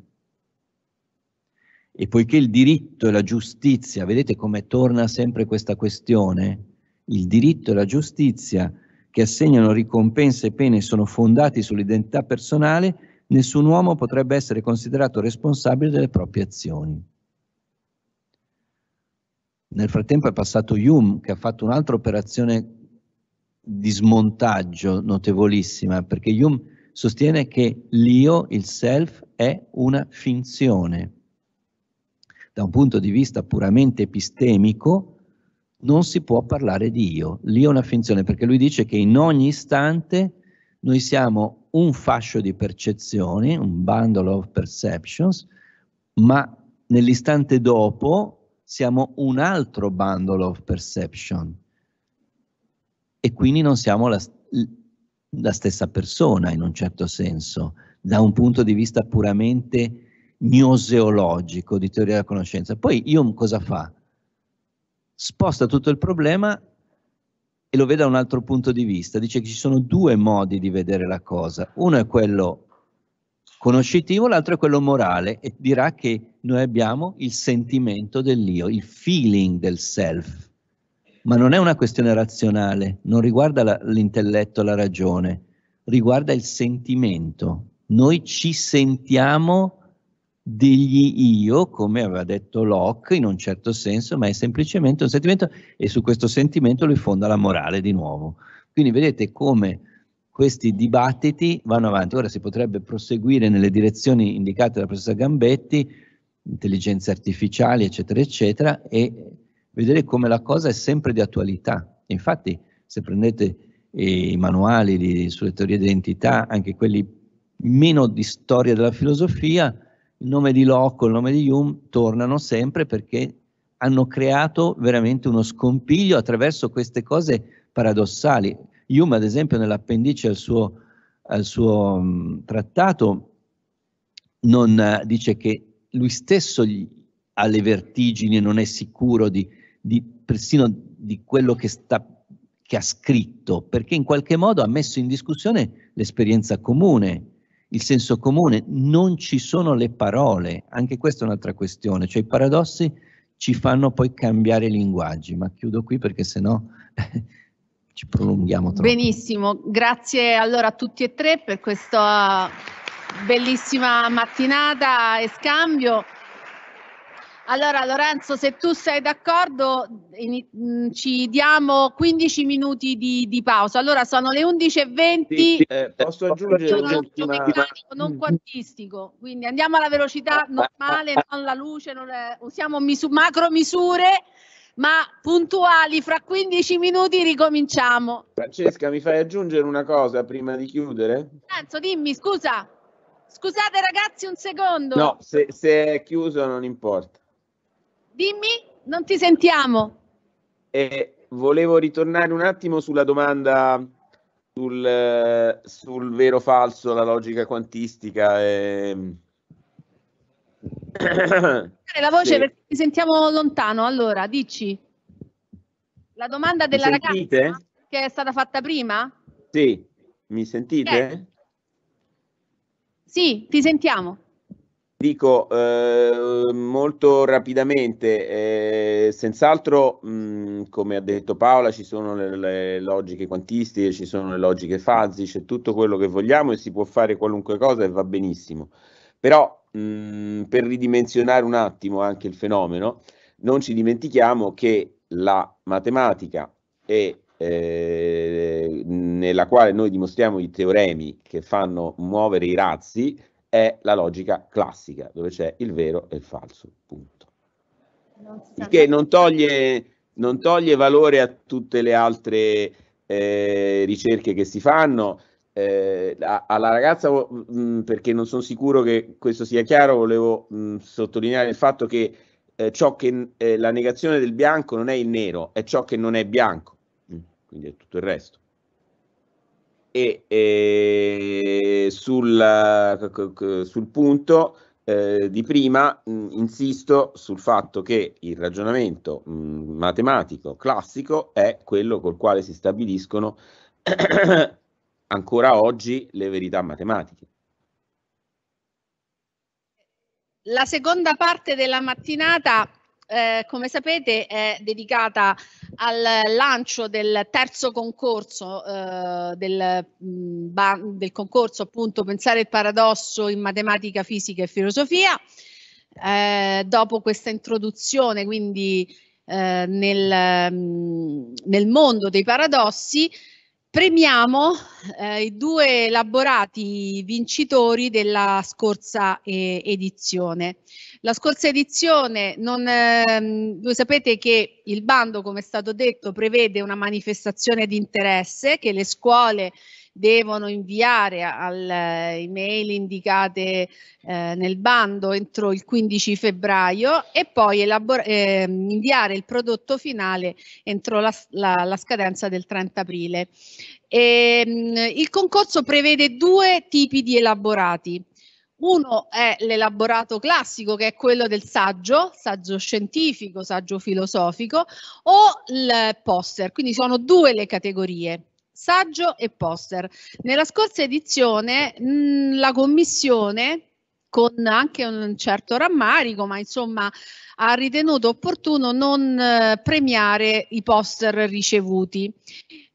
E poiché il diritto e la giustizia, vedete come torna sempre questa questione, il diritto e la giustizia che assegnano ricompense e pene sono fondati sull'identità personale, nessun uomo potrebbe essere considerato responsabile delle proprie azioni. Nel frattempo è passato Hume che ha fatto un'altra operazione di smontaggio notevolissima, perché Hume sostiene che l'io, il self, è una finzione. Da un punto di vista puramente epistemico, non si può parlare di io. L'io è una finzione, perché lui dice che in ogni istante noi siamo un fascio di percezioni, un bundle of perceptions, ma nell'istante dopo siamo un altro bundle of perception e quindi non siamo la, la stessa persona in un certo senso, da un punto di vista puramente gnoseologico di teoria della conoscenza. Poi Hume cosa fa? Sposta tutto il problema e lo vede da un altro punto di vista. Dice che ci sono due modi di vedere la cosa. Uno è quello conoscitivo, l'altro è quello morale e dirà che noi abbiamo il sentimento dell'io, il feeling del self ma non è una questione razionale, non riguarda la, l'intelletto, la ragione, riguarda il sentimento. Noi ci sentiamo degli io, come aveva detto Locke in un certo senso, ma è semplicemente un sentimento e su questo sentimento lui fonda la morale di nuovo. Quindi vedete come questi dibattiti vanno avanti. Ora si potrebbe proseguire nelle direzioni indicate dal professor Gambetti, intelligenze artificiali, eccetera, eccetera, e vedere come la cosa è sempre di attualità. Infatti, se prendete eh, i manuali di, sulle teorie dell'identità, anche quelli meno di storia della filosofia, il nome di Locke, il nome di Hume tornano sempre perché hanno creato veramente uno scompiglio attraverso queste cose paradossali. Hume, ad esempio, nell'appendice al suo, al suo mh, mm, trattato, non, uh, dice che lui stesso gli, ha le vertigini, non è sicuro di di, persino di quello che, sta, che ha scritto, perché in qualche modo ha messo in discussione l'esperienza comune, il senso comune, non ci sono le parole, anche questa è un'altra questione, cioè i paradossi ci fanno poi cambiare i linguaggi, ma chiudo qui perché sennò [laughs] ci prolunghiamo troppo. Benissimo, grazie allora a tutti e tre per questa bellissima mattinata e scambio. Allora Lorenzo, se tu sei d'accordo, in, mm, ci diamo 15 minuti di, di, pausa. Allora sono le 11.20. Sì, sì. Eh, posso aggiungere sono un una... meccanico non mm. quantistico, quindi andiamo alla velocità ah, ah, normale, ah, non la luce, non è... usiamo misu- macro misure ma puntuali, fra 15 minuti ricominciamo. Francesca, mi fai aggiungere una cosa prima di chiudere? Lorenzo, dimmi, scusa. Scusate ragazzi un secondo. No, se, se è chiuso non importa. Dimmi, non ti sentiamo. Eh, volevo ritornare un attimo sulla domanda sul, sul vero falso, la logica quantistica. Eh. La voce sì. perché ti sentiamo lontano, allora dici. La domanda della ragazza che è stata fatta prima? Sì, mi sentite? Eh. Sì, ti sentiamo. Dico eh, molto rapidamente, eh, senz'altro, mh, come ha detto Paola, ci sono le, le, logiche quantistiche, ci sono le logiche fuzzy, c'è tutto quello che vogliamo e si può fare qualunque cosa e va benissimo. Però mh, per ridimensionare un attimo anche il fenomeno, non ci dimentichiamo che la matematica è eh, nella quale noi dimostriamo i teoremi che fanno muovere i razzi, è la logica classica, dove c'è il vero e il falso, punto. Il che non toglie, non toglie valore a tutte le altre eh, ricerche che si fanno. Eh, alla ragazza, mh, perché non sono sicuro che questo sia chiaro, volevo mh, sottolineare il fatto che eh, ciò che eh, la negazione del bianco non è il nero, è ciò che non è bianco, mm, quindi è tutto il resto e, e sul, sul, punto eh, di prima mh, mm, insisto sul fatto che il ragionamento mh, mm, matematico classico è quello col quale si stabiliscono [coughs] ancora oggi le verità matematiche. La seconda parte della mattinata eh, come sapete è dedicata al lancio del terzo concorso eh, del, mh, mm, del, concorso appunto pensare il paradosso in matematica fisica e filosofia eh, dopo questa introduzione quindi eh, nel, mh, mm, nel mondo dei paradossi Premiamo eh, i due elaborati vincitori della scorsa eh, edizione. La scorsa edizione, non, ehm, voi sapete che il bando, come è stato detto, prevede una manifestazione di interesse che le scuole devono inviare alle email eh, indicate eh, nel bando entro il 15 febbraio e poi eh, inviare il prodotto finale entro la, la, la scadenza del 30 aprile. E, ehm, mh, il concorso prevede due tipi di elaborati. Uno è l'elaborato classico che è quello del saggio, saggio scientifico, saggio filosofico o il poster, quindi sono due le categorie saggio e poster. Nella scorsa edizione mh, mm, la commissione con anche un certo rammarico, ma insomma ha ritenuto opportuno non eh, premiare i poster ricevuti.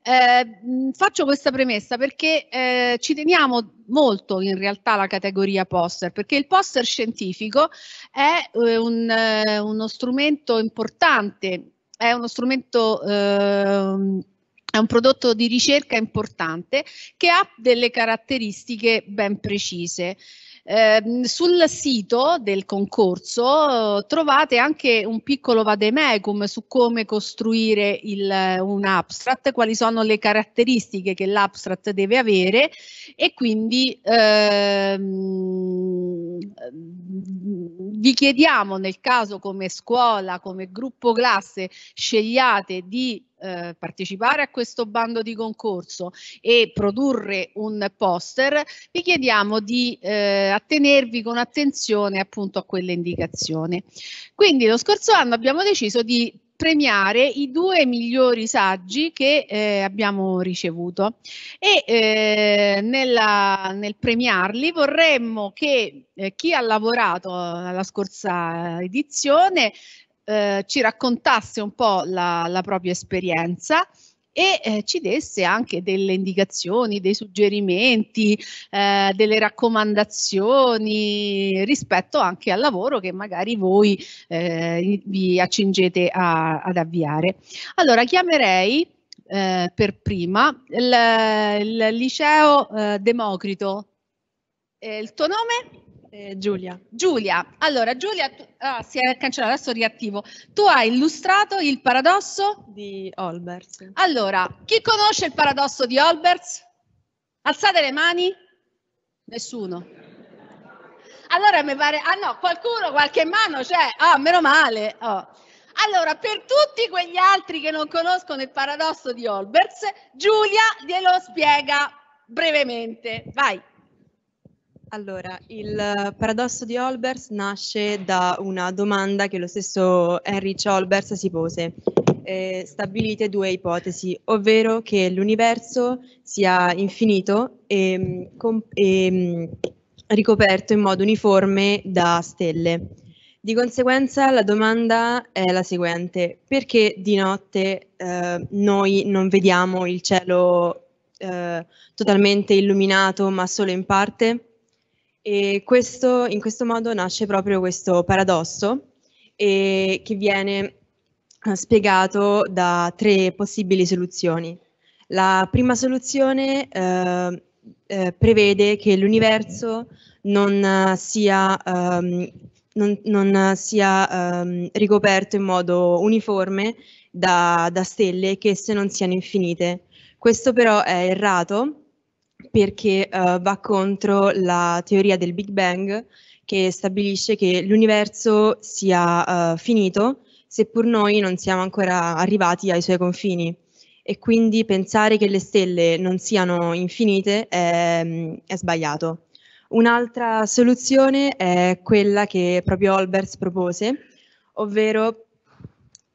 Eh, mm, faccio questa premessa perché eh, ci teniamo molto in realtà alla categoria poster, perché il poster scientifico è eh, un, eh, uno strumento importante, è uno strumento ehm, è un prodotto di ricerca importante che ha delle caratteristiche ben precise. Eh, sul sito del concorso eh, trovate anche un piccolo vademecum su come costruire il, un abstract, quali sono le caratteristiche che l'abstract deve avere e quindi ehm, vi chiediamo nel caso come scuola, come gruppo classe scegliate di eh, partecipare a questo bando di concorso e produrre un poster, vi chiediamo di eh, attenervi con attenzione appunto a quelle indicazioni. Quindi lo scorso anno abbiamo deciso di premiare i due migliori saggi che eh, abbiamo ricevuto e eh, nella, nel premiarli vorremmo che eh, chi ha lavorato alla scorsa edizione eh, ci raccontasse un po' la, la propria esperienza e eh, ci desse anche delle indicazioni, dei suggerimenti, eh, delle raccomandazioni rispetto anche al lavoro che magari voi eh, vi accingete a, ad avviare. Allora chiamerei eh, per prima il, il liceo eh, Democrito. Eh, il tuo nome? eh, Giulia. Giulia, allora Giulia tu, ah, si è cancellata, adesso riattivo. Tu hai illustrato il paradosso di Olberts. Allora, chi conosce il paradosso di Olberts? Alzate le mani. Nessuno. Allora mi pare, ah no, qualcuno, qualche mano c'è, cioè, ah meno male. Oh. Allora, per tutti quegli altri che non conoscono il paradosso di Olberts, Giulia glielo spiega brevemente. Vai. Allora, il eh, paradosso di Olbers nasce da una domanda che lo stesso Heinrich Olbers si pose. Eh, stabilite due ipotesi, ovvero che l'universo sia infinito e, mm, e mm, ricoperto in modo uniforme da stelle. Di conseguenza la domanda è la seguente, perché di notte eh, noi non vediamo il cielo eh, totalmente illuminato ma solo in parte? E questo, in questo modo nasce proprio questo paradosso eh, che viene eh, spiegato da tre possibili soluzioni. La prima soluzione eh, eh, prevede che l'universo non eh, sia, um, non, non sia um, ricoperto in modo uniforme da, da stelle che se non siano infinite. Questo però è errato perché uh, va contro la teoria del Big Bang che stabilisce che l'universo sia uh, finito seppur noi non siamo ancora arrivati ai suoi confini e quindi pensare che le stelle non siano infinite è, mm, è sbagliato. Un'altra soluzione è quella che proprio Olbers propose, ovvero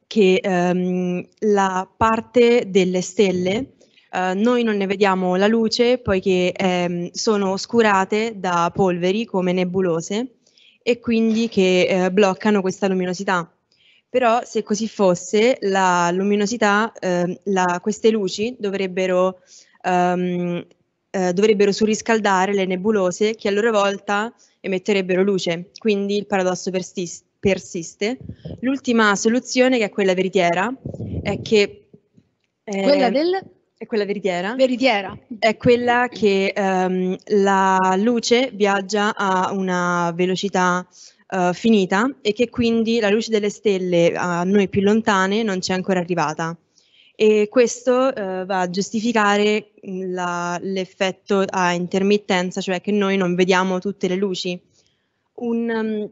che um, la parte delle stelle eh, noi non ne vediamo la luce poiché eh, sono oscurate da polveri come nebulose e quindi che eh, bloccano questa luminosità. Però se così fosse, la luminosità, ehm, la, queste luci dovrebbero, ehm, eh, dovrebbero surriscaldare le nebulose che a loro volta emetterebbero luce, quindi il paradosso persiste persiste. L'ultima soluzione, che è quella veritiera, è che... Eh, quella del? È quella veridiera? Veritiera. È quella che um, la luce viaggia a una velocità uh, finita e che quindi la luce delle stelle a noi più lontane non c'è ancora arrivata. E questo uh, va a giustificare mm, la, l'effetto a intermittenza, cioè che noi non vediamo tutte le luci. Un, um,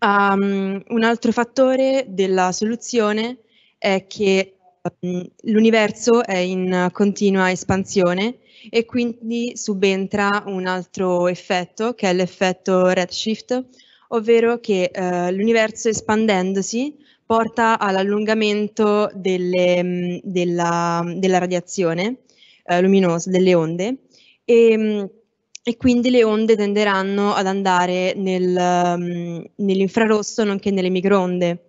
um, un altro fattore della soluzione è che Ehm, l'universo è in continua espansione e quindi subentra un altro effetto che è l'effetto redshift, ovvero che eh, l'universo espandendosi porta all'allungamento delle, mm, della, della, radiazione eh, luminosa, delle onde, e, mm, e, quindi le onde tenderanno ad andare nel, mm, nell'infrarosso nonché nelle microonde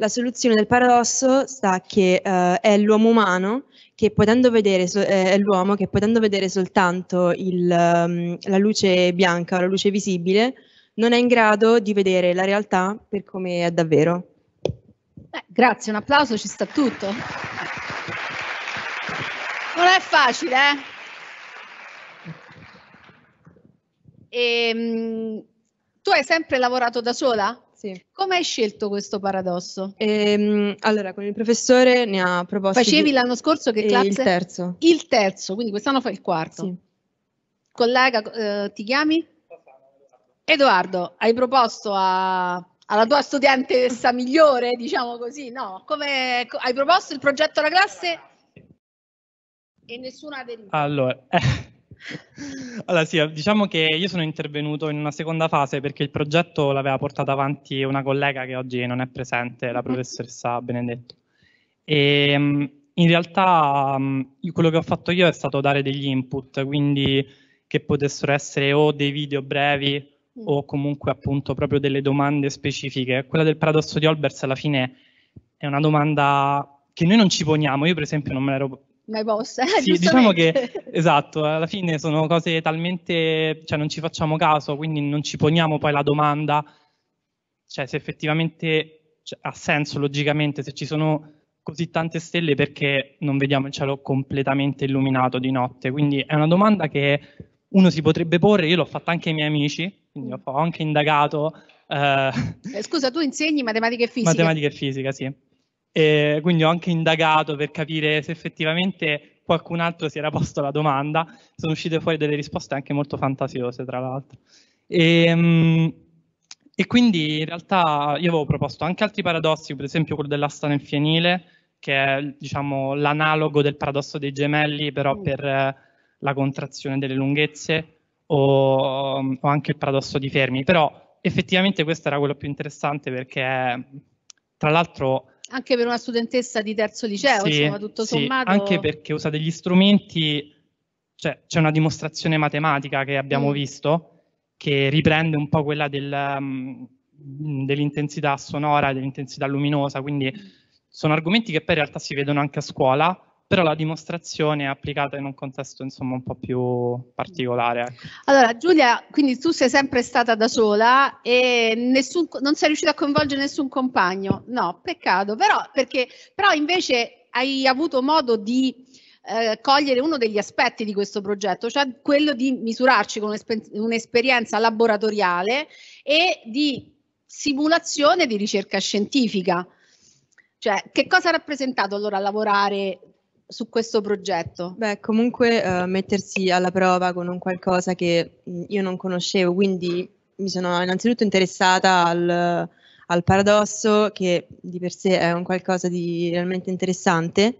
la soluzione del paradosso sta che eh, è l'uomo umano che potendo vedere so- eh, è l'uomo che potendo vedere soltanto il, um, la luce bianca o la luce visibile non è in grado di vedere la realtà per come è davvero. Eh, grazie, un applauso, ci sta tutto. Non è facile, eh? E, ehm, tu hai sempre lavorato da sola? Sì. Come hai scelto questo paradosso? Ehm, allora, con il professore ne ha proposto. Facevi di... l'anno scorso che classe? Il terzo. Il terzo, quindi quest'anno fai il quarto. Sì. Collega, eh, ti chiami? Edoardo, hai proposto a, alla tua studentessa migliore, diciamo così, no? Come, hai proposto il progetto alla classe e nessuna ha aderito? Allora, eh. [laughs] Allora sì, diciamo che io sono intervenuto in una seconda fase perché il progetto l'aveva portato avanti una collega che oggi non è presente, la mm-hmm. professoressa Benedetto. E, ehm, in realtà mm, quello che ho fatto io è stato dare degli input, quindi che potessero essere o dei video brevi mm. o comunque appunto proprio delle domande specifiche. Quella del paradosso di Olbers alla fine è una domanda che noi non ci poniamo, io per esempio non me l'ero my boss. sì, diciamo che esatto, alla fine sono cose talmente, cioè non ci facciamo caso, quindi non ci poniamo poi la domanda, cioè se effettivamente cioè, ha senso logicamente, se ci sono così tante stelle perché non vediamo il cielo completamente illuminato di notte. Quindi è una domanda che uno si potrebbe porre, io l'ho fatta anche ai miei amici, quindi ho anche indagato. Eh, eh Scusa, tu insegni matematica e fisica? Matematica e fisica, sì. E quindi ho anche indagato per capire se effettivamente qualcun altro si era posto la domanda. Sono uscite fuori delle risposte anche molto fantasiose, tra l'altro. E, ehm, e quindi in realtà io avevo proposto anche altri paradossi, per esempio quello dell'asta nel fienile, che è diciamo, l'analogo del paradosso dei gemelli, però mm. per eh, la contrazione delle lunghezze, o, o, anche il paradosso di Fermi. Però effettivamente questo era quello più interessante perché, tra l'altro, anche per una studentessa di terzo liceo, sì, insomma, tutto sì, sommato. Anche perché usa degli strumenti, cioè c'è una dimostrazione matematica che abbiamo mm. visto che riprende un po' quella del, um, dell'intensità sonora, dell'intensità luminosa, quindi mm. sono argomenti che poi in realtà si vedono anche a scuola, però la dimostrazione è applicata in un contesto insomma un po' più particolare. Ecco. Allora Giulia, quindi tu sei sempre stata da sola e nessun, non sei riuscita a coinvolgere nessun compagno? No, peccato, però, perché, però invece hai avuto modo di eh, cogliere uno degli aspetti di questo progetto, cioè quello di misurarci con un'esperienza laboratoriale e di simulazione di ricerca scientifica. Cioè, che cosa ha rappresentato allora lavorare su questo progetto? Beh, comunque eh, mettersi alla prova con un qualcosa che mm, io non conoscevo, quindi mi sono innanzitutto interessata al, al paradosso, che di per sé è un qualcosa di realmente interessante,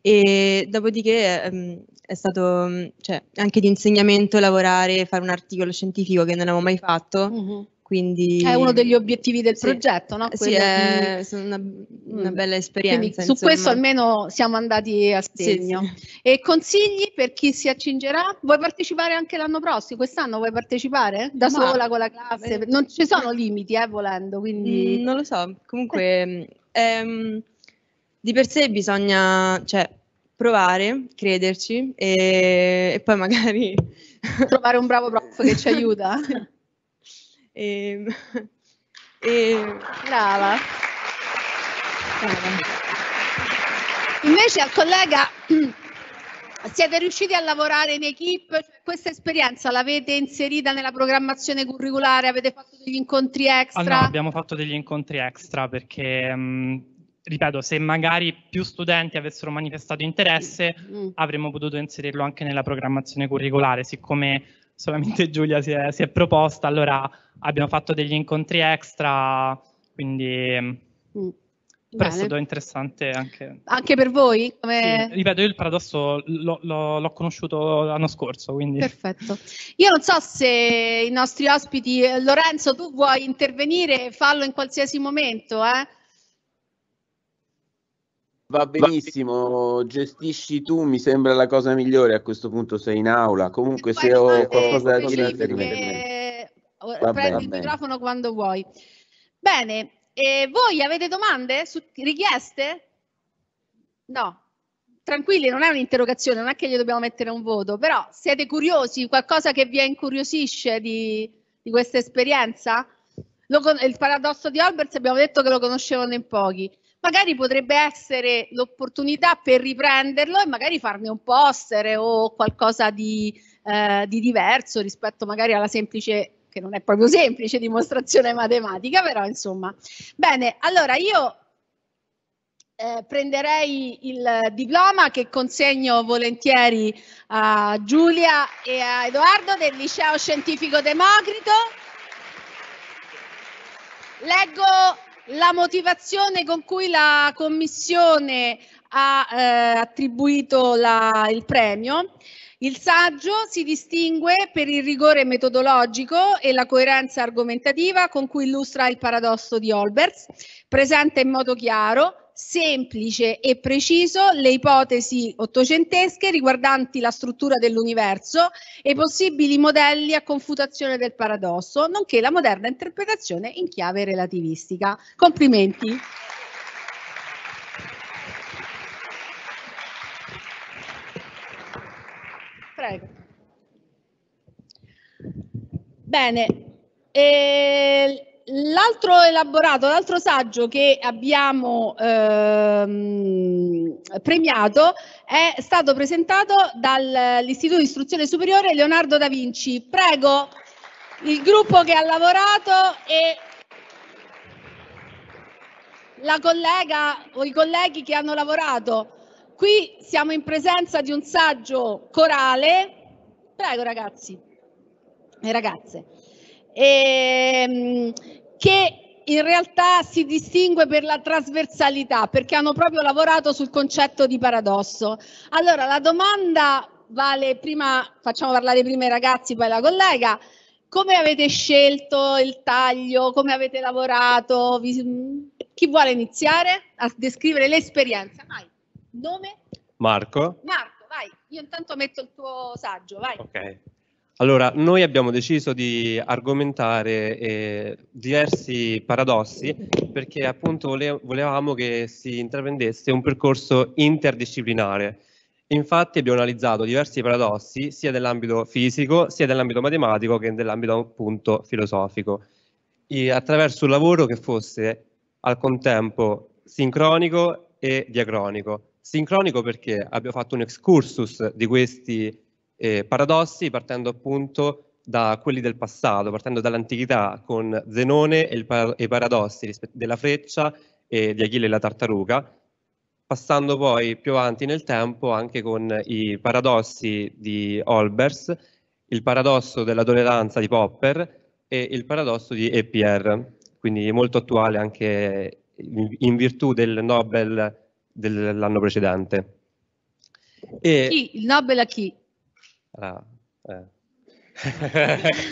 e dopodiché ehm, è stato mm, cioè, anche di insegnamento lavorare, fare un articolo scientifico che non avevo mai fatto. Mm-hmm. Quindi... È uno degli obiettivi del sì. progetto, no? sì, è di... una, mm. una, bella esperienza. Quindi, su questo almeno siamo andati a segno. Sì, sì. E consigli per chi si accingerà? Vuoi partecipare anche l'anno prossimo? Quest'anno vuoi partecipare? Da Ma... sola con la classe? Eh, non ci sono limiti, eh, volendo. Quindi... Mm, non lo so, comunque eh. mm, ehm, di per sé bisogna... Cioè, provare, crederci e, e poi magari trovare un bravo prof che ci aiuta. [laughs] E, e... Brava. Brava. Invece al collega [clears throat] siete riusciti a lavorare in equip? Cioè, questa esperienza l'avete inserita nella programmazione curriculare? Avete fatto degli incontri extra? Ah, no, abbiamo fatto degli incontri extra perché, mh, mm, ripeto, se magari più studenti avessero manifestato interesse, mm. avremmo potuto inserirlo anche nella programmazione curriculare, siccome solamente [laughs] Giulia si è, si è proposta, allora abbiamo fatto degli incontri extra, quindi... Mm. mm. è stato interessante anche... Anche per voi? Come... Sì, ripeto, io il paradosso l'ho, l'ho, l'ho conosciuto l'anno scorso, quindi... Perfetto. Io non so se i nostri ospiti... Lorenzo, tu vuoi intervenire? Fallo in qualsiasi momento, eh? Va benissimo, gestisci tu, mi sembra la cosa migliore, a questo punto sei in aula. Comunque se ho qualcosa da dire... Perché... Prendi vabbè. il microfono quando vuoi. Bene, e voi avete domande? Su... richieste? No, tranquilli, non è un'interrogazione, non è che gli dobbiamo mettere un voto, però siete curiosi, qualcosa che vi incuriosisce di, di questa esperienza? Lo, il paradosso di Albert abbiamo detto che lo conoscevano in pochi magari potrebbe essere l'opportunità per riprenderlo e magari farne un poster o qualcosa di, eh, di diverso rispetto magari alla semplice che non è proprio semplice dimostrazione matematica, però insomma. Bene, allora io eh, prenderei il diploma che consegno volentieri a Giulia e a Edoardo del Liceo Scientifico Democrito. Leggo la motivazione con cui la Commissione ha eh, attribuito la, il premio. Il saggio si distingue per il rigore metodologico e la coerenza argomentativa con cui illustra il paradosso di Olbers, presente in modo chiaro, semplice e preciso le ipotesi ottocentesche riguardanti la struttura dell'universo e i possibili modelli a confutazione del paradosso, nonché la moderna interpretazione in chiave relativistica. Complimenti. Prego. Bene. E ehm, l'altro elaborato, l'altro saggio che abbiamo ehm, premiato è stato presentato dall'Istituto di Istruzione Superiore Leonardo da Vinci. Prego il gruppo che ha lavorato e la collega o i colleghi che hanno lavorato. Qui siamo in presenza di un saggio corale. Prego ragazzi e ragazze ehm, che in realtà si distingue per la trasversalità, perché hanno proprio lavorato sul concetto di paradosso. Allora, la domanda vale prima, facciamo parlare prima i ragazzi, poi la collega. Come avete scelto il taglio? Come avete lavorato? Chi vuole iniziare a descrivere l'esperienza? Vai. Nome? Marco. Marco, vai. Io intanto metto il tuo saggio, vai. Ok. Allora, noi abbiamo deciso di argomentare eh, diversi paradossi perché appunto vole volevamo che si intraprendesse un percorso interdisciplinare. Infatti abbiamo analizzato diversi paradossi sia dell'ambito fisico, sia dell'ambito matematico che dell'ambito appunto filosofico, e attraverso un lavoro che fosse al contempo sincronico e diacronico. Sincronico perché abbiamo fatto un excursus di questi eh, paradossi partendo appunto da quelli del passato, partendo dall'antichità con Zenone e, par i paradossi della freccia e di Achille e la tartaruga, passando poi più avanti nel tempo anche con i paradossi di Olbers, il paradosso della tolleranza di Popper e il paradosso di EPR, quindi molto attuale anche in virtù del Nobel dell'anno precedente. E chi? Il Nobel a chi? Ah, eh. [laughs]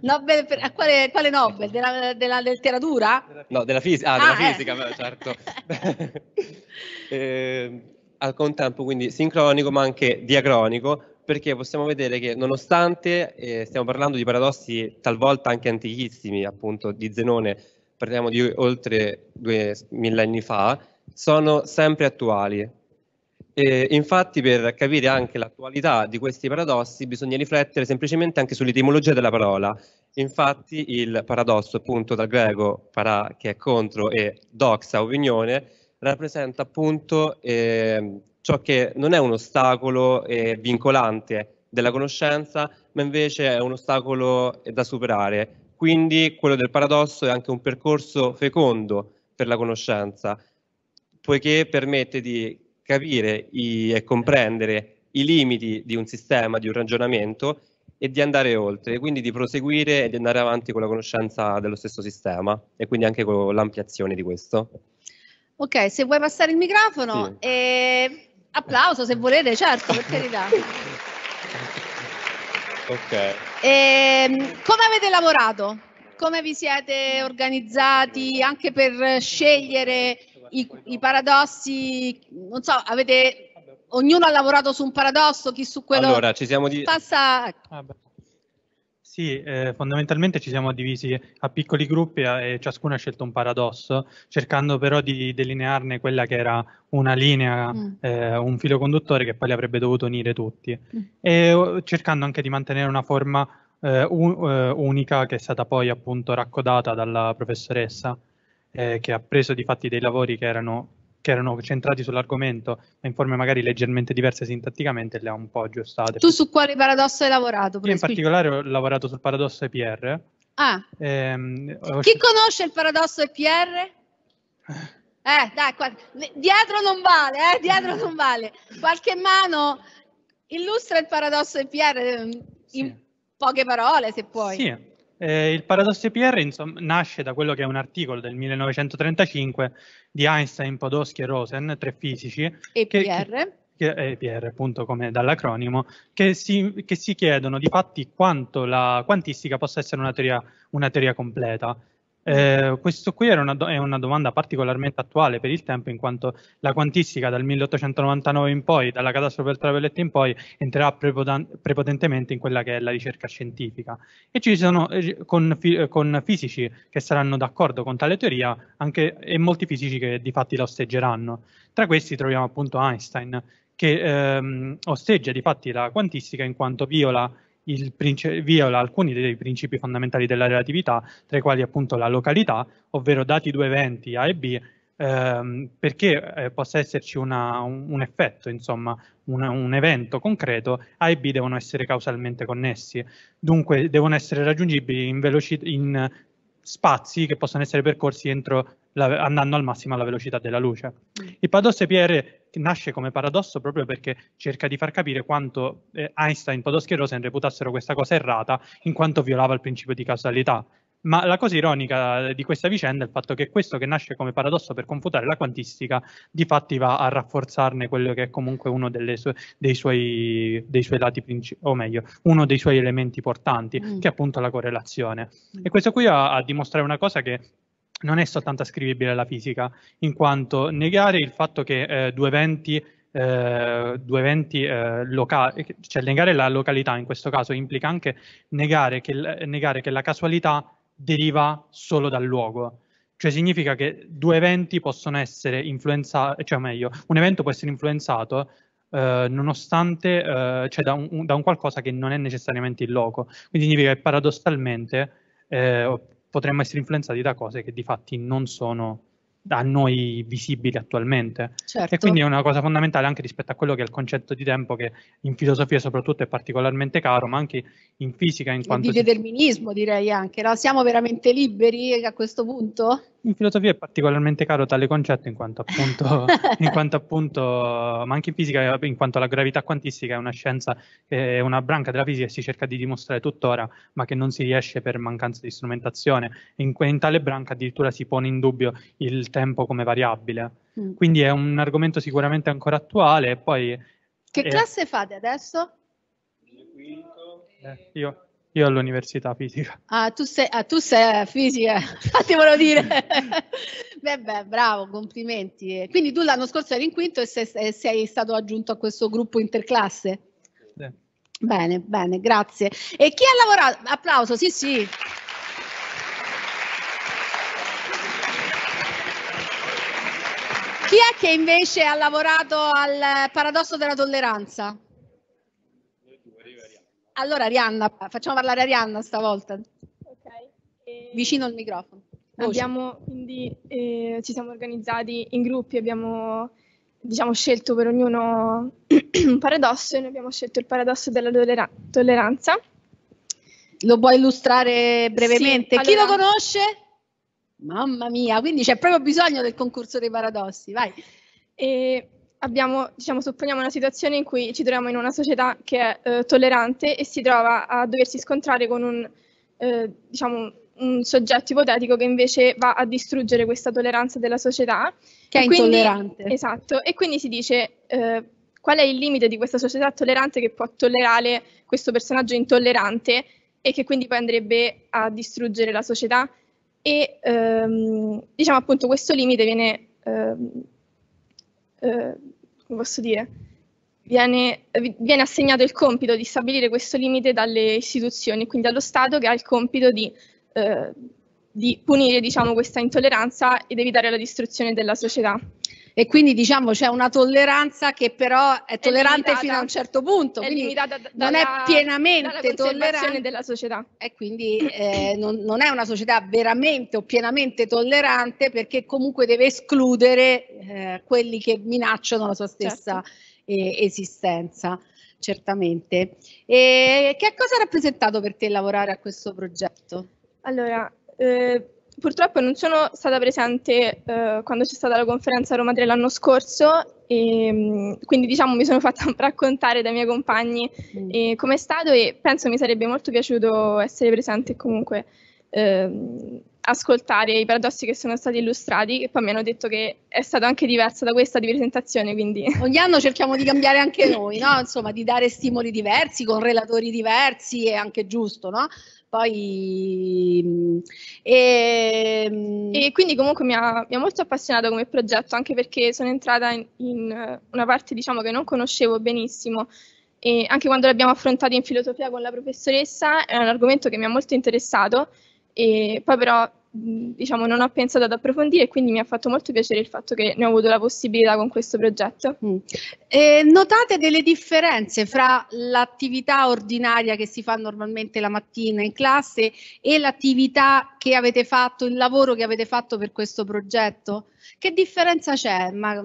Nobel per, quale, quale, Nobel? Della, della, letteratura? No, della, fisi- ah, della ah, eh. fisica, eh. certo. [laughs] eh, al contempo quindi sincronico ma anche diacronico perché possiamo vedere che nonostante eh, stiamo parlando di paradossi talvolta anche antichissimi, appunto di Zenone, parliamo di oltre due millenni fa, sono sempre attuali, eh, infatti, per capire anche l'attualità di questi paradossi, bisogna riflettere semplicemente anche sull'etimologia della parola. Infatti, il paradosso, appunto, dal greco para, che è contro, e doxa, opinione, rappresenta appunto eh, ciò che non è un ostacolo eh, vincolante della conoscenza, ma invece è un ostacolo eh, da superare. Quindi quello del paradosso è anche un percorso fecondo per la conoscenza, poiché permette di capire i, e comprendere i limiti di un sistema, di un ragionamento e di andare oltre, quindi di proseguire e di andare avanti con la conoscenza dello stesso sistema e quindi anche con l'ampliazione di questo. Ok, se vuoi passare il microfono, sì. eh, applauso se volete, certo, per carità. ok. Eh, come avete lavorato? Come vi siete organizzati anche per scegliere i, i paradossi, non so, avete, ognuno ha lavorato su un paradosso, chi su quello... Allora, ci siamo di... Passa... Ah, sì, eh, fondamentalmente ci siamo divisi a piccoli gruppi e ciascuno ha scelto un paradosso, cercando però di delinearne quella che era una linea, mm. eh, un filo conduttore che poi li avrebbe dovuto unire tutti, mm. e cercando anche di mantenere una forma eh, un, eh, unica che è stata poi appunto raccodata dalla professoressa eh, che ha preso di fatti dei lavori che erano, che erano centrati sull'argomento, ma in forme magari leggermente diverse sintatticamente, le ha un po' aggiustate. Tu su quale paradosso hai lavorato? Io in particolare ho lavorato sul paradosso EPR. Ah. Ehm, ho... Chi conosce il paradosso EPR? [laughs] Eh, dai, qual... dietro non vale, eh, dietro non vale. Qualche mano illustra il paradosso EPR ehm, in sì. poche parole, se puoi. Sì, eh, il paradosso IPR insomma, nasce da quello che è un articolo del 1935 di Einstein, Podosky e Rosen, tre fisici. EPR. Che, che, EPR, eh, appunto, come dall'acronimo, che si, che si chiedono di fatti quanto la quantistica possa essere una teoria, una teoria completa. Eh, questo qui una do- è una domanda particolarmente attuale per il tempo, in quanto la quantistica dal 1899 in poi, dalla catastrofe del Traveletto in poi, entrerà prepotan- prepotentemente in quella che è la ricerca scientifica. E ci sono eh, con, fi- con, fisici che saranno d'accordo con tale teoria anche, e molti fisici che di fatti la osteggeranno. Tra questi troviamo appunto Einstein, che ehm, osteggia di fatti la quantistica in quanto viola principi- viola alcuni dei principi fondamentali della relatività, tra i quali appunto la località, ovvero dati due eventi A e B, ehm, perché eh, possa esserci una, un, un, effetto, insomma, una, un evento concreto, A e B devono essere causalmente connessi, dunque devono essere raggiungibili in, veloci- in spazi che possono essere percorsi entro la, andando al massimo alla velocità della luce. Mm. Il paradosso Pierre nasce come paradosso proprio perché cerca di far capire quanto eh, Einstein, Podolsky e Rosen reputassero questa cosa errata in quanto violava il principio di causalità. Ma la cosa ironica eh, di questa vicenda è il fatto che questo che nasce come paradosso per confutare la quantistica di fatti va a rafforzarne quello che è comunque uno su- dei, suoi, dei, suoi, lati principali, o meglio, uno dei suoi elementi portanti, mm. che è appunto la correlazione. Mm. E questo qui a, a dimostrare una cosa che non è soltanto ascrivibile alla fisica, in quanto negare il fatto che eh, due eventi eh, due eventi eh, locali, cioè negare la località in questo caso implica anche negare che, negare che, la casualità deriva solo dal luogo. Cioè significa che due eventi possono essere influenzati, cioè meglio, un evento può essere influenzato eh, nonostante, eh, cioè da un, da un, qualcosa che non è necessariamente il loco. Quindi significa che paradossalmente, eh, potremmo essere influenzati da cose che di fatti non sono da noi visibili attualmente. Certo. E quindi è una cosa fondamentale anche rispetto a quello che è il concetto di tempo che in filosofia soprattutto è particolarmente caro, ma anche in fisica in quanto... Di determinismo si... direi anche, no? siamo veramente liberi a questo punto? In filosofia è particolarmente caro tale concetto in quanto appunto, [laughs] in quanto appunto ma anche in fisica, in quanto la gravità quantistica è una scienza, è una branca della fisica che si cerca di dimostrare tuttora, ma che non si riesce per mancanza di strumentazione. In, in tale branca addirittura si pone in dubbio il tempo come variabile. Mm. Quindi è un argomento sicuramente ancora attuale. Poi, che è... classe fate adesso? Eh, io. Io all'università fisica. Ah, tu sei, ah, tu sei fisica, [laughs] fatemelo dire. [laughs] beh, beh, bravo, complimenti. Quindi tu l'anno scorso eri in quinto e sei, sei stato aggiunto a questo gruppo interclasse? Sì. Bene, bene, grazie. E chi ha lavorato? Applauso, sì, sì. Chi è che invece ha lavorato al paradosso della tolleranza? Allora Arianna, facciamo parlare Arianna stavolta. Ok. E... Vicino al microfono. Abbiamo, quindi, eh, ci siamo organizzati in gruppi, abbiamo diciamo, scelto per ognuno un paradosso e noi abbiamo scelto il paradosso della tolera- tolleranza. Lo puoi illustrare brevemente? Sì, Chi allora... lo conosce? Mamma mia, quindi c'è proprio bisogno del concorso dei paradossi, vai. E abbiamo, diciamo, supponiamo una situazione in cui ci troviamo in una società che è eh, tollerante e si trova a doversi scontrare con un, eh, diciamo, un soggetto ipotetico che invece va a distruggere questa tolleranza della società. Che è quindi, intollerante. Esatto, e quindi si dice eh, qual è il limite di questa società tollerante che può tollerare questo personaggio intollerante e che quindi poi andrebbe a distruggere la società. E ehm, diciamo appunto questo limite viene... Ehm, eh, posso dire, viene, viene, assegnato il compito di stabilire questo limite dalle istituzioni, quindi allo Stato che ha il compito di, eh, di punire diciamo, questa intolleranza ed evitare la distruzione della società e quindi diciamo c'è una tolleranza che però è tollerante è fino a un certo punto, quindi limitata da, non dalla, è pienamente tollerante della società. E quindi eh, non, non, è una società veramente o pienamente tollerante perché comunque deve escludere eh, quelli che minacciano la sua stessa certo. eh, esistenza certamente. E che cosa ha rappresentato per te lavorare a questo progetto? Allora, eh, purtroppo non sono stata presente eh, quando c'è stata la conferenza a Roma 3 l'anno scorso, e, ehm, quindi diciamo mi sono fatta raccontare dai miei compagni mm. eh, com'è stato e penso mi sarebbe molto piaciuto essere presente e comunque eh, ascoltare i paradossi che sono stati illustrati e poi mi hanno detto che è stata anche diversa da questa di presentazione. Quindi. [laughs] Ogni anno cerchiamo di cambiare anche noi, no? insomma, di dare stimoli diversi con relatori diversi è anche giusto, no? Poi, e, ehm, e quindi comunque mi ha, mi ha, molto appassionato come progetto, anche perché sono entrata in, in eh, una parte diciamo, che non conoscevo benissimo. E anche quando l'abbiamo affrontato in filosofia con la professoressa, è un argomento che mi ha molto interessato. E poi però diciamo, non ho pensato ad approfondire e quindi mi ha fatto molto piacere il fatto che ne ho avuto la possibilità con questo progetto. Mm. Eh, notate delle differenze fra l'attività ordinaria che si fa normalmente la mattina in classe e l'attività che avete fatto, il lavoro che avete fatto per questo progetto? Che differenza c'è? Ma,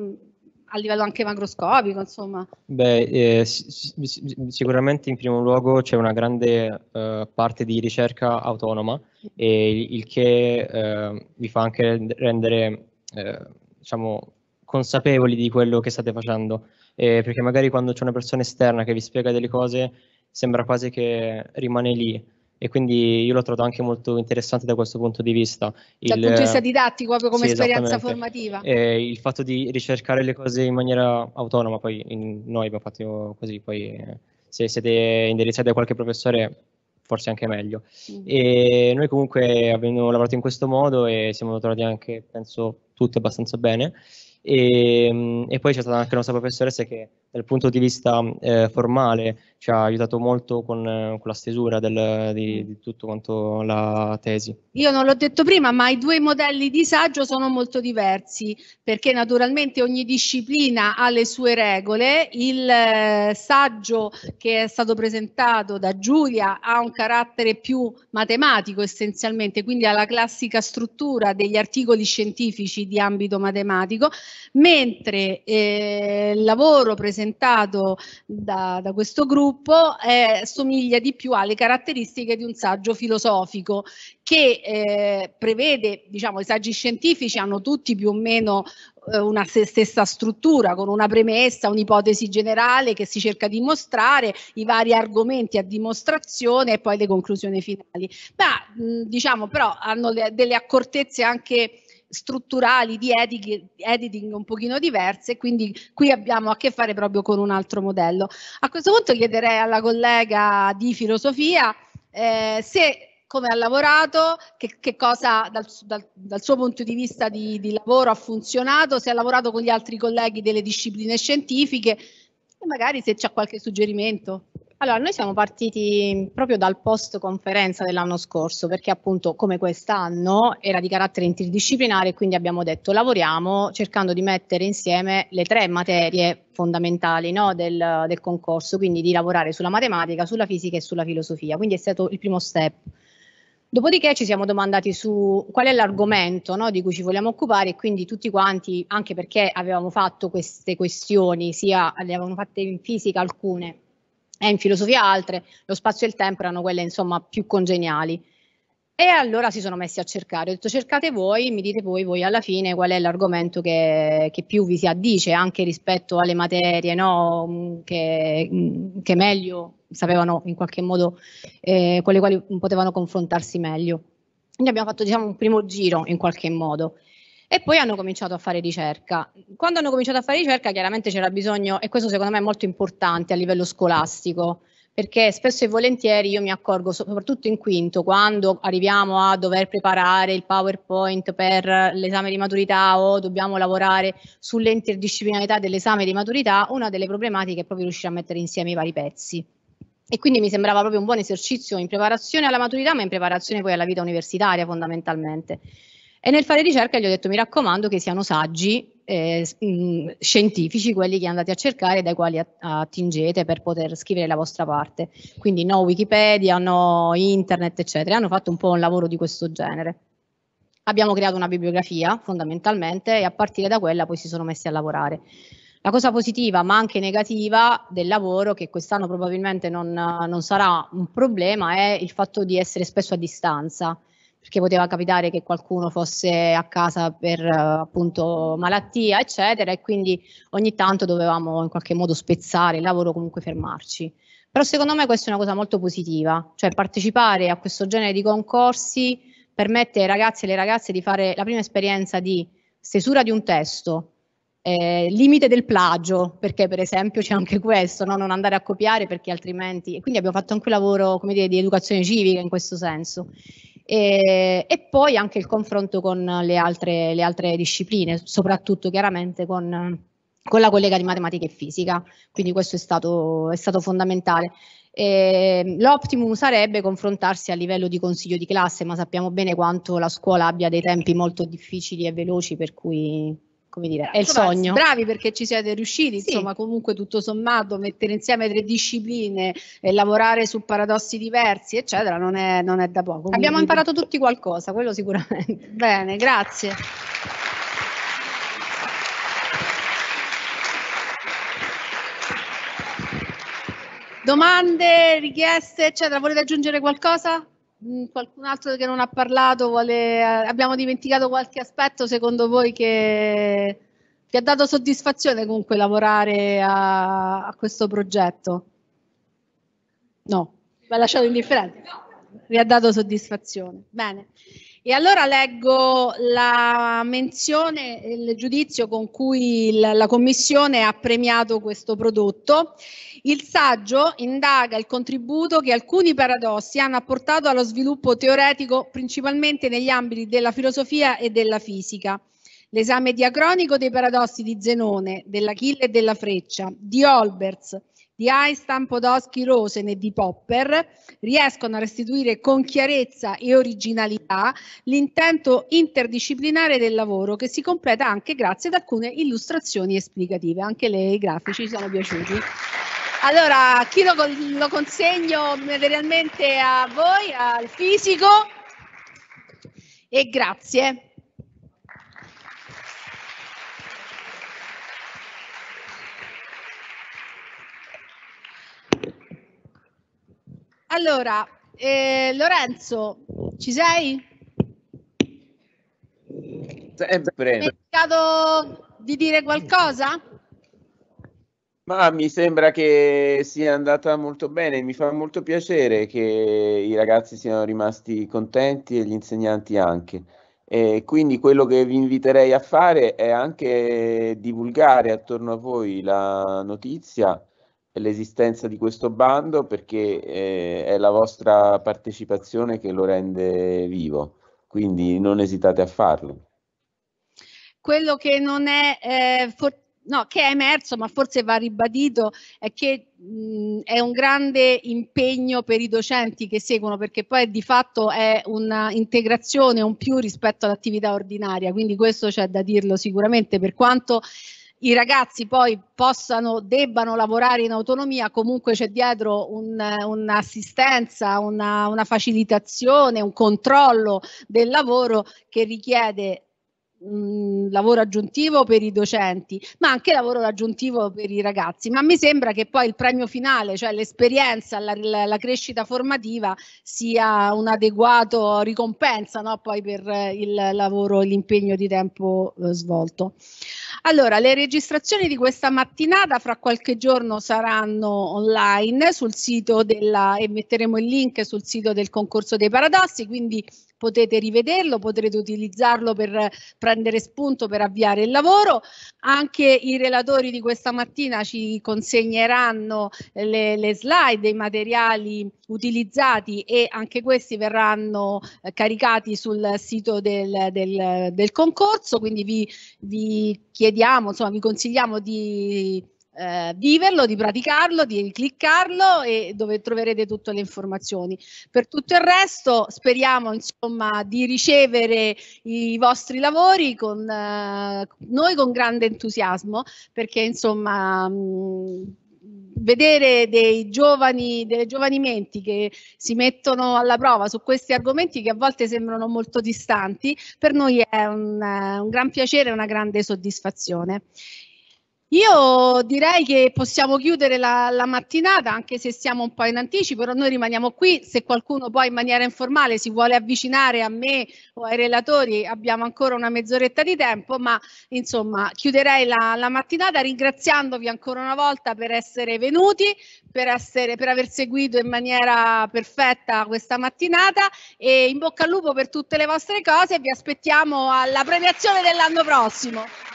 a livello anche macroscopico, insomma? Beh, eh, sicuramente in primo luogo c'è una grande eh, parte di ricerca autonoma, il, il che eh, vi fa anche rendere, eh, diciamo, consapevoli di quello che state facendo, eh, perché magari quando c'è una persona esterna che vi spiega delle cose, sembra quasi che rimane lì, e quindi io l'ho trovato anche molto interessante da questo punto di vista. Il, dal punto di vista didattico, proprio come sì, esperienza formativa. E il fatto di ricercare le cose in maniera autonoma, poi in, noi abbiamo fatto così, poi eh, se siete indirizzati da qualche professore forse anche meglio. Mm. E noi comunque abbiamo lavorato in questo modo e siamo trovati anche, penso, tutti abbastanza bene. E, mm, e poi c'è stata anche la nostra professoressa che dal punto di vista eh, formale ci ha aiutato molto con, eh, con la stesura del, di, mm. di, tutto quanto la tesi. Io non l'ho detto prima, ma i due modelli di saggio sono molto diversi, perché naturalmente ogni disciplina ha le sue regole. Il eh, saggio che è stato presentato da Giulia ha un carattere più matematico essenzialmente, quindi ha la classica struttura degli articoli scientifici di ambito matematico, mentre eh, il lavoro presentato presentato da, da questo gruppo eh, somiglia di più alle caratteristiche di un saggio filosofico che eh, prevede, diciamo, i saggi scientifici hanno tutti più o meno eh, una stessa struttura, con una premessa, un'ipotesi generale che si cerca di mostrare, i vari argomenti a dimostrazione e poi le conclusioni finali. Ma mh, diciamo però hanno le, delle accortezze anche strutturali di editing un pochino diverse, quindi qui abbiamo a che fare proprio con un altro modello. A questo punto chiederei alla collega di filosofia eh, se come ha lavorato, che, che cosa dal, dal, dal, suo punto di vista di, di lavoro ha funzionato, se ha lavorato con gli altri colleghi delle discipline scientifiche e magari se c'è qualche suggerimento. Allora, noi siamo partiti proprio dal post conferenza dell'anno scorso, perché appunto come quest'anno era di carattere interdisciplinare, e quindi abbiamo detto lavoriamo cercando di mettere insieme le tre materie fondamentali no, del, del concorso, quindi di lavorare sulla matematica, sulla fisica e sulla filosofia. Quindi è stato il primo step. Dopodiché ci siamo domandati su qual è l'argomento no, di cui ci vogliamo occupare e quindi tutti quanti, anche perché avevamo fatto queste questioni, sia le avevamo fatte in fisica alcune, e in filosofia altre, lo spazio e il tempo erano quelle insomma più congeniali. E allora si sono messi a cercare, ho detto cercate voi, mi dite poi voi alla fine qual è l'argomento che, che più vi si addice anche rispetto alle materie no? Mm, che, mm, che, meglio sapevano in qualche modo, eh, con le quali potevano confrontarsi meglio. Quindi abbiamo fatto diciamo, un primo giro in qualche modo. E poi hanno cominciato a fare ricerca. Quando hanno cominciato a fare ricerca, chiaramente c'era bisogno, e questo secondo me è molto importante a livello scolastico, perché spesso e volentieri io mi accorgo, soprattutto in quinto, quando arriviamo a dover preparare il PowerPoint per l'esame di maturità o dobbiamo lavorare sulle dell'esame di maturità, una delle problematiche è proprio riuscire a mettere insieme i vari pezzi. E quindi mi sembrava proprio un buon esercizio in preparazione alla maturità, ma in preparazione poi alla vita universitaria fondamentalmente. E nel fare ricerca gli ho detto mi raccomando che siano saggi eh, mm, scientifici quelli che andate a cercare e dai quali attingete per poter scrivere la vostra parte. Quindi no Wikipedia, no internet, eccetera. Hanno fatto un po' un lavoro di questo genere. Abbiamo creato una bibliografia fondamentalmente e a partire da quella poi si sono messi a lavorare. La cosa positiva ma anche negativa del lavoro che quest'anno probabilmente non, non sarà un problema è il fatto di essere spesso a distanza perché poteva capitare che qualcuno fosse a casa per eh, appunto malattia, eccetera, e quindi ogni tanto dovevamo in qualche modo spezzare il lavoro, comunque fermarci. Però secondo me questa è una cosa molto positiva, cioè partecipare a questo genere di concorsi permette ai ragazzi e alle ragazze di fare la prima esperienza di stesura di un testo, eh, limite del plagio, perché per esempio c'è anche questo, no? non andare a copiare perché altrimenti... Quindi abbiamo fatto anche un lavoro, come dire, di educazione civica in questo senso e, e poi anche il confronto con le altre, le altre discipline, soprattutto chiaramente con, con, la collega di matematica e fisica, quindi questo è stato, è stato fondamentale. Eh, l'optimum sarebbe confrontarsi a livello di consiglio di classe, ma sappiamo bene quanto la scuola abbia dei tempi molto difficili e veloci, per cui come dire, è il insomma, cioè, sogno. Bravi perché ci siete riusciti, sì. insomma, comunque tutto sommato mettere insieme tre discipline e lavorare su paradossi diversi, eccetera, non è, non è da poco. Abbiamo imparato tutti qualcosa, quello sicuramente. [laughs] Bene, grazie. Domande, richieste, eccetera, volete aggiungere qualcosa? Mm, qualcun altro che non ha parlato vuole... Eh, abbiamo dimenticato qualche aspetto secondo voi che vi ha dato soddisfazione comunque lavorare a, a questo progetto? No, vi ha lasciato indifferente? Vi ha dato soddisfazione. Bene. E allora leggo la menzione il giudizio con cui la, Commissione ha premiato questo prodotto. Il saggio indaga il contributo che alcuni paradossi hanno apportato allo sviluppo teoretico principalmente negli ambiti della filosofia e della fisica. L'esame diacronico dei paradossi di Zenone, dell'Achille e della Freccia, di Olberts, di Einstein, Podoschi, Rosen e di Popper riescono a restituire con chiarezza e originalità l'intento interdisciplinare del lavoro che si completa anche grazie ad alcune illustrazioni esplicative. Anche le, i grafici ci sono piaciuti. Allora, chi lo, lo consegno materialmente a voi, al fisico? E grazie. Allora, eh, Lorenzo, ci sei? Sempre. Hai cercato di dire qualcosa? Ma mi sembra che sia andata molto bene, mi fa molto piacere che i ragazzi siano rimasti contenti e gli insegnanti anche. E quindi quello che vi inviterei a fare è anche divulgare attorno a voi la notizia l'esistenza di questo bando perché eh, è la vostra partecipazione che lo rende vivo, quindi non esitate a farlo. Quello che non è eh, for- no, che è emerso, ma forse va ribadito, è che mh, è un grande impegno per i docenti che seguono, perché poi di fatto è un'integrazione, un più rispetto all'attività ordinaria, quindi questo c'è da dirlo sicuramente, per quanto i ragazzi poi possano, debbano lavorare in autonomia, comunque c'è dietro un, un'assistenza, una, una facilitazione, un controllo del lavoro che richiede un mm, lavoro aggiuntivo per i docenti, ma anche lavoro aggiuntivo per i ragazzi. Ma mi sembra che poi il premio finale, cioè l'esperienza, la, la, la crescita formativa, sia un adeguato ricompensa no? poi per eh, il lavoro e l'impegno di tempo eh, svolto. Allora, le registrazioni di questa mattinata fra qualche giorno saranno online sul sito della e metteremo il link sul sito del concorso dei paradossi, quindi potete rivederlo, potrete utilizzarlo per prendere spunto per avviare il lavoro. Anche i relatori di questa mattina ci consegneranno eh, le, le slide, i materiali utilizzati e anche questi verranno eh, caricati sul sito del, del, del concorso, quindi vi, vi chiediamo, insomma vi consigliamo di eh, viverlo, di praticarlo, di cliccarlo e dove troverete tutte le informazioni. Per tutto il resto speriamo insomma di ricevere i vostri lavori con eh, noi con grande entusiasmo perché insomma mh, mm, vedere dei giovani, delle giovani menti che si mettono alla prova su questi argomenti che a volte sembrano molto distanti, per noi è un, eh, un gran piacere e una grande soddisfazione. Io direi che possiamo chiudere la, la, mattinata, anche se siamo un po' in anticipo, però noi rimaniamo qui. Se qualcuno poi in maniera informale si vuole avvicinare a me o ai relatori, abbiamo ancora una mezz'oretta di tempo, ma insomma chiuderei la, la mattinata ringraziandovi ancora una volta per essere venuti, per, essere, per aver seguito in maniera perfetta questa mattinata e in bocca al lupo per tutte le vostre cose e vi aspettiamo alla premiazione dell'anno prossimo.